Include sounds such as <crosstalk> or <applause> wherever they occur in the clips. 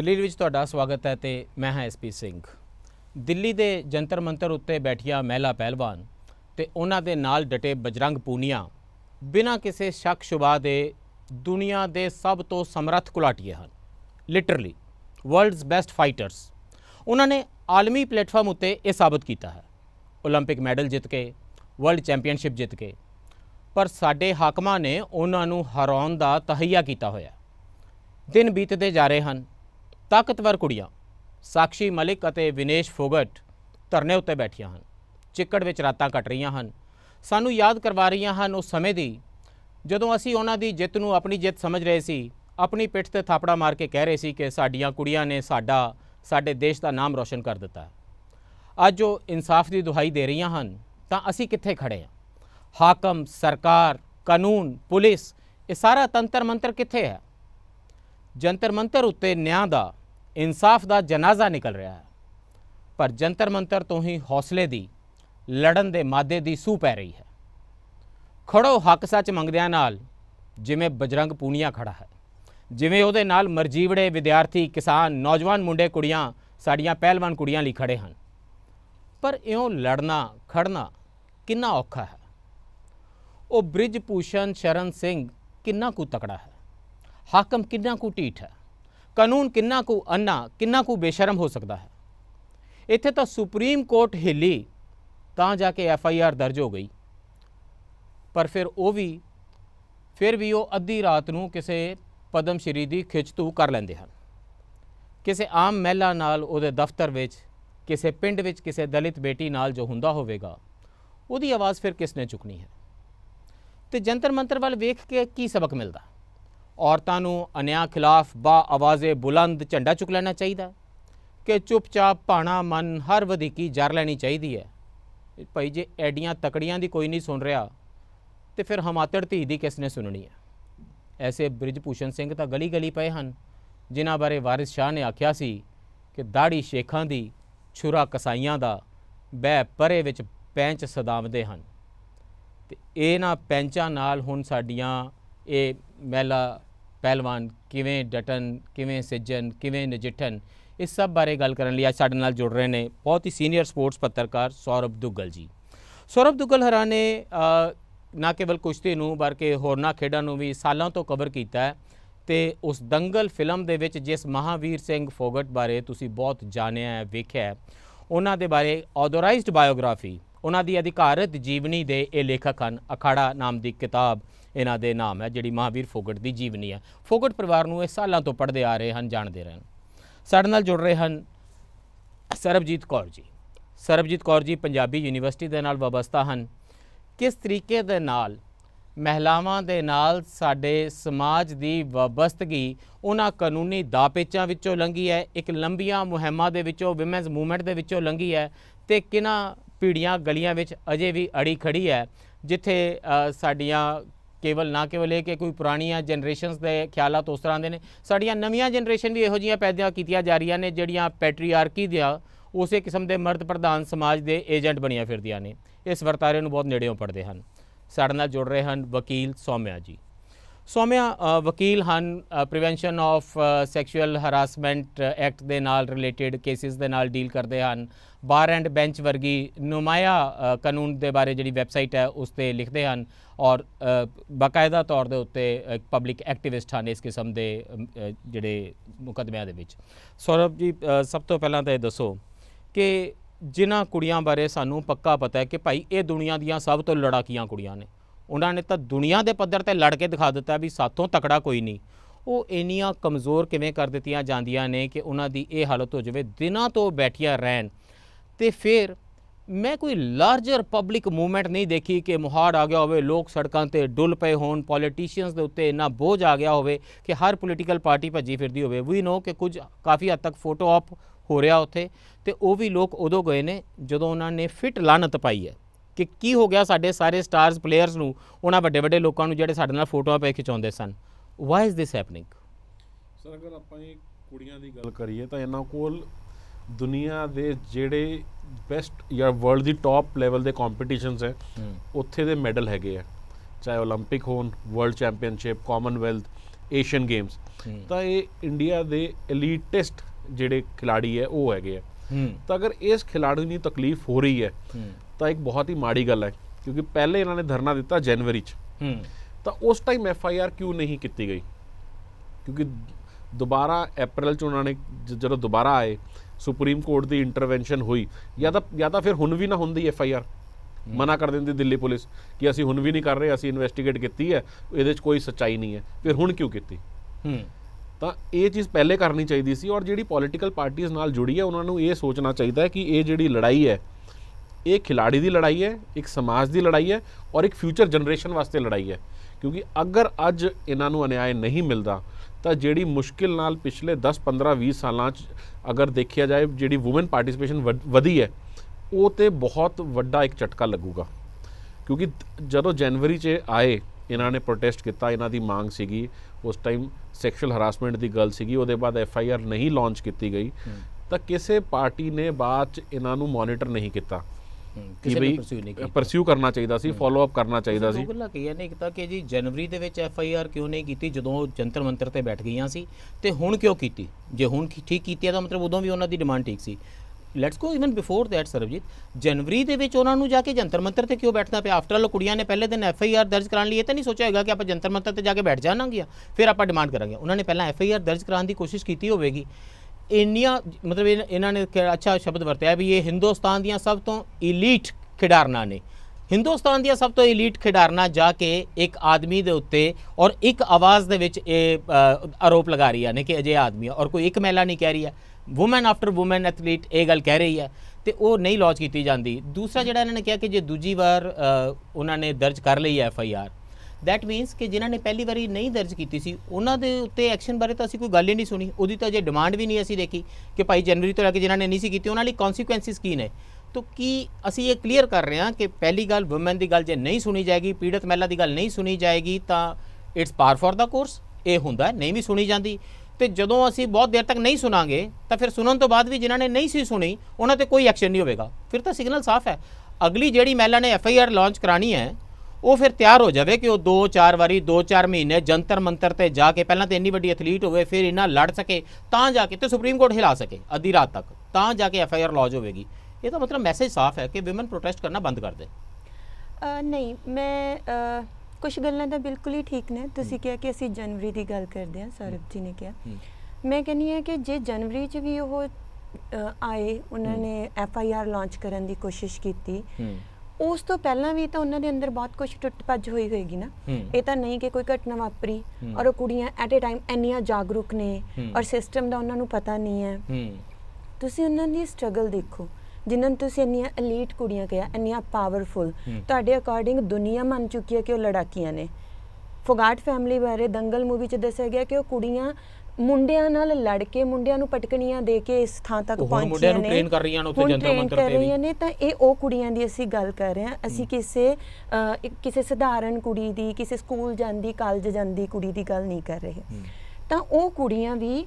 ਦਿੱਲੀ ਵਿੱਚ ਤੁਹਾਡਾ ਸਵਾਗਤ ਹੈ ਤੇ ਮੈਂ ਹਾਂ ਐਸਪੀ ਸਿੰਘ ਦਿੱਲੀ ਦੇ ਜੰਤਰ ਮੰਤਰ ਉੱਤੇ ਬੈਠੀਆਂ ਮਹਿਲਾ ਪਹਿਲਵਾਨ ਤੇ ਉਹਨਾਂ ਦੇ ਨਾਲ ਡਟੇ ਬਜਰੰਗ ਪੂਨੀਆ ਬਿਨਾਂ ਕਿਸੇ ਸ਼ੱਕ ਸ਼ੁਬਾ ਦੇ ਦੁਨੀਆ ਦੇ ਸਭ ਤੋਂ ਸਮਰੱਥ ਕੁਲਾਟੀਏ ਹਨ ਲਿਟਰਲੀ ਵਰਲਡਸ ਬੈਸਟ ਫਾਈਟਰਸ ਉਹਨਾਂ ਨੇ ਆਲਮੀ ਪਲੇਟਫਾਰਮ ਉੱਤੇ ਇਹ ਸਾਬਤ ਕੀਤਾ ਹੈ 올림픽 ਮੈਡਲ ਜਿੱਤ ਕੇ ਵਰਲਡ ਚੈਂਪੀਅਨਸ਼ਿਪ ਜਿੱਤ ਕੇ ਪਰ ਸਾਡੇ ਹਾਕਮਾਂ ਨੇ ਉਹਨਾਂ ਨੂੰ ਹਰਾਉਣ ਦਾ ਤਹਈਆ ਕੀਤਾ ਹੋਇਆ ਦਿਨ ਬੀਤਦੇ ਜਾ ਰਹੇ ਹਨ ਤਾਕਤਵਰ ਕੁੜੀਆਂ ਸਾਕਸ਼ੀ ਮਲਿਕ ਅਤੇ ਵਿਨੇਸ਼ ਫੋਗਟ ਧਰਨੇ ਉੱਤੇ ਬੈਠੀਆਂ ਹਨ ਚਿੱਕੜ ਵਿੱਚ ਰਾਤਾਂ ਕੱਟ ਰਹੀਆਂ ਹਨ ਸਾਨੂੰ ਯਾਦ ਕਰਵਾ ਰਹੀਆਂ ਹਨ ਉਸ ਸਮੇਂ ਦੀ ਜਦੋਂ ਅਸੀਂ ਉਹਨਾਂ ਦੀ ਜਿੱਤ ਨੂੰ ਆਪਣੀ ਜਿੱਤ ਸਮਝ ਰਹੇ ਸੀ ਆਪਣੀ ਪਿੱਠ ਤੇ ਥਾਪੜਾ ਮਾਰ ਕੇ ਕਹਿ ਰਹੇ ਸੀ ਕਿ ਸਾਡੀਆਂ ਕੁੜੀਆਂ ਨੇ ਸਾਡਾ ਸਾਡੇ ਦੇਸ਼ ਦਾ ਨਾਮ ਰੋਸ਼ਨ ਕਰ ਦਿੱਤਾ ਅੱਜ ਜੋ ਇਨਸਾਫ ਦੀ ਦੁਹਾਈ ਦੇ ਰਹੀਆਂ ਹਨ ਤਾਂ ਅਸੀਂ ਕਿੱਥੇ ਖੜੇ ਹਾਂ ਹਾਕਮ ਸਰਕਾਰ ਕਾਨੂੰਨ ਪੁਲਿਸ ਇਹ ਸਾਰਾ ਤੰਤਰ ਮੰਤਰ ਕਿੱਥੇ ਹੈ ਜੰਤਰ ਮੰਤਰ ਉੱਤੇ ਨਿਆਂ ਦਾ ਇਨਸਾਫ ਦਾ ਜਨਾਜ਼ਾ ਨਿਕਲ ਰਿਹਾ ਹੈ ਪਰ ਜੰਤਰ ਮੰਤਰ ਤੋਂ ਹੀ ਹੌਸਲੇ ਦੀ ਲੜਨ ਦੇ ਮਾਦੇ ਦੀ ਸੂ ਪੈ ਰਹੀ ਹੈ ਖੜੋ ਹੱਕ ਸੱਚ ਮੰਗਦਿਆਂ ਨਾਲ ਜਿਵੇਂ ਬਜਰੰਗ ਪੂਨੀਆ ਖੜਾ ਹੈ ਜਿਵੇਂ ਉਹਦੇ ਨਾਲ ਮਰਜੀਵੜੇ ਵਿਦਿਆਰਥੀ ਕਿਸਾਨ ਨੌਜਵਾਨ ਮੁੰਡੇ ਕੁੜੀਆਂ ਸਾਡੀਆਂ ਪਹਿਲਵਾਨ ਕੁੜੀਆਂ ਲਈ ਖੜੇ ਹਨ ਪਰ ਇਉਂ ਲੜਨਾ ਖੜਨਾ ਕਿੰਨਾ ਔਖਾ ਹੈ ਉਹ ਬ੍ਰਿਜ ਪੂਸ਼ਨ ਸ਼ਰਨ ਸਿੰਘ ਕਿੰਨਾ ਕੁ ਤਕੜਾ ਹੈ ਹਾਕਮ ਕਿੰਨਾ ਕੁ ਢੀਠ ਹੈ ਕਾਨੂੰਨ ਕਿੰਨਾ ਕੁ ਅੰਨਾ ਕਿੰਨਾ ਕੁ ਬੇਸ਼ਰਮ ਹੋ ਸਕਦਾ ਹੈ ਇੱਥੇ ਤਾਂ ਸੁਪਰੀਮ ਕੋਰਟ ਹਿੱਲੀ ਤਾਂ ਜਾ ਕੇ ਐਫ ਆਈ ਆਰ ਦਰਜ ਹੋ ਗਈ ਪਰ ਫਿਰ ਉਹ ਵੀ ਫਿਰ ਵੀ ਉਹ ਅੱਧੀ ਰਾਤ ਨੂੰ ਕਿਸੇ ਪਦਮ ਸ਼੍ਰੀ ਦੀ ਖਿੱਚਤੂ ਕਰ ਲੈਂਦੇ ਹਨ ਕਿਸੇ ਆਮ ਮਹਿਲਾ ਨਾਲ ਉਹਦੇ ਦਫ਼ਤਰ ਵਿੱਚ ਕਿਸੇ ਪਿੰਡ ਵਿੱਚ ਕਿਸੇ ਦਲਿਤ ਬੇਟੀ ਨਾਲ ਜੋ ਹੁੰਦਾ ਹੋਵੇਗਾ ਉਹਦੀ ਆਵਾਜ਼ ਫਿਰ ਕਿਸ ਨੇ ਚੁੱਕਣੀ ਹੈ ਤੇ ਜੰਤਰ ਮੰਤਰ ਵੱਲ ਵੇਖ ਕੇ ਕੀ ਸਬਕ ਮਿਲਦਾ ਔਰਤਾਂ ਨੂੰ ਅਨਿਆਂ ਖਿਲਾਫ ਬਾ ਆਵਾਜ਼ੇ ਬੁਲੰਦ ਝੰਡਾ ਚੁੱਕ ਲੈਣਾ ਚਾਹੀਦਾ ਕਿ ਚੁੱਪਚਾਪ ਪਾਣਾ ਮਨ ਹਰ ਵਧੀਕੀ ਜਰ ਲੈਣੀ ਚਾਹੀਦੀ ਹੈ ਭਾਈ ਜੇ ਐਡੀਆਂ ਤਕੜੀਆਂ ਦੀ ਕੋਈ ਨਹੀਂ ਸੁਣ ਰਿਹਾ ਤੇ ਫਿਰ ਹਮਾਤੜ ਧੀ ਦੀ ਕਿਸ ਨੇ ਸੁਣਨੀ ਹੈ ਐਸੇ ਬ੍ਰਿਜਪੂਸ਼ਨ ਸਿੰਘ ਤਾਂ ਗਲੀ ਗਲੀ ਪਏ ਹਨ ਜਿਨ੍ਹਾਂ ਬਾਰੇ ਵਾਰਿਸ ਸ਼ਾਹ ਨੇ ਆਖਿਆ ਸੀ ਕਿ ਦਾੜੀ ਸ਼ੇਖਾਂ ਦੀ ਛੁਰਾ ਕਸਾਈਆਂ ਦਾ ਬਹਿ ਪਰੇ ਵਿੱਚ ਪੈਂਚ ਸਦਾਵਦੇ ਹਨ ਤੇ ਇਹ ਨਾ ਪੈਂਚਾਂ ਨਾਲ ਹੁਣ ਸਾਡੀਆਂ ਇਹ ਮਹਿਲਾ ਪਹਿਲਵਾਨ ਕਿਵੇਂ ਡਟਨ ਕਿਵੇਂ ਸੱਜਣ ਕਿਵੇਂ ਨਜਿੱਠਣ ਇਸ ਸਭ ਬਾਰੇ ਗੱਲ ਕਰਨ ਲਈ ਅੱਜ ਸਾਡੇ ਨਾਲ ਜੁੜ ਰਹੇ ਨੇ ਬਹੁਤ ਹੀ ਸੀਨੀਅਰ ਸਪੋਰਟਸ ਪੱਤਰਕਾਰ ਸੌਰਵ ਦੁੱਗਲ ਜੀ ਸੌਰਵ ਦੁੱਗਲ ਹਰਾਨੇ ਨਾ ਕੇਵਲ ਕੁਸ਼ਤੀ ਨੂੰ ਬਲਕਿ ਹੋਰਨਾਂ ਖੇਡਾਂ ਨੂੰ ਵੀ ਸਾਲਾਂ ਤੋਂ ਕਵਰ ਕੀਤਾ ਹੈ ਤੇ ਉਸ ਦੰਗਲ ਫਿਲਮ ਦੇ ਵਿੱਚ ਜਿਸ ਮਹਾਵੀਰ ਸਿੰਘ ਫੋਗਟ ਬਾਰੇ ਤੁਸੀਂ ਬਹੁਤ ਜਾਣਿਆ ਹੈ ਵੇਖਿਆ ਹੈ ਉਹਨਾਂ ਦੇ ਬਾਰੇ ਆਥੋਰਾਈਜ਼ਡ ਬਾਇਓਗ੍ਰਾਫੀ ਉਹਨਾਂ ਦੀ ਅਧਿਕਾਰਤ ਜੀਵਨੀ ਦੇ ਇਹ ਲੇਖਕ ਹਨ ਅਖਾੜਾ ਨਾਮ ਦੀ ਕਿਤਾਬ ਇਹਨਾਂ ਦੇ ਨਾਮ ਹੈ ਜਿਹੜੀ ਮਹਾਵੀਰ ਫੋਗਟ ਦੀ ਜੀਵਨੀ ਹੈ ਫੋਗਟ ਪਰਿਵਾਰ ਨੂੰ ਇਹ ਸਾਲਾਂ ਤੋਂ ਪੜਦੇ ਆ ਰਹੇ ਹਨ ਜਾਣਦੇ ਰਹੇ ਸਾਡੇ ਨਾਲ ਜੁੜ ਰਹੇ ਹਨ ਸਰਬਜੀਤ ਕੌਰ ਜੀ ਸਰਬਜੀਤ ਕੌਰ ਜੀ ਪੰਜਾਬੀ ਯੂਨੀਵਰਸਿਟੀ ਦੇ ਨਾਲ ਵਬਸਤਾ ਹਨ ਕਿਸ ਤਰੀਕੇ ਦੇ ਨਾਲ ਮਹਿਲਾਵਾਂ ਦੇ ਨਾਲ ਸਾਡੇ ਸਮਾਜ ਦੀ ਵਬਸਤਗੀ ਉਹਨਾਂ ਕਾਨੂੰਨੀ ਦਾਪੇਚਾਂ ਵਿੱਚੋਂ ਲੰਗੀ ਹੈ ਇੱਕ ਲੰਬੀਆਂ ਮੁਹਿੰਮਾਂ ਦੇ ਵਿੱਚੋਂ ਵਿਮੈਨਸ ਮੂਵਮੈਂਟ ਦੇ ਵਿੱਚੋਂ ਲੰਗੀ ਹੈ ਤੇ ਕਿਨਾਂ ਭੀੜੀਆਂ ਗਲੀਆਂ ਵਿੱਚ ਅਜੇ ਵੀ ਅੜੀ ਖੜੀ ਹੈ ਜਿੱਥੇ ਸਾਡੀਆਂ ਕੇਵਲ ਨਾ ਕੇਵਲ ਇਹ ਕਿ ਕੋਈ ਪੁਰਾਣੀਆਂ ਜਨਰੇਸ਼ਨਸ ਦੇ ਖਿਆਲਾਂ ਤੋਂ ਉਸ ਤਰ੍ਹਾਂ ਦੇ ਨੇ ਸਾਡੀਆਂ ਨਵੀਆਂ ਜਨਰੇਸ਼ਨ ਵੀ ਇਹੋ ਜੀਆਂ ਪੈਦਾ ਕੀਤੀਆਂ ਜਾ ਰਹੀਆਂ ਨੇ ਜਿਹੜੀਆਂ ਪੈਟਰੀਆਰਕੀ ਦੀਆਂ ਉਸੇ ਕਿਸਮ ਦੇ ਮਰਦ ਪ੍ਰਧਾਨ ਸਮਾਜ ਦੇ ਏਜੰਟ ਬਣੀਆਂ ਫਿਰਦੀਆਂ ਨੇ ਇਸ ਵਰਤਾਰੇ ਨੂੰ ਬਹੁਤ ਨੇੜਿਓਂ ਪੜਦੇ ਹਨ ਸਾਡੇ ਨਾਲ ਜੁੜ ਰਹੇ ਹਨ ਵਕੀਲ ਸੌਮਿਆ ਜੀ ਸੋਮਿਆ ਵਕੀਲ ਹਨ prevention of sexual harassment act ਦੇ ਨਾਲ ਰਿਲੇਟਡ ਕੇਸਿਸ ਦੇ ਨਾਲ ਡੀਲ ਕਰਦੇ ਹਨ ਬਾਰ ਐਂਡ ਬੈਂਚ ਵਰਗੀ ਨੁਮਾਇਆ ਕਾਨੂੰਨ ਦੇ ਬਾਰੇ ਜਿਹੜੀ ਵੈਬਸਾਈਟ ਹੈ ਉਸ ਤੇ ਲਿਖਦੇ ਹਨ ਔਰ ਬਕਾਇਦਾ ਤੌਰ ਦੇ ਉੱਤੇ ਪਬਲਿਕ ਐਕਟਿਵਿਸਟ ਹਨ ਇਸ ਕਿਸਮ ਦੇ ਜਿਹੜੇ ਮੁਕਦਮਿਆਂ ਦੇ ਵਿੱਚ ਸੌਰਭ ਜੀ ਸਭ ਤੋਂ ਪਹਿਲਾਂ ਤਾਂ ਇਹ ਦੱਸੋ ਕਿ ਜਿਨ੍ਹਾਂ ਕੁੜੀਆਂ ਬਾਰੇ ਸਾਨੂੰ ਪੱਕਾ ਪਤਾ ਹੈ ਕਿ ਭਾਈ ਇਹ ਦੁਨੀਆ ਦੀਆਂ ਸਭ ਤੋਂ ਲੜਾਕੀਆਂ ਕੁੜੀਆਂ ਨੇ ਉਹਨਾਂ ਨੇ ਤਾਂ ਦੁਨੀਆ ਦੇ ਪੱਧਰ ਤੇ ਲੜ ਕੇ ਦਿਖਾ ਦਿੱਤਾ ਵੀ ਸਾਥੋਂ ਤਕੜਾ ਕੋਈ ਨਹੀਂ ਉਹ ਇੰਨੀਆਂ ਕਮਜ਼ੋਰ ਕਿਵੇਂ ਕਰ ਦਿੱਤੀਆਂ ਜਾਂਦੀਆਂ ਨੇ ਕਿ ਉਹਨਾਂ ਦੀ ਇਹ ਹਾਲਤ ਹੋ ਜਾਵੇ ਦਿਨਾਂ ਤੋਂ ਬੈਠੀਆਂ ਰਹਿਣ ਤੇ ਫਿਰ ਮੈਂ ਕੋਈ ਲਾਰਜਰ ਪਬਲਿਕ ਮੂਵਮੈਂਟ ਨਹੀਂ ਦੇਖੀ ਕਿ ਮੁਹਾੜ ਆ ਗਿਆ ਹੋਵੇ ਲੋਕ ਸੜਕਾਂ ਤੇ ਡੁੱਲ ਪਏ ਹੋਣ ਪੋਲੀਟੀਸ਼ੀਅਨਸ ਦੇ ਉੱਤੇ ਇੰਨਾ ਬੋਝ ਆ ਗਿਆ ਹੋਵੇ ਕਿ ਹਰ ਪੋਲੀਟੀਕਲ ਪਾਰਟੀ ਭੱਜੀ ਫਿਰਦੀ ਹੋਵੇ ਵੀ ਨੋ ਕਿ ਕੁਝ ਕਾਫੀ ਹੱਦ ਤੱਕ ਫੋਟੋ ਆਪ ਹੋ ਰਿਹਾ ਉੱਥੇ ਤੇ ਉਹ ਵੀ ਲੋਕ ਉਦੋਂ ਗਏ ਨੇ ਜਦੋਂ ਉਹਨਾਂ ਨੇ ਫਿਟ ਲਾਨਤ ਪਾਈ ਹੈ ਕਿ ਕੀ ਹੋ ਗਿਆ ਸਾਡੇ ਸਾਰੇ ਸਟਾਰਸ ਪਲੇਅਰਸ ਨੂੰ ਉਹਨਾਂ ਵੱਡੇ ਵੱਡੇ ਲੋਕਾਂ ਨੂੰ ਜਿਹੜੇ ਸਾਡੇ ਨਾਲ ਫੋਟੋਆਂ ਪੇ ਖਿਚਾਉਂਦੇ ਸਨ why is this happening sir ਅਗਰ ਆਪਾਂ ਇਹ ਕੁੜੀਆਂ ਦੀ ਗੱਲ ਕਰੀਏ ਤਾਂ ਇਹਨਾਂ ਕੋਲ ਦੁਨੀਆ ਦੇ ਜਿਹੜੇ ਬੈਸਟ ਯਾ ਵਰਲਡ ਦੀ ਟਾਪ ਲੈਵਲ ਦੇ ਕੰਪੀਟੀਸ਼ਨਸ ਹੈ ਉੱਥੇ ਦੇ ਮੈਡਲ ਹੈਗੇ ਆ ਚਾਹੇ 올림픽 ਹੋਣ world championship Commonwealth Asian games ਤਾਂ ਇਹ ਇੰਡੀਆ ਦੇ ਐਲੀਟਿਸਟ ਜਿਹੜੇ ਖਿਲਾੜੀ ਹੈ ਉਹ ਹੈਗੇ ਆ ਤਾਂ ਅਗਰ ਇਸ ਖਿਲਾੜੀ ਨੂੰ ਤਕਲੀਫ ਹੋ ਰਹੀ ਹੈ ਤਾਂ ਇੱਕ ਬਹੁਤ ਹੀ ਮਾੜੀ ਗੱਲ ਹੈ ਕਿਉਂਕਿ ਪਹਿਲੇ ਇਹਨਾਂ ਨੇ ਧਰਨਾ ਦਿੱਤਾ ਜਨਵਰੀ 'ਚ ਹੂੰ ਤਾਂ ਉਸ ਟਾਈਮ ਐਫ ਆਈ ਆਰ ਕਿਉਂ ਨਹੀਂ ਕੀਤੀ ਗਈ ਕਿਉਂਕਿ ਦੁਬਾਰਾ ਅਪ੍ਰੈਲ 'ਚ ਉਹਨਾਂ ਨੇ ਜਦੋਂ ਦੁਬਾਰਾ ਆਏ ਸੁਪਰੀਮ ਕੋਰਟ ਦੀ ਇੰਟਰਵੈਂਸ਼ਨ ਹੋਈ ਜਾਂ ਤਾਂ ਜਾਂ ਤਾਂ ਫਿਰ ਹੁਣ ਵੀ ਨਾ ਹੁੰਦੀ ਐਫ ਆਈ ਆਰ ਮਨਾ ਕਰ ਦਿੰਦੀ ਦਿੱਲੀ ਪੁਲਿਸ ਕਿ ਅਸੀਂ ਹੁਣ ਵੀ ਨਹੀਂ ਕਰ ਰਹੇ ਅਸੀਂ ਇਨਵੈਸਟੀਗੇਟ ਕੀਤੀ ਹੈ ਇਹਦੇ 'ਚ ਕੋਈ ਸੱਚਾਈ ਨਹੀਂ ਹੈ ਫਿਰ ਹੁਣ ਕਿਉਂ ਕੀਤੀ ਹੂੰ ਤਾਂ ਇਹ ਚੀਜ਼ ਪਹਿਲੇ ਕਰਨੀ ਚਾਹੀਦੀ ਸੀ ਔਰ ਜਿਹੜੀ ਪੋਲਿਟੀਕਲ ਪਾਰਟੀਆਂ ਨਾਲ ਜੁੜੀ ਹੈ ਉਹਨਾਂ ਨੂੰ ਇਹ ਸੋਚਣਾ ਚਾਹੀਦਾ ਹੈ ਕਿ ਇਹ ਜਿਹੜੀ ਲੜਾਈ ਹੈ ਇਹ ਖਿਲਾੜੀ ਦੀ ਲੜਾਈ ਹੈ ਇੱਕ ਸਮਾਜ ਦੀ ਲੜਾਈ ਹੈ ਔਰ ਇੱਕ ਫਿਊਚਰ ਜਨਰੇਸ਼ਨ ਵਾਸਤੇ ਲੜਾਈ ਹੈ ਕਿਉਂਕਿ ਅਗਰ ਅੱਜ ਇਹਨਾਂ ਨੂੰ ਅਨਿਆਏ ਨਹੀਂ ਮਿਲਦਾ ਤਾਂ ਜਿਹੜੀ ਮੁਸ਼ਕਿਲ ਨਾਲ ਪਿਛਲੇ 10 15 20 ਸਾਲਾਂ 'ਚ ਅਗਰ ਦੇਖਿਆ ਜਾਏ ਜਿਹੜੀ ਔਮਨ ਪਾਰਟਿਸਪੇਸ਼ਨ ਵਧੀ ਹੈ ਉਹ ਤੇ ਬਹੁਤ ਵੱਡਾ ਇੱਕ ਝਟਕਾ ਲੱਗੂਗਾ ਕਿਉਂਕਿ ਜਦੋਂ ਜਨਵਰੀ 'ਚ ਆਏ ਇਹਨਾਂ ਨੇ ਪ੍ਰੋਟੈਸਟ ਕੀਤਾ ਇਹਨਾਂ ਦੀ ਮੰਗ ਸੀਗੀ ਉਸ ਟਾਈਮ ਸੈਕਸ਼ੂਅਲ ਹਰਾਸਮੈਂਟ ਦੀ ਗੱਲ ਸੀਗੀ ਉਹਦੇ ਬਾਅਦ ਐਫ ਆਈ ਆਰ ਨਹੀਂ ਲਾਂਚ ਕੀਤੀ ਗਈ ਤਾਂ ਕਿਸੇ ਪਾਰਟੀ ਨੇ ਬਾਅਦ 'ਚ ਇਹਨਾਂ ਨੂੰ ਮੋਨੀਟਰ ਨਹੀਂ ਕੀਤਾ ਕਿ ਵੀ ਪਰਸਿਊ ਕਰਨਾ ਚਾਹੀਦਾ ਸੀ ਫਾਲੋ ਅਪ ਕਰਨਾ ਚਾਹੀਦਾ ਸੀ ਗੱਲਾਂ ਕਹੀਆਂ ਨੇ ਇੱਕ ਤਾਂ ਕਿ ਜੀ ਜਨਵਰੀ ਦੇ ਵਿੱਚ ਐਫ ਆਈ ਆਰ ਕਿਉਂ ਨਹੀਂ ਕੀਤੀ ਜਦੋਂ ਜੰਤਰ ਮੰਤਰ ਤੇ ਬੈਠ ਗਈਆਂ ਸੀ ਤੇ ਹੁਣ ਕਿਉਂ ਕੀਤੀ ਜੇ ਹੁਣ ਠੀਕ ਕੀਤੀ ਤਾਂ ਮਤਲਬ ਉਦੋਂ ਵੀ ਉਹਨਾਂ ਦੀ ਡਿਮਾਂਡ ਠੀਕ ਸੀ let's go even before that Sarvjeet ਜਨਵਰੀ ਦੇ ਵਿੱਚ ਉਹਨਾਂ ਨੂੰ ਜਾ ਕੇ ਜੰਤਰ ਮੰਤਰ ਤੇ ਕਿਉਂ ਬੈਠਣਾ ਪਿਆ ਆਫਟਰ ਆਲ ਕੁੜੀਆਂ ਨੇ ਪਹਿਲੇ ਦਿਨ ਐਫ ਆਈ ਆਰ ਦਰਜ ਕਰਾਉਣ ਲਈ ਇਹ ਤਾਂ ਨਹੀਂ ਸੋਚਿਆ ਹੋਗਾ ਕਿ ਆਪਾਂ ਜੰਤਰ ਮੰਤਰ ਤੇ ਜਾ ਕੇ ਬੈਠ ਜਾਣਾਂਗੇ ਫਿਰ ਆਪਾਂ ਡਿਮਾਂਡ ਕਰਾਂਗੇ ਉਹਨਾਂ ਨੇ ਪਹਿਲਾਂ ਐਫ ਆਈ ਆਰ ਦਰਜ ਕਰਾਉਣ ਦੀ ਕੋਸ਼ਿਸ਼ ਕੀਤੀ ਹੋਵੇਗੀ ਇੰਨੀਆਂ ਮਤਲਬ ਇਹਨਾਂ ਨੇ ਅੱਛਾ ਸ਼ਬਦ ਵਰਤਿਆ ਵੀ ਇਹ ਹਿੰਦੁਸਤਾਨ ਦੀਆਂ ਸਭ ਤੋਂ ਇਲੀਟ ਖਿਡਾਰਨਾਂ ਨੇ ਹਿੰਦੁਸਤਾਨ ਦੀਆਂ ਸਭ ਤੋਂ ਇਲੀਟ ਖਿਡਾਰਨਾਂ ਜਾ ਕੇ ਇੱਕ ਆਦਮੀ ਦੇ ਉੱਤੇ ਔਰ ਇੱਕ ਆਵਾਜ਼ ਦੇ ਵਿੱਚ ਇਹ ਆਰੋਪ ਲਗਾ ਰਹੀਆਂ ਨੇ ਕਿ ਅਜੇ ਆਦਮੀ ਔਰ ਕੋਈ ਇੱਕ ਮਹਿਲਾ ਨਹੀਂ ਕਹਿ ਰਹੀ ਹੈ ਔਮਨ ਆਫਟਰ ਔਮਨ ਐਥਲੀਟ ਇਹ ਗੱਲ ਕਹਿ ਰਹੀ ਹੈ ਤੇ ਉਹ ਨਹੀਂ ਲੌਂਚ ਕੀਤੀ ਜਾਂਦੀ ਦੂਸਰਾ ਜਿਹੜਾ ਇਹਨਾਂ ਨੇ ਕਿਹਾ ਕਿ ਜੇ ਦੂਜੀ ਵਾਰ ਉਹਨਾਂ ਨੇ ਦਰਜ ਕਰ ਲਈ F I R that means ਕਿ ਜਿਨ੍ਹਾਂ ਨੇ ਪਹਿਲੀ ਵਾਰੀ ਨਹੀਂ ਦਰਜ ਕੀਤੀ ਸੀ ਉਹਨਾਂ ਦੇ ਉੱਤੇ ਐਕਸ਼ਨ ਬਾਰੇ ਤਾਂ ਅਸੀਂ ਕੋਈ ਗੱਲ ਹੀ ਨਹੀਂ ਸੁਣੀ ਉਹਦੀ ਤਾਂ ਜੇ ਡਿਮਾਂਡ ਵੀ ਨਹੀਂ ਅਸੀਂ ਦੇਖੀ ਕਿ ਭਾਈ ਜਨਵਰੀ ਤੋਂ ਲੈ ਕੇ ਜਿਨ੍ਹਾਂ ਨੇ ਨਹੀਂ ਸੀ ਕੀਤੀ ਉਹਨਾਂ ਲਈ ਕਨਸੀਕੁਐਂਸਿਸ ਕੀ ਨੇ ਤੋ ਕੀ ਅਸੀਂ ਇਹ ਕਲੀਅਰ ਕਰ ਰਹੇ ਹਾਂ ਕਿ ਪਹਿਲੀ ਗੱਲ ਔਮਨ ਦੀ ਗੱਲ ਜੇ ਨਹੀਂ ਸੁਣੀ ਜਾਏਗੀ ਪੀੜਤ ਮਹਿਲਾ ਦੀ ਗੱਲ ਨਹੀਂ ਸੁਣੀ ਜਾਏਗੀ ਤਾਂ ਇਟਸ ਪਾਰ ਫਾਰ ਦਾ ਕੋਰਸ ਇਹ ਹੁੰਦਾ ਨਹੀਂ ਵੀ ਸੁਣੀ ਜਾਂਦੀ ਤੇ ਜਦੋਂ ਅਸੀਂ ਬਹੁਤ ਦੇਰ ਤੱਕ ਨਹੀਂ ਸੁਣਾਂਗੇ ਤਾਂ ਫਿਰ ਸੁਣਨ ਤੋਂ ਬਾਅਦ ਵੀ ਜਿਨ੍ਹਾਂ ਨੇ ਨਹੀਂ ਸੀ ਸੁਣੀ ਉਹਨਾਂ ਤੇ ਕੋਈ ਐਕਸ਼ਨ ਨਹੀਂ ਹੋਵੇਗਾ ਫਿਰ ਤਾਂ ਸਿਗਨਲ ਸਾਫ਼ ਹੈ ਅਗਲੀ ਜਿਹੜੀ ਮਹਿਲਾ ਨੇ ਐਫ ਆਈ ਆਰ ਲਾਂਚ ਕਰਾਣੀ ਹੈ ਉਹ ਫਿਰ ਤਿਆਰ ਹੋ ਜਾਵੇ ਕਿ ਉਹ 2-4 ਵਾਰੀ 2-4 ਮਹੀਨੇ ਜੰਤਰ ਮੰਤਰ ਤੇ ਜਾ ਕੇ ਪਹਿਲਾਂ ਤੇ ਇੰਨੀ ਵੱਡੀ ਐਥਲੀਟ ਹੋਵੇ ਫਿਰ ਇਹਨਾਂ ਲੜ ਸਕੇ ਤਾਂ ਜਾ ਕੇ ਤੇ ਸੁਪਰੀਮ ਕੋਰਟ ਹਿਲਾ ਸਕੇ ਅੱਧੀ ਰਾਤ ਤੱਕ ਤਾਂ ਜਾ ਕੇ ਐਫ ਆਈ ਆਰ ਲੌਜ ਹੋਵੇਗੀ ਇਹ ਤਾਂ ਮਤਲਬ ਮੈਸੇਜ ਸਾਫ਼ ਹੈ ਕਿ ਔਮਨ ਪ੍ਰੋਟੈਸਟ ਕਰਨਾ ਬੰਦ ਕਰ ਦੇ ਨਹੀਂ ਮੈਂ ਕੁਝ ਗੱਲਾਂ ਤਾਂ ਬਿਲਕੁਲ ਹੀ ਠੀਕ ਨੇ ਤੁਸੀਂ ਕਿਹਾ ਕਿ ਅਸੀਂ ਜਨਵਰੀ ਦੀ ਗੱਲ ਕਰਦੇ ਹਾਂ ਸਰਬ ਜੀ ਨੇ ਕਿਹਾ ਮੈਂ ਕਹਿੰਨੀ ਹੈ ਕਿ ਜੇ ਜਨਵਰੀ 'ਚ ਵੀ ਉਹ ਆਏ ਉਹਨਾਂ ਨੇ ਐਫ ਆਈ ਆਰ ਲਾਂਚ ਕਰਨ ਦੀ ਕੋਸ਼ਿਸ਼ ਕੀਤੀ ਉਸ ਤੋਂ ਪਹਿਲਾਂ ਵੀ ਤਾਂ ਉਹਨਾਂ ਦੇ ਅੰਦਰ ਬਹੁਤ ਕੁਝ ਟੁੱਟ-ਭੱਜ ਹੋਈ ਹੋਏਗੀ ਨਾ ਇਹ ਤਾਂ ਨਹੀਂ ਕਿ ਕੋਈ ਘਟਨਾ ਵਾਪਰੀ ਔਰ ਉਹ ਕੁੜੀਆਂ ਐਟ ਅ ਟਾਈਮ ਇੰਨੀਆਂ ਜਾਗਰੂਕ ਨੇ ਔਰ ਸਿਸਟਮ ਦਾ ਉਹਨਾਂ ਨੂੰ ਪਤਾ ਨਹੀਂ ਹੈ ਤੁਸੀਂ ਉਹਨਾਂ ਦੀ ਸਟਰਗਲ ਦੇਖੋ ਜਿਨ੍ਹਾਂ ਨੂੰ ਤੁਸੀਂ ਇੰਨੀਆਂ ਐਲੀਟ ਕੁੜੀਆਂ ਕਿਹਾ ਇੰਨੀਆਂ ਪਾਵਰਫੁਲ ਤੁਹਾਡੇ ਅਕੋਰਡਿੰਗ ਦੁਨੀਆ ਮੰਨ ਚੁੱਕੀ ਹੈ ਕਿ ਉਹ ਲੜਾਕੀਆਂ ਨੇ ਫੋਗਾਟ ਫੈਮਿਲੀ ਬਾਰੇ ਦੰਗਲ ਮੂਵੀ 'ਚ ਦੱਸਿਆ ਗਿਆ ਕਿ ਉਹ ਕੁੜੀਆਂ ਮੁੰਡਿਆਂ ਨਾਲ ਲੜ ਕੇ ਮੁੰਡਿਆਂ ਨੂੰ ਪਟਕਣੀਆਂ ਦੇ ਕੇ ਇਸ ਥਾਂ ਤੱਕ ਪਹੁੰਚੀਆਂ ਨੇ ਮੁੰਡਿਆਂ ਨੂੰ ਟ੍ਰੇਨ ਕਰ ਰਹੀਆਂ ਨੇ ਉੱਥੇ ਜੰਤਰ ਮੰਤਰ ਤੇ ਵੀ ਰਹੀਆਂ ਨੇ ਤਾਂ ਇਹ ਉਹ ਕੁੜੀਆਂ ਦੀ ਅਸੀਂ ਗੱਲ ਕਰ ਰਹੇ ਹਾਂ ਅਸੀਂ ਕਿਸੇ ਕਿਸੇ ਸਧਾਰਨ ਕੁੜੀ ਦੀ ਕਿਸੇ ਸਕੂਲ ਜਾਂਦੀ ਕਾਲਜ ਜਾਂਦੀ ਕੁੜੀ ਦੀ ਗੱਲ ਨਹੀਂ ਕਰ ਰਹੇ ਤਾਂ ਉਹ ਕੁੜੀਆਂ ਵੀ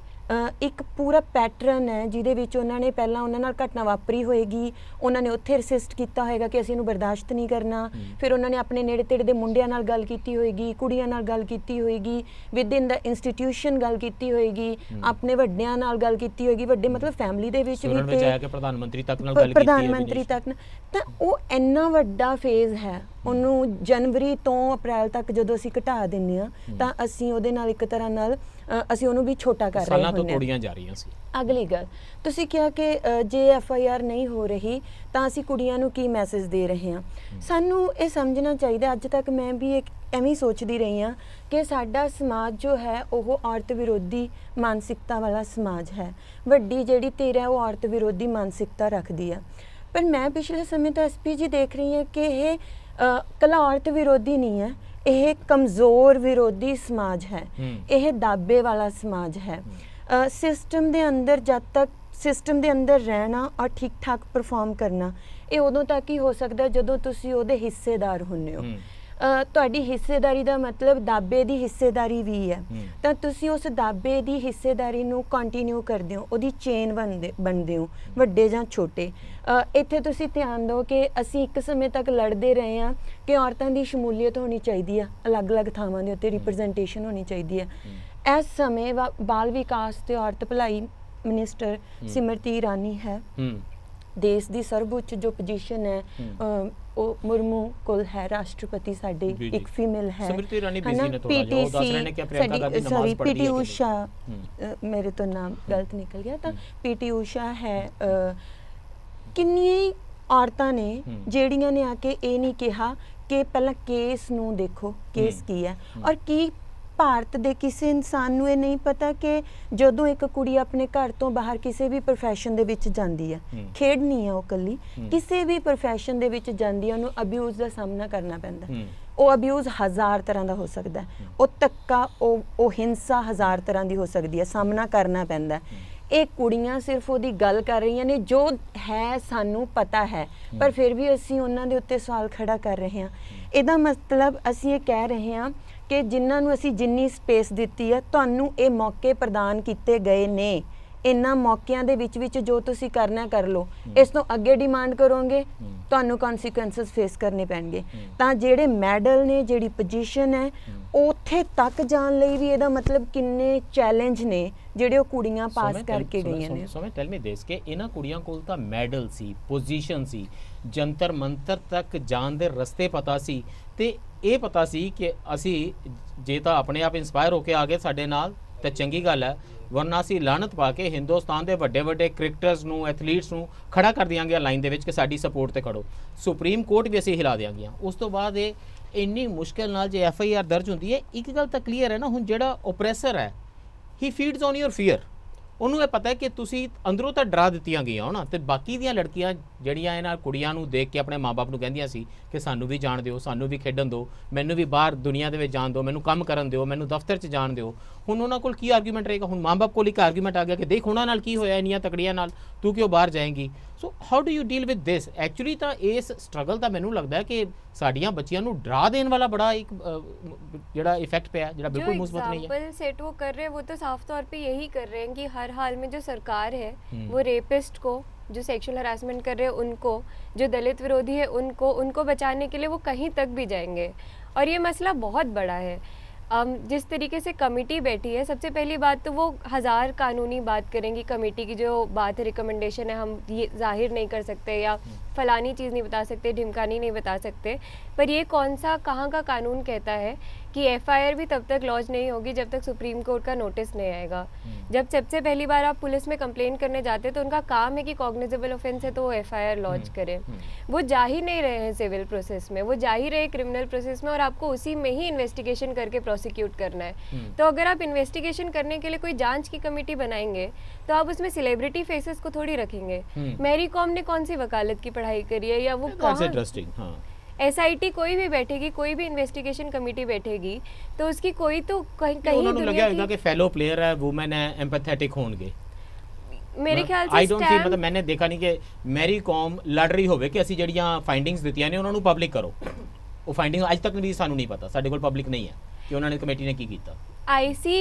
ਇੱਕ ਪੂਰਾ ਪੈਟਰਨ ਹੈ ਜਿਹਦੇ ਵਿੱਚ ਉਹਨਾਂ ਨੇ ਪਹਿਲਾਂ ਉਹਨਾਂ ਨਾਲ ਘਟਨਾ ਵਾਪਰੀ ਹੋਏਗੀ ਉਹਨਾਂ ਨੇ ਉੱਥੇ ਰਿਸਿਸਟ ਕੀਤਾ ਹੋਏਗਾ ਕਿ ਅਸੀਂ ਇਹਨੂੰ ਬਰਦਾਸ਼ਤ ਨਹੀਂ ਕਰਨਾ ਫਿਰ ਉਹਨਾਂ ਨੇ ਆਪਣੇ ਨੇੜੇ ਤੇੜੇ ਦੇ ਮੁੰਡਿਆਂ ਨਾਲ ਗੱਲ ਕੀਤੀ ਹੋਏਗੀ ਕੁੜੀਆਂ ਨਾਲ ਗੱਲ ਕੀਤੀ ਹੋਏਗੀ ਇਨ ਦਾ ਇੰਸਟੀਟਿਊਸ਼ਨ ਗੱਲ ਕੀਤੀ ਹੋਏਗੀ ਆਪਣੇ ਵੱਡਿਆਂ ਨਾਲ ਗੱਲ ਕੀਤੀ ਹੋਏਗੀ ਵੱਡੇ ਮਤਲਬ ਫੈਮਿਲੀ ਦੇ ਵਿੱਚ ਵੀ ਤੇ ਪ੍ਰਧਾਨ ਮੰਤਰੀ ਤੱਕ ਨਾਲ ਗੱਲ ਕੀਤੀ ਪ੍ਰਧਾਨ ਮੰਤਰੀ ਤੱਕ ਤਾਂ ਉਹ ਇੰਨਾ ਵੱਡਾ ਫੇਜ਼ ਹੈ ਉਹਨੂੰ ਜਨਵਰੀ ਤੋਂ ਅਪ੍ਰੈਲ ਤੱਕ ਜਦੋਂ ਅਸੀਂ ਘਟਾ ਦਿੰਨੇ ਆ ਤਾਂ ਅਸੀਂ ਉਹਦੇ ਨਾਲ ਇੱਕ ਤਰ੍ਹਾਂ ਨਾਲ ਅਸੀਂ ਉਹਨੂੰ ਵੀ ਛੋਟਾ ਕਰ ਰਹੇ ਹਾਂ ਸਾਲਾਂ ਤੋਂ ਕੁੜੀਆਂ ਜਾ ਰਹੀਆਂ ਸੀ ਅਗਲੀ ਗੱਲ ਤੁਸੀਂ ਕਿਹਾ ਕਿ ਜੇ ਐਫ ਆਈ ਆਰ ਨਹੀਂ ਹੋ ਰਹੀ ਤਾਂ ਅਸੀਂ ਕੁੜੀਆਂ ਨੂੰ ਕੀ ਮੈਸੇਜ ਦੇ ਰਹੇ ਹਾਂ ਸਾਨੂੰ ਇਹ ਸਮਝਣਾ ਚਾਹੀਦਾ ਅੱਜ ਤੱਕ ਮੈਂ ਵੀ ਇੱਕ ਐਵੇਂ ਹੀ ਸੋਚਦੀ ਰਹੀ ਹਾਂ ਕਿ ਸਾਡਾ ਸਮਾਜ ਜੋ ਹੈ ਉਹ ਔਰਤ ਵਿਰੋਧੀ ਮਾਨਸਿਕਤਾ ਵਾਲਾ ਸਮਾਜ ਹੈ ਵੱਡੀ ਜਿਹੜੀ ਧਿਰ ਹੈ ਉਹ ਔਰਤ ਵਿਰੋਧੀ ਮਾਨਸਿਕਤਾ ਰੱਖਦੀ ਹੈ ਪਰ ਮੈਂ ਪਿਛਲੇ ਸਮੇਂ ਤੋਂ ਐਸਪੀਜੀ ਦੇਖ ਰਹੀ ਹਾਂ ਕਿ ਇਹ ਕਲਾ ਵਿਰੋਧੀ ਨਹੀਂ ਹੈ ਇਹ ਕਮਜ਼ੋਰ ਵਿਰੋਧੀ ਸਮਾਜ ਹੈ ਇਹ ਦਾਬੇ ਵਾਲਾ ਸਮਾਜ ਹੈ ਸਿਸਟਮ ਦੇ ਅੰਦਰ ਜਦ ਤੱਕ ਸਿਸਟਮ ਦੇ ਅੰਦਰ ਰਹਿਣਾ ਔਰ ਠੀਕ ਠਾਕ ਪਰਫਾਰਮ ਕਰਨਾ ਇਹ ਉਦੋਂ ਤੱਕ ਹੀ ਹੋ ਸਕਦਾ ਜਦੋਂ ਤੁਸੀਂ ਉਹਦੇ ਹਿੱਸੇਦਾਰ ਹੁੰਨੇ ਹੋ ਤੁਹਾਡੀ ਹਿੱਸੇਦਾਰੀ ਦਾ ਮਤਲਬ ਦਾਬੇ ਦੀ ਹਿੱਸੇਦਾਰੀ ਵੀ ਹੈ ਤਾਂ ਤੁਸੀਂ ਉਸ ਦਾਬੇ ਦੀ ਹਿੱਸੇਦਾਰੀ ਨੂੰ ਕੰਟੀਨਿਊ ਕਰਦੇ ਹੋ ਉਹਦੀ ਚੇਨ ਬਣਦੇ ਬਣਦੇ ਹੋ ਵੱਡੇ ਜਾਂ ਛੋਟੇ ਇੱਥੇ ਤੁਸੀਂ ਧਿਆਨ ਦਿਓ ਕਿ ਅਸੀਂ ਇੱਕ ਸਮੇਂ ਤੱਕ ਲੜਦੇ ਰਹੇ ਹਾਂ ਕਿ ਔਰਤਾਂ ਦੀ ਸ਼ਮੂਲੀਅਤ ਹੋਣੀ ਚਾਹੀਦੀ ਆ ਅਲੱਗ-ਅਲੱਗ ਥਾਵਾਂ ਦੇ ਉੱਤੇ ਰਿਪਰੈਜ਼ੈਂਟੇਸ਼ਨ ਹੋਣੀ ਚਾਹੀਦੀ ਆ ਇਸ ਸਮੇਂ ਬਾਲ ਵਿਕਾਸ ਤੇ ਔਰਤ ਭਲਾਈ ਮਿਨਿਸਟਰ ਸਿਮਰਤੀ ਰਾਨੀ ਹੈ ਦੇਸ਼ ਦੀ ਸਰਵਉੱਚ ਜੋ ਪੋਜੀਸ਼ਨ ਹੈ ਉਹ ਮੁਰਮੂ ਕੋਲ ਹੈ ਰਾਸ਼ਟਰਪਤੀ ਸਾਡੇ ਇੱਕ ਫੀਮੇਲ ਹੈ ਸਮ੍ਰਿਤੀ ਰਾਣੀ ਬੀਜੀ ਨੇ ਥੋੜਾ ਜਿਹਾ ਉਹ ਦੱਸ ਰਹੇ ਨੇ ਕਿ ਪ੍ਰਿਯੰਕਾ ਗਾਂਧੀ ਨਮਾਜ਼ ਪੜ੍ਹਦੀ ਹੈ ਪੀਟੀ ਊਸ਼ਾ ਮੇਰੇ ਤੋਂ ਨਾਮ ਗਲਤ ਨਿਕਲ ਗਿਆ ਤਾਂ ਪੀਟੀ ਊਸ਼ਾ ਹੈ ਕਿੰਨੀਆਂ ਔਰਤਾਂ ਨੇ ਜਿਹੜੀਆਂ ਨੇ ਆ ਕੇ ਇਹ ਨਹੀਂ ਕਿਹਾ ਕਿ ਪਹਿਲਾਂ ਕੇਸ ਨੂੰ ਦੇਖੋ ਕੇਸ ਕੀ ਹੈ ਔਰ ਕੀ ਭਾਰਤ ਦੇ ਕਿਸੇ ਇਨਸਾਨ ਨੂੰ ਇਹ ਨਹੀਂ ਪਤਾ ਕਿ ਜਦੋਂ ਇੱਕ ਕੁੜੀ ਆਪਣੇ ਘਰ ਤੋਂ ਬਾਹਰ ਕਿਸੇ ਵੀ profession ਦੇ ਵਿੱਚ ਜਾਂਦੀ ਹੈ ਖੇਡ ਨਹੀਂ ਹੈ ਉਹ ਕੱਲੀ ਕਿਸੇ ਵੀ profession ਦੇ ਵਿੱਚ ਜਾਂਦੀ ਹੈ ਉਹਨੂੰ ਅਬਿਊਜ਼ ਦਾ ਸਾਹਮਣਾ ਕਰਨਾ ਪੈਂਦਾ ਉਹ ਅਬਿਊਜ਼ ਹਜ਼ਾਰ ਤਰ੍ਹਾਂ ਦਾ ਹੋ ਸਕਦਾ ਹੈ ਉਹ ਤੱਕਾ ਉਹ ਉਹ ਹਿੰਸਾ ਹਜ਼ਾਰ ਤਰ੍ਹਾਂ ਦੀ ਹੋ ਸਕਦੀ ਹੈ ਸਾਹਮਣਾ ਕਰਨਾ ਪੈਂਦਾ ਇਹ ਕੁੜੀਆਂ ਸਿਰਫ ਉਹਦੀ ਗੱਲ ਕਰ ਰਹੀਆਂ ਨੇ ਜੋ ਹੈ ਸਾਨੂੰ ਪਤਾ ਹੈ ਪਰ ਫਿਰ ਵੀ ਅਸੀਂ ਉਹਨਾਂ ਦੇ ਉੱਤੇ ਸਵਾਲ ਖੜਾ ਕਰ ਰਹੇ ਹਾਂ ਇਹਦਾ ਮਤਲਬ ਅਸੀਂ ਇਹ ਕਹਿ ਰਹੇ ਹਾਂ ਕਿ ਜਿਨ੍ਹਾਂ ਨੂੰ ਅਸੀਂ ਜਿੰਨੀ ਸਪੇਸ ਦਿੱਤੀ ਹੈ ਤੁਹਾਨੂੰ ਇਹ ਮੌਕੇ ਪ੍ਰਦਾਨ ਕੀਤੇ ਗਏ ਨੇ ਇਨ੍ਹਾਂ ਮੌਕਿਆਂ ਦੇ ਵਿੱਚ ਵਿੱਚ ਜੋ ਤੁਸੀਂ ਕਰਨਾ ਕਰ ਲਓ ਇਸ ਤੋਂ ਅੱਗੇ ਡਿਮਾਂਡ ਕਰੋਗੇ ਤੁਹਾਨੂੰ ਕਨਸੀਕੁਐਂਸਸ ਫੇਸ ਕਰਨੇ ਪੈਣਗੇ ਤਾਂ ਜਿਹੜੇ ਮੈਡਲ ਨੇ ਜਿਹੜੀ ਪੋਜੀਸ਼ਨ ਹੈ ਉੱਥੇ ਤੱਕ ਜਾਣ ਲਈ ਵੀ ਇਹਦਾ ਮਤਲਬ ਕਿੰਨੇ ਚੈਲੰਜ ਨੇ ਜਿਹੜੇ ਉਹ ਕੁੜੀਆਂ ਪਾਸ ਕਰਕੇ ਗਈਆਂ ਨੇ ਸੋਮੇ ਟੈਲ ਮੀ ਦੇਸ ਕੇ ਇਹਨਾਂ ਕੁੜੀਆਂ ਕੋਲ ਤਾਂ ਮੈਡਲ ਸੀ ਪੋਜੀਸ਼ਨ ਸੀ ਜੰਤਰ ਮੰਤਰ ਤੱਕ ਜਾਣ ਦੇ ਰਸਤੇ ਪਤਾ ਸੀ ਤੇ ਇਹ ਪਤਾ ਸੀ ਕਿ ਅਸੀਂ ਜੇ ਤਾਂ ਆਪਣੇ ਆਪ ਇਨਸਪਾਇਰ ਹੋ ਕੇ ਆ ਗਏ ਸਾਡੇ ਨਾਲ ਤਾਂ ਚੰਗੀ ਗੱਲ ਹੈ ਵਰਨਾ ਸੀ ਲਾਨਤ ਪਾ ਕੇ ਹਿੰਦੁਸਤਾਨ ਦੇ ਵੱਡੇ ਵੱਡੇ ਕ੍ਰਿਕਟਰਸ ਨੂੰ ਐਥਲੀਟਸ ਨੂੰ ਖੜਾ ਕਰ ਦਿਆਂਗੇ ਲਾਈਨ ਦੇ ਵਿੱਚ ਕਿ ਸਾਡੀ ਸਪੋਰਟ ਤੇ ਖੜੋ ਸੁਪਰੀਮ ਕੋਰਟ ਵੀ ਅਸੀਂ ਹਿਲਾ ਦਿਆਂਗੇ ਉਸ ਤੋਂ ਬਾਅਦ ਇਹ ਇੰਨੀ ਮੁਸ਼ਕਲ ਨਾਲ ਜੇ ਐਫ ਆਈ ਆਰ ਦਰਜ ਹੁੰਦੀ ਹੈ ਇੱਕ ਗੱਲ ਤਾਂ ਕਲੀਅਰ ਹੈ ਨਾ ਹੁਣ ਜਿਹੜਾ ਓਪਰੈਸਰ ਹੈ he feeds on your fear ਉਹਨੂੰ ਇਹ ਪਤਾ ਹੈ ਕਿ ਤੁਸੀਂ ਅੰਦਰੋਂ ਤਾਂ ਡਰਾ ਦਿੱਤੀਆਂ ਗਈਆਂ ਹੋਣਾ ਤੇ ਬਾਕੀ ਦੀਆਂ ਲੜਕੀਆਂ ਜਿਹੜੀਆਂ ਇਹਨਾਂ ਕੁੜੀਆਂ ਨੂੰ ਦੇਖ ਕੇ ਆਪਣੇ ਮਾਪੇ ਨੂੰ ਕਹਿੰਦੀਆਂ ਸੀ ਕਿ ਸਾਨੂੰ ਵੀ ਜਾਣ ਦਿਓ ਸਾਨੂੰ ਵੀ ਖੇਡਣ ਦਿਓ ਮੈਨੂੰ ਵੀ ਬਾਹਰ ਦੁਨੀਆ ਦੇ ਵਿੱਚ ਜਾਣ ਦਿਓ ਮੈਨੂੰ ਕੰਮ ਕਰਨ ਦਿਓ ਮੈਨੂੰ ਦਫ਼ਤਰ 'ਚ ਜਾਣ ਦਿਓ ਹੁਣ ਉਹਨਾਂ ਕੋਲ ਕੀ ਆਰਗੂਮੈਂਟ ਰਹੇਗਾ ਹੁਣ ਮਾਂ-ਬਾਪ ਕੋਲ ਇੱਕ ਆਰਗੂਮੈਂਟ ਆ ਗਿਆ ਕਿ ਦੇਖ ਉਹਨਾਂ ਨਾਲ ਕੀ ਹੋਇਆ ਇੰਨੀਆਂ ਤਕੜੀਆਂ ਨਾਲ ਤੂੰ ਕਿਉਂ ਬਾਹਰ ਜਾਏਂਗੀ so how do you deal with this actually ਤਾਂ ਇਸ ਸਟਰਗਲ ਦਾ ਮੈਨੂੰ ਲੱਗਦਾ ਹੈ ਕਿ ਸਾਡੀਆਂ ਬੱਚੀਆਂ ਨੂੰ ਡਰਾ ਦੇਣ ਵਾਲਾ ਬੜਾ ਇੱਕ ਜਿਹੜਾ ਇਫੈਕਟ ਪਿਆ ਜਿਹੜਾ ਬਿਲਕੁਲ ਮੁਸਬਤ ਨਹੀਂ ਹੈ एग्जांपल सेट वो कर रहे हैं वो तो साफ तौर पे यही कर रहे हैं कि हर हाल में जो सरकार है वो रेपिस्ट को जो सेक्सुअल हरासमेंट कर रहे हैं उनको जो दलित विरोधी है उनको उनको बचाने के लिए वो कहीं तक भी जाएंगे और ये मसला बहुत बड़ा जिस तरीके से कमेटी बैठी है सबसे पहली बात तो वो हज़ार कानूनी बात करेंगी कमेटी की जो बात रिकमेंडेशन है हम ये जाहिर नहीं कर सकते या हम्म। फ़लानी चीज़ नहीं बता सकते ढिमकानी नहीं बता सकते पर ये कौन सा कहाँ का कानून कहता है कि एफआईआर भी तब तक लॉन्च नहीं होगी जब तक सुप्रीम कोर्ट का नोटिस नहीं आएगा हम्म। जब सबसे पहली बार आप पुलिस में कंप्लेन करने जाते तो उनका काम है कि कॉग्निजेबल ऑफेंस है तो वो एफ आई लॉन्च हम्म, करें हम्म। वो जा ही नहीं रहे हैं सिविल प्रोसेस में वो जा ही रहे क्रिमिनल प्रोसेस में और आपको उसी में ही इन्वेस्टिगेशन करके प्रोसिक्यूट करना है तो अगर आप इन्वेस्टिगेशन करने के लिए कोई जाँच की कमेटी बनाएंगे तो आप उसमें सेलिब्रिटी फेसेस को थोड़ी रखेंगे मैरी कॉम ने कौन सी वकालत की पढ़ाई करी है या वो कौन एसआईटी कोई भी बैठेगी कोई भी इन्वेस्टिगेशन कमेटी बैठेगी तो उसकी कोई तो कहीं कहीं दुनिया की कि फेलो प्लेयर है वुमेन है एम्पैथेटिक होंगे ਮੇਰੇ ਖਿਆਲ ਚ ਆਈ ਡੋਨਟ ਸੀ ਮਤਲਬ ਮੈਨੇ ਦੇਖਾ ਨਹੀਂ ਕਿ ਮੈਰੀ ਕੌਮ ਲੜ ਰਹੀ ਹੋਵੇ ਕਿ ਅਸੀਂ ਜਿਹੜੀਆਂ ਫਾਈਂਡਿੰਗਸ ਦਿੱਤੀਆਂ ਨੇ ਉਹਨਾਂ ਨੂੰ ਪਬਲਿਕ ਕਰੋ ਉਹ ਫਾਈਂਡਿੰਗ ਅੱਜ ਤੱਕ ਵੀ ਸਾਨੂੰ ਨਹੀਂ ਪਤਾ ਸਾਡੇ ਕੋਲ ਪਬਲਿਕ ਨਹੀਂ ਹੈ ਕਿ ਉਹਨਾਂ ਨੇ ਕਮੇਟੀ ਨੇ ਕੀ ਕੀਤਾ ਆਈਸੀ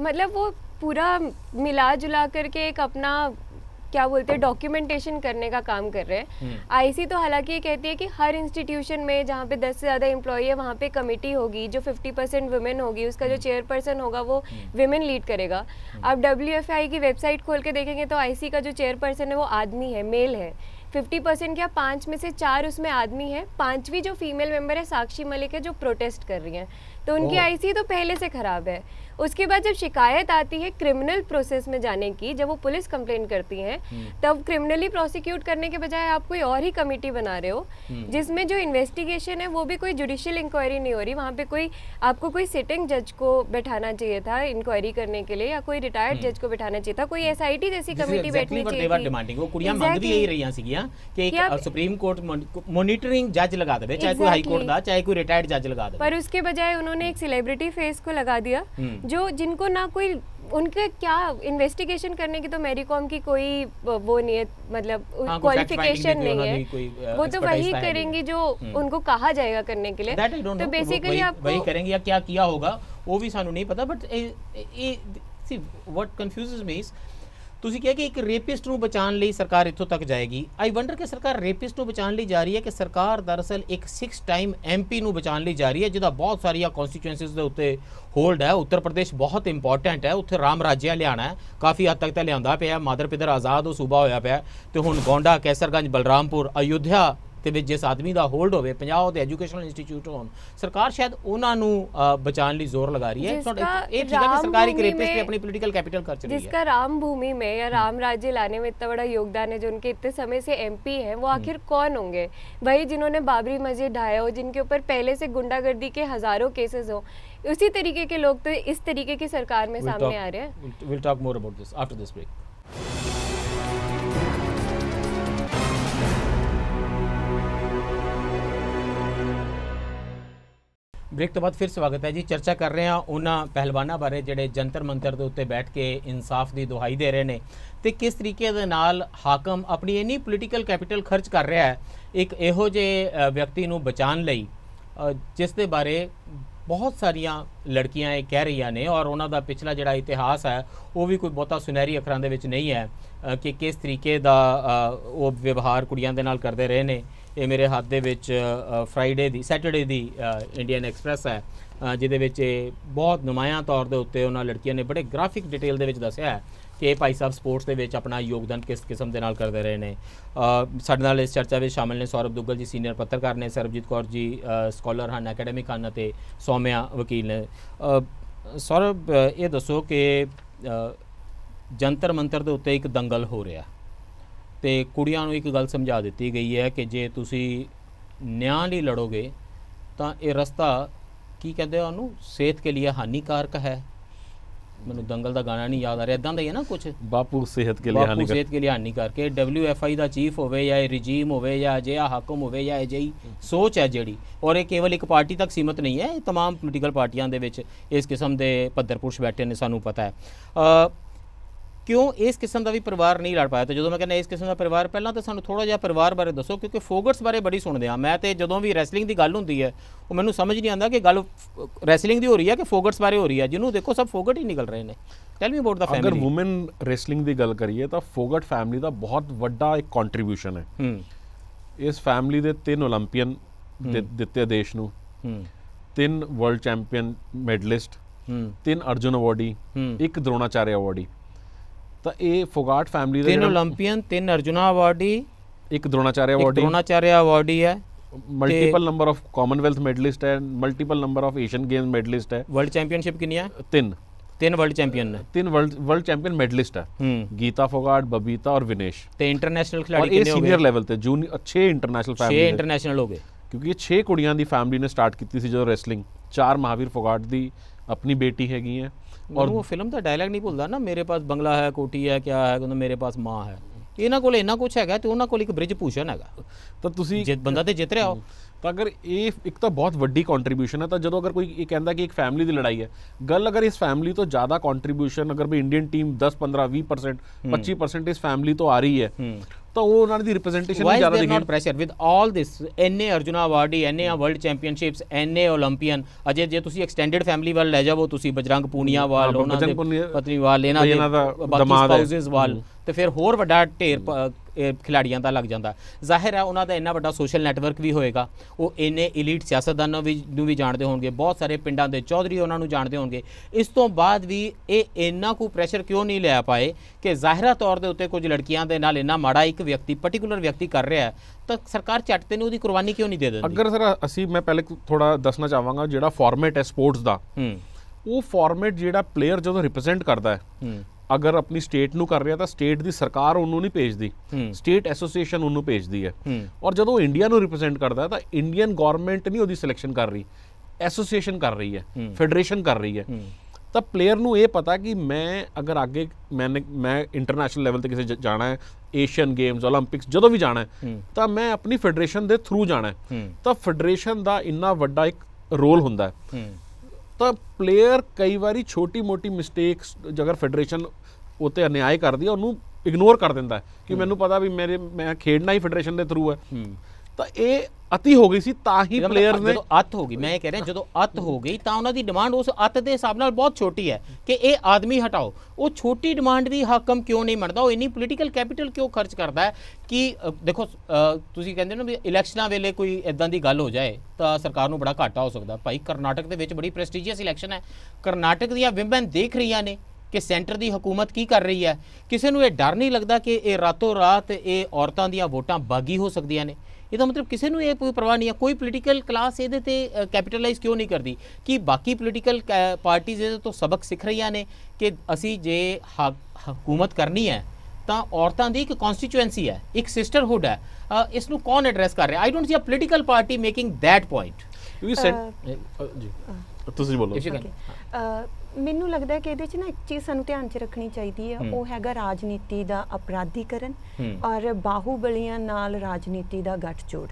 ਮਤਲਬ ਉਹ ਪੂਰਾ ਮਿਲਾ ਜੁਲਾ ਕਰਕੇ ਇੱਕ ਆਪਣਾ क्या बोलते हैं डॉक्यूमेंटेशन करने का काम कर रहे हैं हम्म। आईसी तो हालांकि ये कहती है कि हर इंस्टीट्यूशन में जहाँ पे 10 से ज़्यादा एम्प्लॉई है वहाँ पे कमेटी होगी जो 50 परसेंट वुमेन होगी उसका जो चेयरपर्सन हम्म। होगा वो वुमेन हम्म। लीड करेगा आप डब्ल्यू की वेबसाइट खोल के देखेंगे तो आई का जो चेयरपर्सन है वो आदमी है मेल है फिफ्टी परसेंट क्या पाँच में से चार उसमें आदमी है पाँचवीं जो फीमेल मेंबर है साक्षी मलिक है जो प्रोटेस्ट कर रही हैं तो उनकी आईसी तो पहले से ख़राब है उसके बाद जब शिकायत आती है क्रिमिनल प्रोसेस में जाने की जब वो पुलिस कंप्लेन करती हैं हम्म। तब क्रिमिनली प्रोसिक्यूट करने के बजाय आप कोई और ही कमेटी बना रहे हो हम्म। जिसमें जो इन्वेस्टिगेशन है वो भी कोई जुडिशियल इंक्वायरी नहीं हो रही वहाँ पे कोई आपको कोई सिटिंग जज को बैठाना चाहिए था इंक्वायरी करने के लिए या कोई रिटायर्ड हम्म। जज को बैठाना चाहिए था कोई एस जैसी कमेटी बैठनी चाहिए सुप्रीम कोर्ट मॉनिटरिंग जज लगा दे चाहे कोई था चाहे कोई रिटायर्ड जज लगा दे पर उसके बजाय उन्होंने उन्होंने एक सेलिब्रिटी फेस को लगा दिया हम्म। जो जिनको ना कोई उनके क्या इन्वेस्टिगेशन करने की तो मेरी कॉम की कोई वो नहीं है मतलब हाँ, क्वालिफिकेशन नहीं है नहीं वो तो वही करेंगी जो हम्म। उनको कहा जाएगा करने के लिए तो बेसिकली आप वही करेंगे या क्या किया होगा वो भी सानू नहीं पता बट वट कन्फ्यूज मी ਤੁਸੀਂ ਕਿਹਾ ਕਿ ਇੱਕ ਰੇਪਿਸਟ ਨੂੰ ਬਚਾਉਣ ਲਈ ਸਰਕਾਰ ਇੱਥੋਂ ਤੱਕ ਜਾਏਗੀ ਆਈ ਵੰਡਰ ਕਿ ਸਰਕਾਰ ਰੇਪਿਸਟ ਨੂੰ ਬਚਾਉਣ ਲਈ ਜਾ ਰਹੀ ਹੈ ਕਿ ਸਰਕਾਰ ਦਰਅਸਲ ਇੱਕ 6 ਟਾਈਮ ਐਮਪੀ ਨੂੰ ਬਚਾਉਣ ਲਈ ਜਾ ਰਹੀ ਹੈ ਜਿਹਦਾ ਬਹੁਤ ਸਾਰੀਆਂ ਕਨਸਟੀਚੁਐਂਸੀਜ਼ ਦੇ ਉੱਤੇ ਹੋਲਡ ਹੈ ਉੱਤਰ ਪ੍ਰਦੇਸ਼ ਬਹੁਤ ਇੰਪੋਰਟੈਂਟ ਹੈ ਉੱਥੇ ਰਾਮ ਰਾਜਿਆ ਲਿਆਣਾ ਹੈ ਕਾਫੀ ਹੱਦ ਤੱਕ ਤਾਂ ਲਿਆਂਦਾ ਪਿਆ ਮਾਦਰ ਪਿਦਰ ਆਜ਼ਾਦ ਉਹ ਸੂਬਾ ਹੋਇਆ ਪਿਆ ਤੇ ਹੁਣ ਗੋਂਡਾ ਕੈਸਰਗੰਜ ਬਲਰਾਮਪੁਰ ਅਯੁੱਧਿਆ ਤੇ ਵਿੱਚ ਜਿਸ ਆਦਮੀ ਦਾ ਹੋਲਡ ਹੋਵੇ ਪੰਜਾਬ ਦੇ ਐਜੂਕੇਸ਼ਨਲ ਇੰਸਟੀਚਿਊਟ ਹੋਣ ਸਰਕਾਰ ਸ਼ਾਇਦ ਉਹਨਾਂ ਨੂੰ ਬਚਾਉਣ ਲਈ ਜ਼ੋਰ ਲਗਾ ਰਹੀ ਹੈ ਇਹ ਠੀਕ ਹੈ ਸਰਕਾਰੀ ਕ੍ਰੇਪਿਸ ਤੇ ਆਪਣੀ ਪੋਲੀਟੀਕਲ ਕੈਪੀਟਲ ਖਰਚ ਰਹੀ ਹੈ ਜਿਸ ਦਾ ਰਾਮ ਭੂਮੀ ਮੇ ਜਾਂ ਰਾਮ ਰਾਜੇ ਲਾਣੇ ਵਿੱਚ ਇਤਨਾ ਵੱਡਾ ਯੋਗਦਾਨ ਹੈ ਜੋ ਕੇ ਇਤਨੇ ਸਮੇਂ ਸੇ ਐਮਪੀ ਹੈ ਉਹ ਆਖਿਰ ਕੌਣ ਹੋਣਗੇ ਭਾਈ ਜਿਨ੍ਹਾਂ ਨੇ ਬਾਬਰੀ ਮਸਜਿਦ ਢਾਇਆ ਹੋ ਜਿਨ੍ਹਾਂ ਕੇ ਉੱਪਰ ਪਹਿਲੇ ਸੇ ਗੁੰਡਾਗਰਦੀ ਕੇ ਹਜ਼ਾਰੋਂ ਕੇਸਸ ਹੋ ਉਸੇ ਤਰੀਕੇ ਕੇ ਲੋਕ ਤੇ ਇਸ ਤਰੀਕੇ ਕੀ ਸਰਕਾਰ ਮੇ ਸਾਹਮਣੇ ਆ ਰਹੇ ਹੈ we'll talk more about this after this break break ਤੋਂ ਬਾਅਦ ਫਿਰ ਸਵਾਗਤ ਹੈ ਜੀ ਚਰਚਾ ਕਰ ਰਹੇ ਹਾਂ ਉਹਨਾਂ ਪਹਿਲਵਾਨਾਂ ਬਾਰੇ ਜਿਹੜੇ ਜੰਤਰ ਮੰਤਰ ਦੇ ਉੱਤੇ ਬੈਠ ਕੇ ਇਨਸਾਫ ਦੀ ਦੁਹਾਈ ਦੇ ਰਹੇ ਨੇ ਤੇ ਕਿਸ ਤਰੀਕੇ ਦੇ ਨਾਲ ਹਾਕਮ ਆਪਣੀ ਇਨੀ ਪੋਲੀਟੀਕਲ ਕੈਪੀਟਲ ਖਰਚ ਕਰ ਰਿਹਾ ਹੈ ਇੱਕ ਇਹੋ ਜੇ ਵਿਅਕਤੀ ਨੂੰ ਬਚਾਣ ਲਈ ਜਿਸ ਦੇ ਬਾਰੇ ਬਹੁਤ ਸਾਰੀਆਂ ਲੜਕੀਆਂ ਇਹ ਕਹਿ ਰਹੀਆਂ ਨੇ ਔਰ ਉਹਨਾਂ ਦਾ ਪਿਛਲਾ ਜਿਹੜਾ ਇਤਿਹਾਸ ਹੈ ਉਹ ਵੀ ਕੋਈ ਬਹੁਤਾ ਸੁਨਹਿਰੀ ਅੱਖਰਾਂ ਦੇ ਵਿੱਚ ਨਹੀਂ ਹੈ ਕਿ ਕਿਸ ਤਰੀਕੇ ਦਾ ਉਹ ਵਿਵਹਾਰ ਕੁੜੀਆਂ ਦੇ ਨਾਲ ਕਰਦੇ ਰਹੇ ਨੇ ਇਹ ਮੇਰੇ ਹੱਥ ਦੇ ਵਿੱਚ ਫਰਾਈਡੇ ਦੀ ਸੈਟਰਡੇ ਦੀ ਇੰਡੀਅਨ ਐਕਸਪ੍ਰੈਸ ਹੈ ਜਿਹਦੇ ਵਿੱਚ ਇਹ ਬਹੁਤ ਨੁਮਾਇਆ ਤੌਰ ਦੇ ਉੱਤੇ ਉਹਨਾਂ ਲੜਕੀਆਂ ਨੇ ਬੜੇ ਗ੍ਰਾਫਿਕ ਡਿਟੇਲ ਦੇ ਵਿੱਚ ਦੱਸਿਆ ਹੈ ਕਿ ਭਾਈ ਸਾਹਿਬ ਸਪੋਰਟਸ ਦੇ ਵਿੱਚ ਆਪਣਾ ਯੋਗਦਾਨ ਕਿਸ ਕਿਸਮ ਦੇ ਨਾਲ ਕਰਦੇ ਰਹੇ ਨੇ ਸਾਡੇ ਨਾਲ ਇਸ ਚਰਚਾ ਵਿੱਚ ਸ਼ਾਮਲ ਨੇ ਸੌਰਵ ਦੁੱਗਲ ਜੀ ਸੀਨੀਅਰ ਪੱਤਰਕਾਰ ਨੇ ਸਰਬਜੀਤ ਕੌਰ ਜੀ ਸਕਾਲਰ ਹਨ ਅਕੈਡਮਿਕ ਹਨ ਅਤੇ ਸੌਮਿਆ ਵਕੀਲ ਨੇ ਸੌਰਵ ਇਹ ਦੱਸੋ ਕਿ ਜੰਤਰ ਮੰਤਰ ਦੇ ਉੱਤੇ ਇੱਕ ਦੰਗਲ ਹੋ ਰਿਹਾ ਤੇ ਕੁੜੀਆਂ ਨੂੰ ਇੱਕ ਗੱਲ ਸਮਝਾ ਦਿੱਤੀ ਗਈ ਹੈ ਕਿ ਜੇ ਤੁਸੀਂ ਨਿਆਂ ਲਈ ਲੜੋਗੇ ਤਾਂ ਇਹ ਰਸਤਾ ਕੀ ਕਹਿੰਦੇ ਆ ਉਹਨੂੰ ਸਿਹਤ ਕੇ ਲਈ ਹਾਨੀਕਾਰਕ ਹੈ ਮੈਨੂੰ ਦੰਗਲ ਦਾ ਗਾਣਾ ਨਹੀਂ ਯਾਦ ਆ ਰਿਹਾ ਇਦਾਂ ਦਾ ਹੀ ਹੈ ਨਾ ਕੁਝ ਬਾਪੂ ਸਿਹਤ ਕੇ ਲਈ ਹਾਨੀਕਾਰਕ ਬਾਪੂ ਸਿਹਤ ਕੇ ਲਈ ਹਾਨੀਕਾਰਕ ਕਰਕੇ ਡਬਲਯੂਐਫਆਈ ਦਾ ਚੀਫ ਹੋਵੇ ਜਾਂ ਇਹ ਰਜੀਮ ਹੋਵੇ ਜਾਂ ਅਜਿਹਾ ਹਕਮ ਹੋਵੇ ਜਾਂ ਅਜਿਹੀ ਸੋਚ ਹੈ ਜਿਹੜੀ ਔਰ ਇਹ ਕੇਵਲ ਇੱਕ ਪਾਰਟੀ ਤੱਕ ਸੀਮਤ ਨਹੀਂ ਹੈ ਇਹ तमाम ਪੋਲੀਟੀਕਲ ਪਾਰਟੀਆਂ ਦੇ ਵਿੱਚ ਇਸ ਕਿਸਮ ਦੇ ਪੱਧਰਪੁਰਸ਼ ਬੈਠੇ ਨੇ ਸਾਨੂੰ ਪਤਾ ਹੈ ਅ ਕਿਉਂ ਇਸ ਕਿਸਮ ਦਾ ਵੀ ਪਰਿਵਾਰ ਨਹੀਂ ਲੜ ਪਾਇਆ ਤੇ ਜਦੋਂ ਮੈਂ ਕਹਿੰਦਾ ਇਸ ਕਿਸਮ ਦਾ ਪਰਿਵਾਰ ਪਹਿਲਾਂ ਤਾਂ ਸਾਨੂੰ ਥੋੜਾ ਜਿਹਾ ਪਰਿਵਾਰ ਬਾਰੇ ਦੱਸੋ ਕਿਉਂਕਿ ਫੋਗਟਸ ਬਾਰੇ ਬੜੀ ਸੁਣਦੇ ਆ ਮੈਂ ਤੇ ਜਦੋਂ ਵੀ ਰੈਸਲਿੰਗ ਦੀ ਗੱਲ ਹੁੰਦੀ ਹੈ ਉਹ ਮੈਨੂੰ ਸਮਝ ਨਹੀਂ ਆਉਂਦਾ ਕਿ ਗੱਲ ਰੈਸਲਿੰਗ ਦੀ ਹੋ ਰਹੀ ਹੈ ਕਿ ਫੋਗਟਸ ਬਾਰੇ ਹੋ ਰਹੀ ਹੈ ਜਿਹਨੂੰ ਦੇਖੋ ਸਭ ਫੋਗਟ ਹੀ ਨਿਕਲ ਰਹੇ ਨੇ tell me about the family ਅਗਰ ਔਮਨ ਰੈਸਲਿੰਗ ਦੀ ਗੱਲ ਕਰੀਏ ਤਾਂ ਫੋਗਟ ਫੈਮਿਲੀ ਦਾ ਬਹੁਤ ਵੱਡਾ ਇੱਕ ਕੰਟਰੀਬਿਊਸ਼ਨ ਹੈ ਹੂੰ ਇਸ ਫੈਮਿਲੀ ਦੇ ਤਿੰਨ 올ੰਪੀਅਨ ਦਿੱਤੇ ਦੇਸ਼ ਨੂੰ ਹੂੰ ਤਿੰਨ ਵਰਲਡ ਚੈਂਪੀਅਨ ਮੈਡਲਿਸਟ ਹੂੰ ਤਿੰਨ ਅਰਜੁਨ ਅਵਾਰਡੀ ਇੱਕ ਦਰੋਣਾਚਾਰਿਆ ਅਵਾਰਡੀ ਤਾਂ ਇਹ ਫੋਗਾਟ ਫੈਮਿਲੀ ਦੇ ਤਿੰਨ 올림픽ੀਅਨ ਤਿੰਨ ਅਰਜੁਨਾ ਅਵਾਰਡੀ ਇੱਕ ਦਰੋਣਾਚਾਰਿਆ ਅਵਾਰਡੀ ਦਰੋਣਾਚਾਰਿਆ ਅਵਾਰਡੀ ਹੈ multiple number of Commonwealth medallist ਹੈ multiple number of Asian games medallist ਹੈ ਵਰਲਡ ਚੈਂਪੀਅਨਸ਼ਿਪ ਕਿੰਨੀ ਹੈ ਤਿੰਨ ਤਿੰਨ ਵਰਲਡ ਚੈਂਪੀਅਨ ਨੇ ਤਿੰਨ ਵਰਲਡ ਵਰਲਡ ਚੈਂਪੀਅਨ ਮੈਡਲਿਸਟ ਹੈ ਗੀਤਾ ਫੋਗਾਟ ਬਬੀਤਾ ਔਰ ਵਿਨੇਸ਼ ਤੇ ਇੰਟਰਨੈਸ਼ਨਲ ਖਿਡਾਰੀ ਕਿੰਨੇ ਹੋ ਗਏ ਸੀਨੀਅਰ ਲੈਵਲ ਤੇ ਜੂਨੀਅਰ 6 ਇੰਟਰਨੈਸ਼ਨਲ ਫੈਮਿਲੀ 6 ਇੰਟਰਨੈਸ਼ਨਲ ਹੋ ਗਏ ਕਿਉਂਕਿ ਇਹ 6 ਕੁੜੀਆਂ ਦੀ ਫੈਮਿਲੀ ਨੇ ਸਟਾਰਟ ਕੀਤੀ ਸੀ ਜਦੋਂ ਰੈਸਲਿੰਗ ਚਾਰ ਮਹਾਵੀਰ ਫੋਗਾਟ ਦੀ ਆਪਣੀ ਬੇਟੀ ਹੈਗੀ ਹੈ ਔਰ ਉਹ ਫਿਲਮ ਦਾ ਡਾਇਲੌਗ ਨਹੀਂ ਭੁੱਲਦਾ ਨਾ ਮੇਰੇ ਪਾਸ ਬੰਗਲਾ ਹੈ ਕੋਟੀ ਹੈ ਕਿਆ ਹੈ ਕਹਿੰਦਾ ਮੇਰੇ ਪਾਸ ਮਾਂ ਹੈ ਇਹਨਾਂ ਕੋਲ ਇੰਨਾ ਕੁਝ ਹੈਗਾ ਤੇ ਉਹਨਾਂ ਕੋਲ ਇੱਕ ਬ੍ਰਿਜ ਭੂਸ਼ਣ ਹੈਗਾ ਤਾਂ ਤੁਸੀਂ ਜੇ ਬੰਦਾ ਤੇ ਜਿੱਤ ਰਿਹਾ ਹੋ ਤਾਂ ਅਗਰ ਇਹ ਇੱਕ ਤਾਂ ਬਹੁਤ ਵੱਡੀ ਕੰਟਰੀਬਿਊਸ਼ਨ ਹੈ ਤਾਂ ਜਦੋਂ ਅਗਰ ਕੋਈ ਇਹ ਕਹਿੰਦਾ ਕਿ ਇੱਕ ਫੈਮਿਲੀ ਦੀ ਲੜਾਈ ਹੈ ਗੱਲ ਅਗਰ ਇਸ ਫੈਮਿਲੀ ਤੋਂ ਜ਼ਿਆਦਾ ਕੰਟਰੀਬਿਊਸ਼ਨ ਅਗਰ ਵੀ ਇੰਡੀਅਨ ਟੀਮ 10 15 20% 25% ਇਸ ਫੈਮਿਲੀ ਤੋਂ ਆ ਰਹੀ ਹੈ ਤਾਂ ਉਹ ਉਹਨਾਂ ਦੀ ਰਿਪਰੈਜ਼ੈਂਟੇਸ਼ਨ ਵੀ ਜ਼ਿਆਦਾ ਦਿਖੀ not pressure with all this ਐਨਏ ਅਰਜੁਨਾ ਅਵਾਰਡੀ ਐਨਏ ਆ ਵਰਲਡ ਚੈਂਪੀਅਨਸ਼ਿਪਸ ਐਨਏ 올ੰਪੀਅਨ ਅਜੇ ਜੇ ਤੁਸੀਂ ਐਕਸਟੈਂਡਡ ਫੈਮਿਲੀ ਵੱਲ ਲੈ ਜਾਵੋ ਤੁਸੀਂ ਬਜਰੰਗ ਪੂਨੀਆ ਵਾਲ ਉਹਨਾਂ ਦੇ ਪਤਨੀ ਵਾਲ ਇਹਨਾਂ ਦੇ ਬਾਕੀ ਸਪਾਊਸਸ ਵਾਲ ਤੇ ਫਿਰ ਹੋਰ ਵੱਡਾ ਢੇਰ ਖਿਲਾੜੀਆਂ ਦਾ ਲੱਗ ਜਾਂਦਾ ਜ਼ਾਹਿਰ ਹੈ ਉਹਨਾਂ ਦਾ ਇੰਨਾ ਵੱਡਾ ਸੋਸ਼ਲ ਨੈਟਵਰਕ ਵੀ ਹੋਏਗਾ ਉਹ ਇੰਨੇ 엘ੀਟ ਸਿਆਸਤਦਾਨਾਂ ਵੀ ਨੂੰ ਵੀ ਜਾਣਦੇ ਹੋਣਗੇ ਬਹੁਤ ਸਾਰੇ ਪਿੰਡਾਂ ਦੇ ਚੌਧਰੀ ਉਹਨਾਂ ਨੂੰ ਜਾਣਦੇ ਹੋਣਗੇ ਇਸ ਤੋਂ ਬਾਅਦ ਵੀ ਇਹ ਇੰਨਾ ਕੋ ਪ੍ਰੈਸ਼ਰ ਕਿਉਂ ਨਹੀਂ ਲਿਆ ਪਾਏ ਕਿ ਜ਼ਾਹਿਰਾ ਤੌਰ ਦੇ ਉੱਤੇ ਕੁਝ ਲੜਕੀਆਂ ਦੇ ਨਾਲ ਇੰਨਾ ਮਾੜਾ ਇੱਕ ਵਿਅਕਤੀ ਪਾਰਟਿਕੂਲਰ ਵਿਅਕਤੀ ਕਰ ਰਿਹਾ ਹੈ ਤਾਂ ਸਰਕਾਰ ਝੱਟ ਤੇ ਨੂੰ ਉਹਦੀ ਕੁਰਬਾਨੀ ਕਿਉਂ ਨਹੀਂ ਦੇ ਦਿੰਦੀ ਅਗਰ ਸਰ ਅਸੀਂ ਮੈਂ ਪਹਿਲੇ ਥੋੜਾ ਦੱਸਣਾ ਚਾਹਾਂਗਾ ਜਿਹੜਾ ਫਾਰਮੈਟ ਹੈ ਸਪੋਰਟਸ ਦਾ ਉਹ ਫਾਰਮੈਟ ਜਿਹੜਾ ਪਲੇਅਰ ਜਦੋਂ ਰਿਪਰੈਜ਼ੈਂਟ ਕਰਦਾ ਹੈ ਅਗਰ ਆਪਣੀ ਸਟੇਟ ਨੂੰ ਕਰ ਰਿਹਾ ਤਾਂ ਸਟੇਟ ਦੀ ਸਰਕਾਰ ਉਹਨੂੰ ਨਹੀਂ ਭੇਜਦੀ ਸਟੇਟ ਐਸੋਸੀਏਸ਼ਨ ਉਹਨੂੰ ਭੇਜਦੀ ਹੈ ਔਰ ਜਦੋਂ ਇੰਡੀਆ ਨੂੰ ਰਿਪਰੈਜ਼ੈਂਟ ਕਰਦਾ ਹੈ ਤਾਂ ਇੰਡੀਅਨ ਗਵਰਨਮੈਂਟ ਨਹੀਂ ਉਹਦੀ ਸਿਲੈਕਸ਼ਨ ਕਰ ਰਹੀ ਐਸੋਸੀਏਸ਼ਨ ਕਰ ਰਹੀ ਹੈ ਫੈਡਰੇਸ਼ਨ ਕਰ ਰਹੀ ਹੈ ਤਾਂ ਪਲੇਅਰ ਨੂੰ ਇਹ ਪਤਾ ਕਿ ਮੈਂ ਅਗਰ ਅੱਗੇ ਮੈਂ ਮੈਂ ਇੰਟਰਨੈਸ਼ਨਲ ਲੈਵਲ ਤੇ ਕਿਸੇ ਜਾਣਾ ਹੈ ਏਸ਼ੀਅਨ ਗੇਮਸ 올림픽ਸ ਜਦੋਂ ਵੀ ਜਾਣਾ ਹੈ ਤਾਂ ਮੈਂ ਆਪਣੀ ਫੈਡਰੇਸ਼ਨ ਦੇ ਥਰੂ ਜਾਣਾ ਹੈ ਤਾਂ ਫੈਡਰੇਸ਼ਨ ਦਾ ਇੰਨਾ ਵੱਡਾ ਇੱਕ ਰੋਲ ਹੁੰਦਾ ਹੈ ਤਾਂ ਪਲੇਅਰ ਕਈ ਵਾਰੀ ਛੋਟੀ-ਮੋਟੀ ਮਿਸਟੇਕਸ ਜੇਕਰ ਫੈਡਰੇਸ਼ਨ ਉਤੇ ਅਨਿਆਏ ਕਰਦੀ ਹੈ ਉਹਨੂੰ ਇਗਨੋਰ ਕਰ ਦਿੰਦਾ ਕਿ ਮੈਨੂੰ ਪਤਾ ਵੀ ਮੇਰੇ ਮੈਂ ਖੇਡਣਾ ਹੀ ਫੈਡਰੇਸ਼ਨ ਦੇ ਥਰੂ ਹੈ ਤਾਂ ਇਹ ਅਤੀ ਹੋ ਗਈ ਸੀ ਤਾਂ ਹੀ ਪਲੇਅਰ ਨੇ ਜਦੋਂ ਅਤ ਹੋ ਗਈ ਮੈਂ ਇਹ ਕਹਿ ਰਿਹਾ ਜਦੋਂ ਅਤ ਹੋ ਗਈ ਤਾਂ ਉਹਨਾਂ ਦੀ ਡਿਮਾਂਡ ਉਸ ਅਤ ਦੇ ਹਿਸਾਬ ਨਾਲ ਬਹੁਤ ਛੋਟੀ ਹੈ ਕਿ ਇਹ ਆਦਮੀ ਹਟਾਓ ਉਹ ਛੋਟੀ ਡਿਮਾਂਡ ਵੀ ਹਾਕਮ ਕਿਉਂ ਨਹੀਂ ਮੰਨਦਾ ਉਹ ਇੰਨੀ ਪੋਲੀਟੀਕਲ ਕੈਪੀਟਲ ਕਿਉਂ ਖਰਚ ਕਰਦਾ ਹੈ ਕਿ ਦੇਖੋ ਤੁਸੀਂ ਕਹਿੰਦੇ ਹੋ ਨਾ ਵੀ ਇਲੈਕਸ਼ਨਾਂ ਵੇਲੇ ਕੋਈ ਇਦਾਂ ਦੀ ਗੱਲ ਹੋ ਜਾਏ ਤਾਂ ਸਰਕਾਰ ਨੂੰ ਬੜਾ ਘਾਟਾ ਹੋ ਸਕਦਾ ਭਾਈ ਕਰਨਾਟਕ ਦੇ ਵਿੱਚ ਬੜੀ ਪ੍ਰੈਸਟੀਜੀਅਸ ਇਲੈਕਸ਼ਨ ਹੈ ਕਰਨਾਟਕ ਦੀਆਂ ਵਿਮਨ ਦੇਖ ਰਹੀਆਂ ਨੇ ਕਿ ਸੈਂਟਰ ਦੀ ਹਕੂਮਤ ਕੀ ਕਰ ਰਹੀ ਹੈ ਕਿਸੇ ਨੂੰ ਇਹ ਡਰ ਨਹੀਂ ਲੱਗਦਾ ਕਿ ਇਹ ਰਾਤੋਂ ਰਾਤ ਇਹ ਔਰਤਾਂ ਦੀਆਂ ਵੋਟਾਂ ਬਾਗੀ ਹੋ ਸਕਦੀਆਂ ਨੇ ਇਹਦਾ ਮਤਲਬ ਕਿਸੇ ਨੂੰ ਇਹ ਕੋਈ ਪ੍ਰਵਾਹ ਨਹੀਂ ਹੈ ਕੋਈ ਪੋਲੀਟੀਕਲ ਕਲਾਸ ਇਹਦੇ ਤੇ ਕੈਪੀਟਲਾਈਜ਼ ਕਿਉਂ ਨਹੀਂ ਕਰਦੀ ਕਿ ਬਾਕੀ ਪੋਲੀਟੀਕਲ ਪਾਰਟੀਆਂ ਇਹਦੇ ਤੋਂ ਸਬਕ ਸਿੱਖ ਰਹੀਆਂ ਨੇ ਕਿ ਅਸੀਂ ਜੇ ਹਕੂਮਤ ਕਰਨੀ ਹੈ ਤਾਂ ਔਰਤਾਂ ਦੀ ਇੱਕ ਕਨਸਟੀਚੁਐਂਸੀ ਹੈ ਇੱਕ ਸਿਸਟਰਹੁੱਡ ਹੈ ਇਸ ਨੂੰ ਕੌਣ ਐਡਰੈਸ ਕਰ ਰਿਹਾ I don't see a political party making that point ਵੀ ਜੀ ਤੁਸੀਂ ਬੋਲੋ ਮੈਨੂੰ ਲੱਗਦਾ ਕਿ ਇਹਦੇ 'ਚ ਨਾ ਇੱਕ ਚੀਜ਼ ਸਾਨੂੰ ਧਿਆਨ 'ਚ ਰੱਖਣੀ ਚਾਹੀਦੀ ਆ ਉਹ ਹੈਗਾ ਰਾਜਨੀਤੀ ਦਾ ਅਪਰਾਧੀਕਰਨ ਔਰ ਬਾਹੂਬਲੀਆਂ ਨਾਲ ਰਾਜਨੀਤੀ ਦਾ ਗੱਠਜੋੜ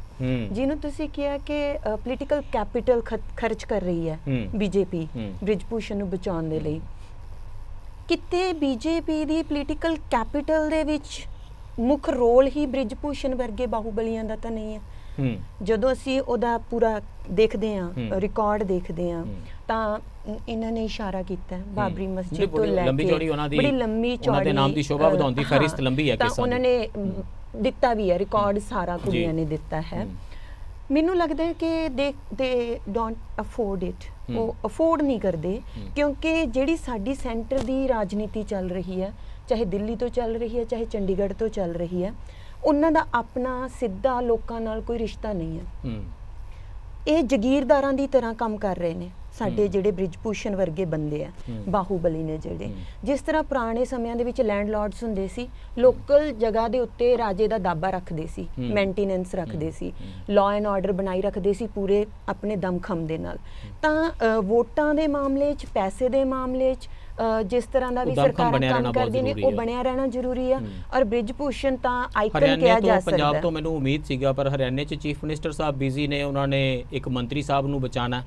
ਜਿਹਨੂੰ ਤੁਸੀਂ ਕਿਹਾ ਕਿ ਪੋਲੀਟੀਕਲ ਕੈਪੀਟਲ ਖਰਚ ਕਰ ਰਹੀ ਹੈ ਬੀਜੇਪੀ ਬ੍ਰਿਜਪੂਸ਼ਨ ਨੂੰ ਬਚਾਉਣ ਦੇ ਲਈ ਕਿਤੇ ਬੀਜੇਪੀ ਦੀ ਪੋਲੀਟੀਕਲ ਕੈਪੀਟਲ ਦੇ ਵਿੱਚ ਮੁੱਖ ਰੋਲ ਹੀ ਬ੍ਰਿਜਪੂਸ਼ਨ ਵਰਗੇ ਬਾਹੂਬਲੀਆਂ ਦਾ ਤਾਂ ਨਹੀਂ ਹੈ ਜਦੋਂ ਅਸੀਂ ਉਹਦਾ ਪੂਰਾ ਦੇਖਦੇ ਆ ਰਿਕਾਰਡ ਦੇਖਦੇ ਆ ਤਾਂ ਇਹਨਾਂ ਨੇ ਇਸ਼ਾਰਾ ਕੀਤਾ ਬਾਬਰੀ ਮਸਜਿਦ ਤੋਂ ਲੈ ਕੇ ਲੰਬੀ ਚੌੜੀ ਉਹਨਾਂ ਦੀ ਬੜੀ ਲੰਮੀ ਚੌੜੀ ਉਹਨਾਂ ਦੇ ਨਾਮ ਦੀ ਸ਼ੋਭਾ ਵਧਾਉਂਦੀ ਫਰਿਸ਼ਤ ਲੰਬੀ ਹੈ ਕਿਸਾ ਤਾਂ ਉਹਨਾਂ ਨੇ ਦਿੱਤਾ ਵੀ ਹੈ ਰਿਕਾਰਡ ਸਾਰਾ ਕੁੜੀਆਂ ਨੇ ਦਿੱਤਾ ਹੈ ਮੈਨੂੰ ਲੱਗਦਾ ਹੈ ਕਿ ਦੇ ਦੇ ਡੋਨਟ ਅਫੋਰਡ ਇਟ ਉਹ ਅਫੋਰਡ ਨਹੀਂ ਕਰਦੇ ਕਿਉਂਕਿ ਜਿਹੜੀ ਸਾਡੀ ਸੈਂਟਰ ਦੀ ਰਾਜਨੀਤੀ ਚੱਲ ਰਹੀ ਹੈ ਚਾਹੇ ਦਿੱਲੀ ਤੋਂ ਚੱਲ ਰਹੀ ਹੈ ਚਾਹੇ ਚੰਡੀਗੜ੍ਹ ਤੋਂ ਚੱਲ ਰਹੀ ਹੈ ਉਹਨਾਂ ਦਾ ਆਪਣਾ ਸਿੱਧਾ ਲੋਕਾਂ ਨਾਲ ਕੋਈ ਰਿਸ਼ਤਾ ਨਹੀਂ ਹੈ ਇਹ ਜ਼ਗੀਰਦਾਰਾਂ ਦੀ ਤਰ੍ਹਾਂ ਕੰਮ ਕਰ ਰਹੇ ਨੇ ਸਾਡੇ ਜਿਹੜੇ ਬ੍ਰਿਜਭੂਸ਼ਣ ਵਰਗੇ ਬੰਦੇ ਆ ਬਾਹੂਬਲੀ ਨੇ ਜਿਹੜੇ ਜਿਸ ਤਰ੍ਹਾਂ ਪੁਰਾਣੇ ਸਮਿਆਂ ਦੇ ਵਿੱਚ ਲੈਂਡਲਾਰਡਸ ਹੁੰਦੇ ਸੀ ਲੋਕਲ ਜਗ੍ਹਾ ਦੇ ਉੱਤੇ ਰਾਜੇ ਦਾ ਦਾਬਾ ਰੱਖਦੇ ਸੀ ਮੇਨਟੇਨੈਂਸ ਰੱਖਦੇ ਸੀ ਲਾਅ ਐਂਡ ਆਰਡਰ ਬਣਾਈ ਰੱਖਦੇ ਸੀ ਪੂਰੇ ਆਪਣੇ ਦਮਖਮ ਦੇ ਨਾਲ ਤਾਂ ਵੋਟਾਂ ਦੇ ਮਾਮਲੇ 'ਚ ਪੈਸੇ ਦੇ ਮਾਮਲੇ 'ਚ ਜਿਸ ਤਰ੍ਹਾਂ ਦਾ ਵੀ ਸਰਕਾਰ ਕੰਮ ਕਰਦੀ ਨੇ ਉਹ ਬਣਿਆ ਰਹਿਣਾ ਜ਼ਰੂਰੀ ਆ ਔਰ ਬ੍ਰਿਜ ਭੂਸ਼ਣ ਤਾਂ ਆਈਕਨ ਕਿਹਾ ਜਾ ਸਕਦਾ ਪੰਜਾਬ ਤੋਂ ਮੈਨੂੰ ਉਮੀਦ ਸੀਗਾ ਪਰ ਹਰਿਆਣੇ 'ਚ ਚੀਫ ਮਿਨਿਸਟਰ ਸਾਹਿਬ ਬਿਜ਼ੀ ਨੇ ਉਹਨਾਂ ਨੇ ਇੱਕ ਮੰਤਰੀ ਸਾਹਿਬ ਨੂੰ ਬਚਾਣਾ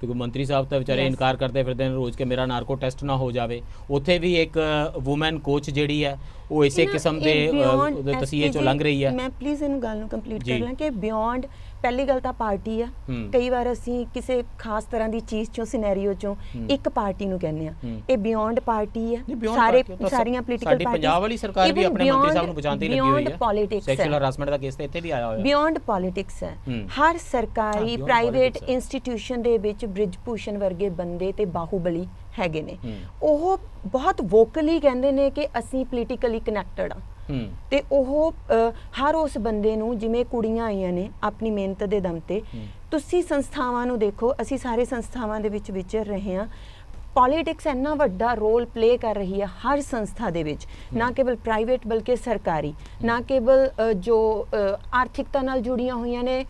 ਕਿਉਂਕਿ ਮੰਤਰੀ ਸਾਹਿਬ ਤਾਂ ਵਿਚਾਰੇ ਇਨਕਾਰ ਕਰਦੇ ਫਿਰਦੇ ਨੇ ਰੋਜ਼ ਕਿ ਮੇਰਾ ਨਾਰਕੋ ਟੈਸਟ ਨਾ ਹੋ ਜਾਵੇ ਉੱਥੇ ਵੀ ਇੱਕ ਔਮਨ ਕੋਚ ਜਿਹੜੀ ਹੈ ਉਹ ਇਸੇ ਕਿਸਮ ਦੇ ਤਸੀਹੇ ਚੋਂ ਲੰਘ ਰਹੀ ਹੈ ਮੈਂ ਪਲੀਜ਼ ਇਹਨੂੰ ਗੱਲ ਨੂੰ ਕੰਪਲੀਟ ਕਰ ਲਾਂ ਕਿ ਬਿਯੋਂਡ ਪਹਿਲੀ ਗੱਲ ਤਾਂ ਪਾਰਟੀ ਆ ਕਈ ਵਾਰ ਅਸੀਂ ਕਿਸੇ ਖਾਸ ਤਰ੍ਹਾਂ ਦੀ ਚੀਜ਼ ਚੋਂ ਸਿਨੈਰੀਓ ਚੋਂ ਇੱਕ ਪਾਰਟੀ ਨੂੰ ਕਹਿੰਦੇ ਆ ਇਹ ਬਿਯੋਂਡ ਪਾਰਟੀ ਆ ਸਾਰੇ ਸਾਰੀਆਂ ਪੋਲੀਟੀਕਲ ਪਾਰਟੀ ਪੰਜਾਬ ਵਾਲੀ ਸਰਕਾਰ ਵੀ ਆਪਣੇ ਮੰਤਰੀ ਸਾਹਿਬ ਨੂੰ ਬਚਾਉਂਦੀ ਲੱਗੀ ਹੋਈ ਹੈ ਸੈਕਸ਼ੂਅਲ ਹਰਾਸਮੈਂਟ ਦਾ ਕੇਸ ਤੇ ਇੱਥੇ ਵੀ ਆਇਆ ਹੋਇਆ ਬਿਯੋਂਡ ਪੋਲੀਟਿਕਸ ਹੈ ਹਰ ਸਰਕਾਰੀ ਪ੍ਰਾਈਵੇਟ ਇੰਸਟੀਟਿਊਸ਼ਨ ਦੇ ਵਿੱਚ ਬ੍ਰਿਜ ਭੂਸ਼ਣ ਵਰਗੇ ਬੰਦੇ ਤੇ ਬਾਹੂਬਲੀ ਹੈਗੇ ਨੇ ਉਹ ਬਹੁਤ ਵੋਕਲੀ ਕਹਿੰਦੇ ਨੇ ਕਿ ਅਸੀਂ ਪੋਲੀਟਿਕਲੀ ਕਨੈਕਟਡ ਆ ਤੇ ਉਹ ਹਰ ਉਸ ਬੰਦੇ ਨੂੰ ਜਿਵੇਂ ਕੁੜੀਆਂ ਆਈਆਂ ਨੇ ਆਪਣੀ ਮਿਹਨਤ ਦੇ ਦਮ ਤੇ ਤੁਸੀਂ ਸੰਸਥਾਵਾਂ ਨੂੰ ਦੇਖੋ ਅਸੀਂ ਸਾਰੇ ਸੰਸਥਾਵਾਂ ਦੇ ਵਿੱਚ ਵਿਚਰ ਰਹੇ ਹਾਂ ਪੋਲਿਟਿਕਸ ਇੰਨਾ ਵੱਡਾ ਰੋਲ ਪਲੇ ਕਰ ਰਹੀ ਹੈ ਹਰ ਸੰਸਥਾ ਦੇ ਵਿੱਚ ਨਾ ਕੇਵਲ ਪ੍ਰਾਈਵੇਟ ਬਲਕਿ ਸਰਕਾਰੀ ਨਾ ਕੇਵਲ ਜੋ ਆਰਥਿਕਤਾ ਨਾਲ ਜੁੜੀਆਂ ਹੋਈਆਂ ਨੇ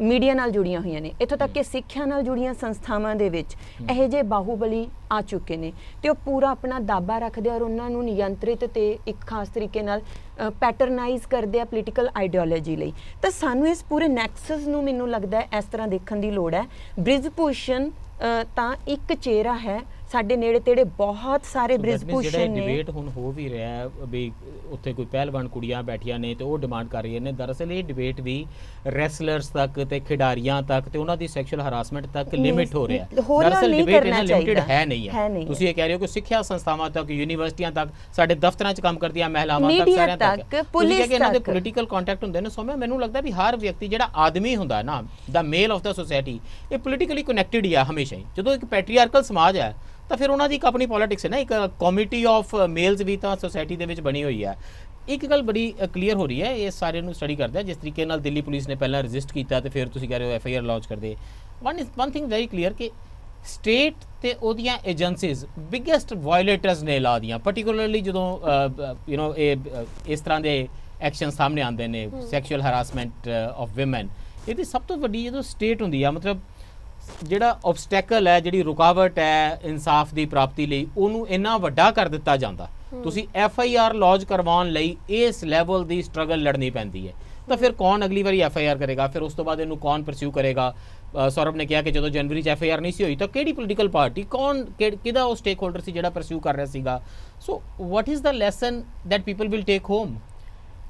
ਮੀਡੀਆ ਨਾਲ ਜੁੜੀਆਂ ਹੋਈਆਂ ਨੇ ਇੱਥੋਂ ਤੱਕ ਕਿ ਸਿੱਖਿਆ ਨਾਲ ਜੁੜੀਆਂ ਸੰਸਥਾਵਾਂ ਦੇ ਵਿੱਚ ਇਹ ਜੇ ਬਾਹੂਬਲੀ ਆ ਚੁੱਕੇ ਨੇ ਤੇ ਉਹ ਪੂਰਾ ਆਪਣਾ ਦਾਬਾ ਰੱਖਦੇ ਔਰ ਉਹਨਾਂ ਨੂੰ ਨਿਯੰਤਰਿਤ ਤੇ ਇੱਕ ਖਾਸ ਤਰੀਕੇ ਨਾਲ ਪੈਟਰਨਾਈਜ਼ ਕਰਦੇ ਆ ਪੋਲੀਟੀਕਲ ਆਈਡੀਓਲੋਜੀ ਲਈ ਤਾਂ ਸਾਨੂੰ ਇਸ ਪੂਰੇ ਨੈਕਸਸ ਨੂੰ ਮੈਨੂੰ ਲੱਗਦਾ ਹੈ ਇਸ ਤਰ੍ਹਾਂ ਦੇਖਣ ਦੀ ਲੋੜ ਹੈ ਬ੍ਰਿਜ ਭੂਸ਼ਣ ਤਾਂ ਇੱਕ ਚਿਹਰਾ ਹੈ ਸਾਡੇ ਨੇੜੇ ਤੇੜੇ ਬਹੁਤ ਸਾਰੇ ਬ੍ਰਿਜਪੂਸ਼ਨ ਨੇ ਡਿਬੇਟ ਹੁਣ ਹੋ ਵੀ ਰਿਹਾ ਹੈ ਵੀ ਉੱਥੇ ਕੋਈ ਪਹਿਲਵਾਨ ਕੁੜੀਆਂ ਬੈਠੀਆਂ ਨੇ ਤੇ ਉਹ ਡਿਮਾਂਡ ਕਰ ਰਹੀਆਂ ਨੇ ਦਰਅਸਲ ਇਹ ਡਿਬੇਟ ਵੀ ਰੈਸਲਰਸ ਤੱਕ ਤੇ ਖਿਡਾਰੀਆਂ ਤੱਕ ਤੇ ਉਹਨਾਂ ਦੀ ਸੈਕਸ਼ੂਅਲ ਹਰਾਸਮੈਂਟ ਤੱਕ ਲਿਮਿਟ ਹੋ ਰਿਹਾ ਹੈ ਦਰਅਸਲ ਡਿਬੇਟ ਇਹਨਾਂ ਲਿਮਿਟਡ ਹੈ ਨਹੀਂ ਹੈ ਤੁਸੀਂ ਇਹ ਕਹਿ ਰਹੇ ਹੋ ਕਿ ਸਿੱਖਿਆ ਸੰਸਥਾਵਾਂ ਤੱਕ ਯੂਨੀਵਰਸਿਟੀਆਂ ਤੱਕ ਸਾਡੇ ਦਫ਼ਤਰਾਂ 'ਚ ਕੰਮ ਕਰਦੀਆਂ ਮਹਿਲਾਵਾਂ ਤੱਕ ਸਾਰਿਆਂ ਤੱਕ ਪੁਲਿਸ ਤੱਕ ਇਹਨਾਂ ਦੇ ਪੋਲੀਟੀਕਲ ਕੰਟੈਕਟ ਹੁੰਦੇ ਨੇ ਸੋ ਮੈਨੂੰ ਲੱਗਦਾ ਵੀ ਹਰ ਵਿਅਕਤੀ ਜਿਹੜਾ ਆਦਮੀ ਹੁੰਦਾ ਨਾ the male of the society ਇਹ ਪੋਲੀਟੀਕਲੀ ਕਨੈਕਟਡ ਹੀ ਆ ਹਮੇਸ਼ਾ ਹੀ ਜਦੋਂ ਇੱਕ ਪੈਟਰੀਆਰਕਲ ਸਮਾਜ ਹੈ ਤਾਂ ਫਿਰ ਉਹਨਾਂ ਦੀ ਇੱਕ ਆਪਣੀ ਪੋਲਿਟਿਕਸ ਹੈ ਨਾ ਇੱਕ ਕਮੇਟੀ ਆਫ ਮੇਲਸ ਵੀ ਤਾਂ ਸੋਸਾਇਟੀ ਦੇ ਵਿੱਚ ਬਣੀ ਹੋਈ ਹੈ ਇੱਕ ਗੱਲ ਬੜੀ ਕਲੀਅਰ ਹੋ ਰਹੀ ਹੈ ਇਹ ਸਾਰਿਆਂ ਨੂੰ ਸਟੱਡੀ ਕਰਦੇ ਆ ਜਿਸ ਤਰੀਕੇ ਨਾਲ ਦਿੱਲੀ ਪੁਲਿਸ ਨੇ ਪਹਿਲਾਂ ਰੈਜ਼ਿਸਟ ਕੀਤਾ ਤੇ ਫਿਰ ਤੁਸੀਂ ਕਹ ਰਹੇ ਹੋ ਐਫ ਆਈ ਆਰ ਲਾਂਚ ਕਰਦੇ ਵਨ ਇਸ ਵਨ ਥਿੰਗ ਵੈਰੀ ਕਲੀਅਰ ਕਿ ਸਟੇਟ ਤੇ ਉਹਦੀਆਂ ਏਜੰਸੀਜ਼ ਬਿਗੇਸਟ ਵਾਇਲੇਟਰਸ ਨੇ ਲਾ ਦੀਆਂ ਪਾਰਟਿਕੂਲਰਲੀ ਜਦੋਂ ਯੂ نو ਇਹ ਇਸ ਤਰ੍ਹਾਂ ਦੇ ਐਕਸ਼ਨ ਸਾਹਮਣੇ ਆਉਂਦੇ ਨੇ ਸੈਕਸ਼ੂਅਲ ਹਰਾਸਮੈਂਟ ਆਫ ਔਮਨ ਇਹਦੀ ਸਭ ਤੋਂ ਵੱਡੀ ਜਦੋਂ ਸਟੇਟ ਹੁੰਦੀ ਆ ਮਤਲਬ ਜਿਹੜਾ ਆਬਸਟੈਕਲ ਹੈ ਜਿਹੜੀ ਰੁਕਾਵਟ ਹੈ ਇਨਸਾਫ ਦੀ ਪ੍ਰਾਪਤੀ ਲਈ ਉਹਨੂੰ ਇੰਨਾ ਵੱਡਾ ਕਰ ਦਿੱਤਾ ਜਾਂਦਾ ਤੁਸੀਂ ਐਫ ਆਈ ਆਰ ਲੌਜ ਕਰਵਾਉਣ ਲਈ ਇਸ ਲੈਵਲ ਦੀ ਸਟਰਗਲ ਲੜਨੀ ਪੈਂਦੀ ਹੈ ਤਾਂ ਫਿਰ ਕੌਣ ਅਗਲੀ ਵਾਰੀ ਐਫ ਆਈ ਆਰ ਕਰੇਗਾ ਫਿਰ ਉਸ ਤੋਂ ਬਾਅਦ ਇਹਨੂੰ ਕੌਣ ਪਰਸਿਊ ਕਰੇਗਾ ਸੌਰਵ ਨੇ ਕਿਹਾ ਕਿ ਜਦੋਂ ਜਨਵਰੀ ਚ ਐਫ ਆਈ ਆਰ ਨਹੀਂ ਸੀ ਹੋਈ ਤਾਂ ਕਿਹੜੀ ਪੋਲੀਟੀਕਲ ਪਾਰਟੀ ਕੌਣ ਕਿਹਦਾ ਉਹ ਸਟੇਕ ਹੋਲਡਰ ਸੀ ਜਿਹੜਾ ਪਰਸਿਊ ਕਰ ਰਿਹਾ ਸੀਗਾ so what is the lesson that people will take home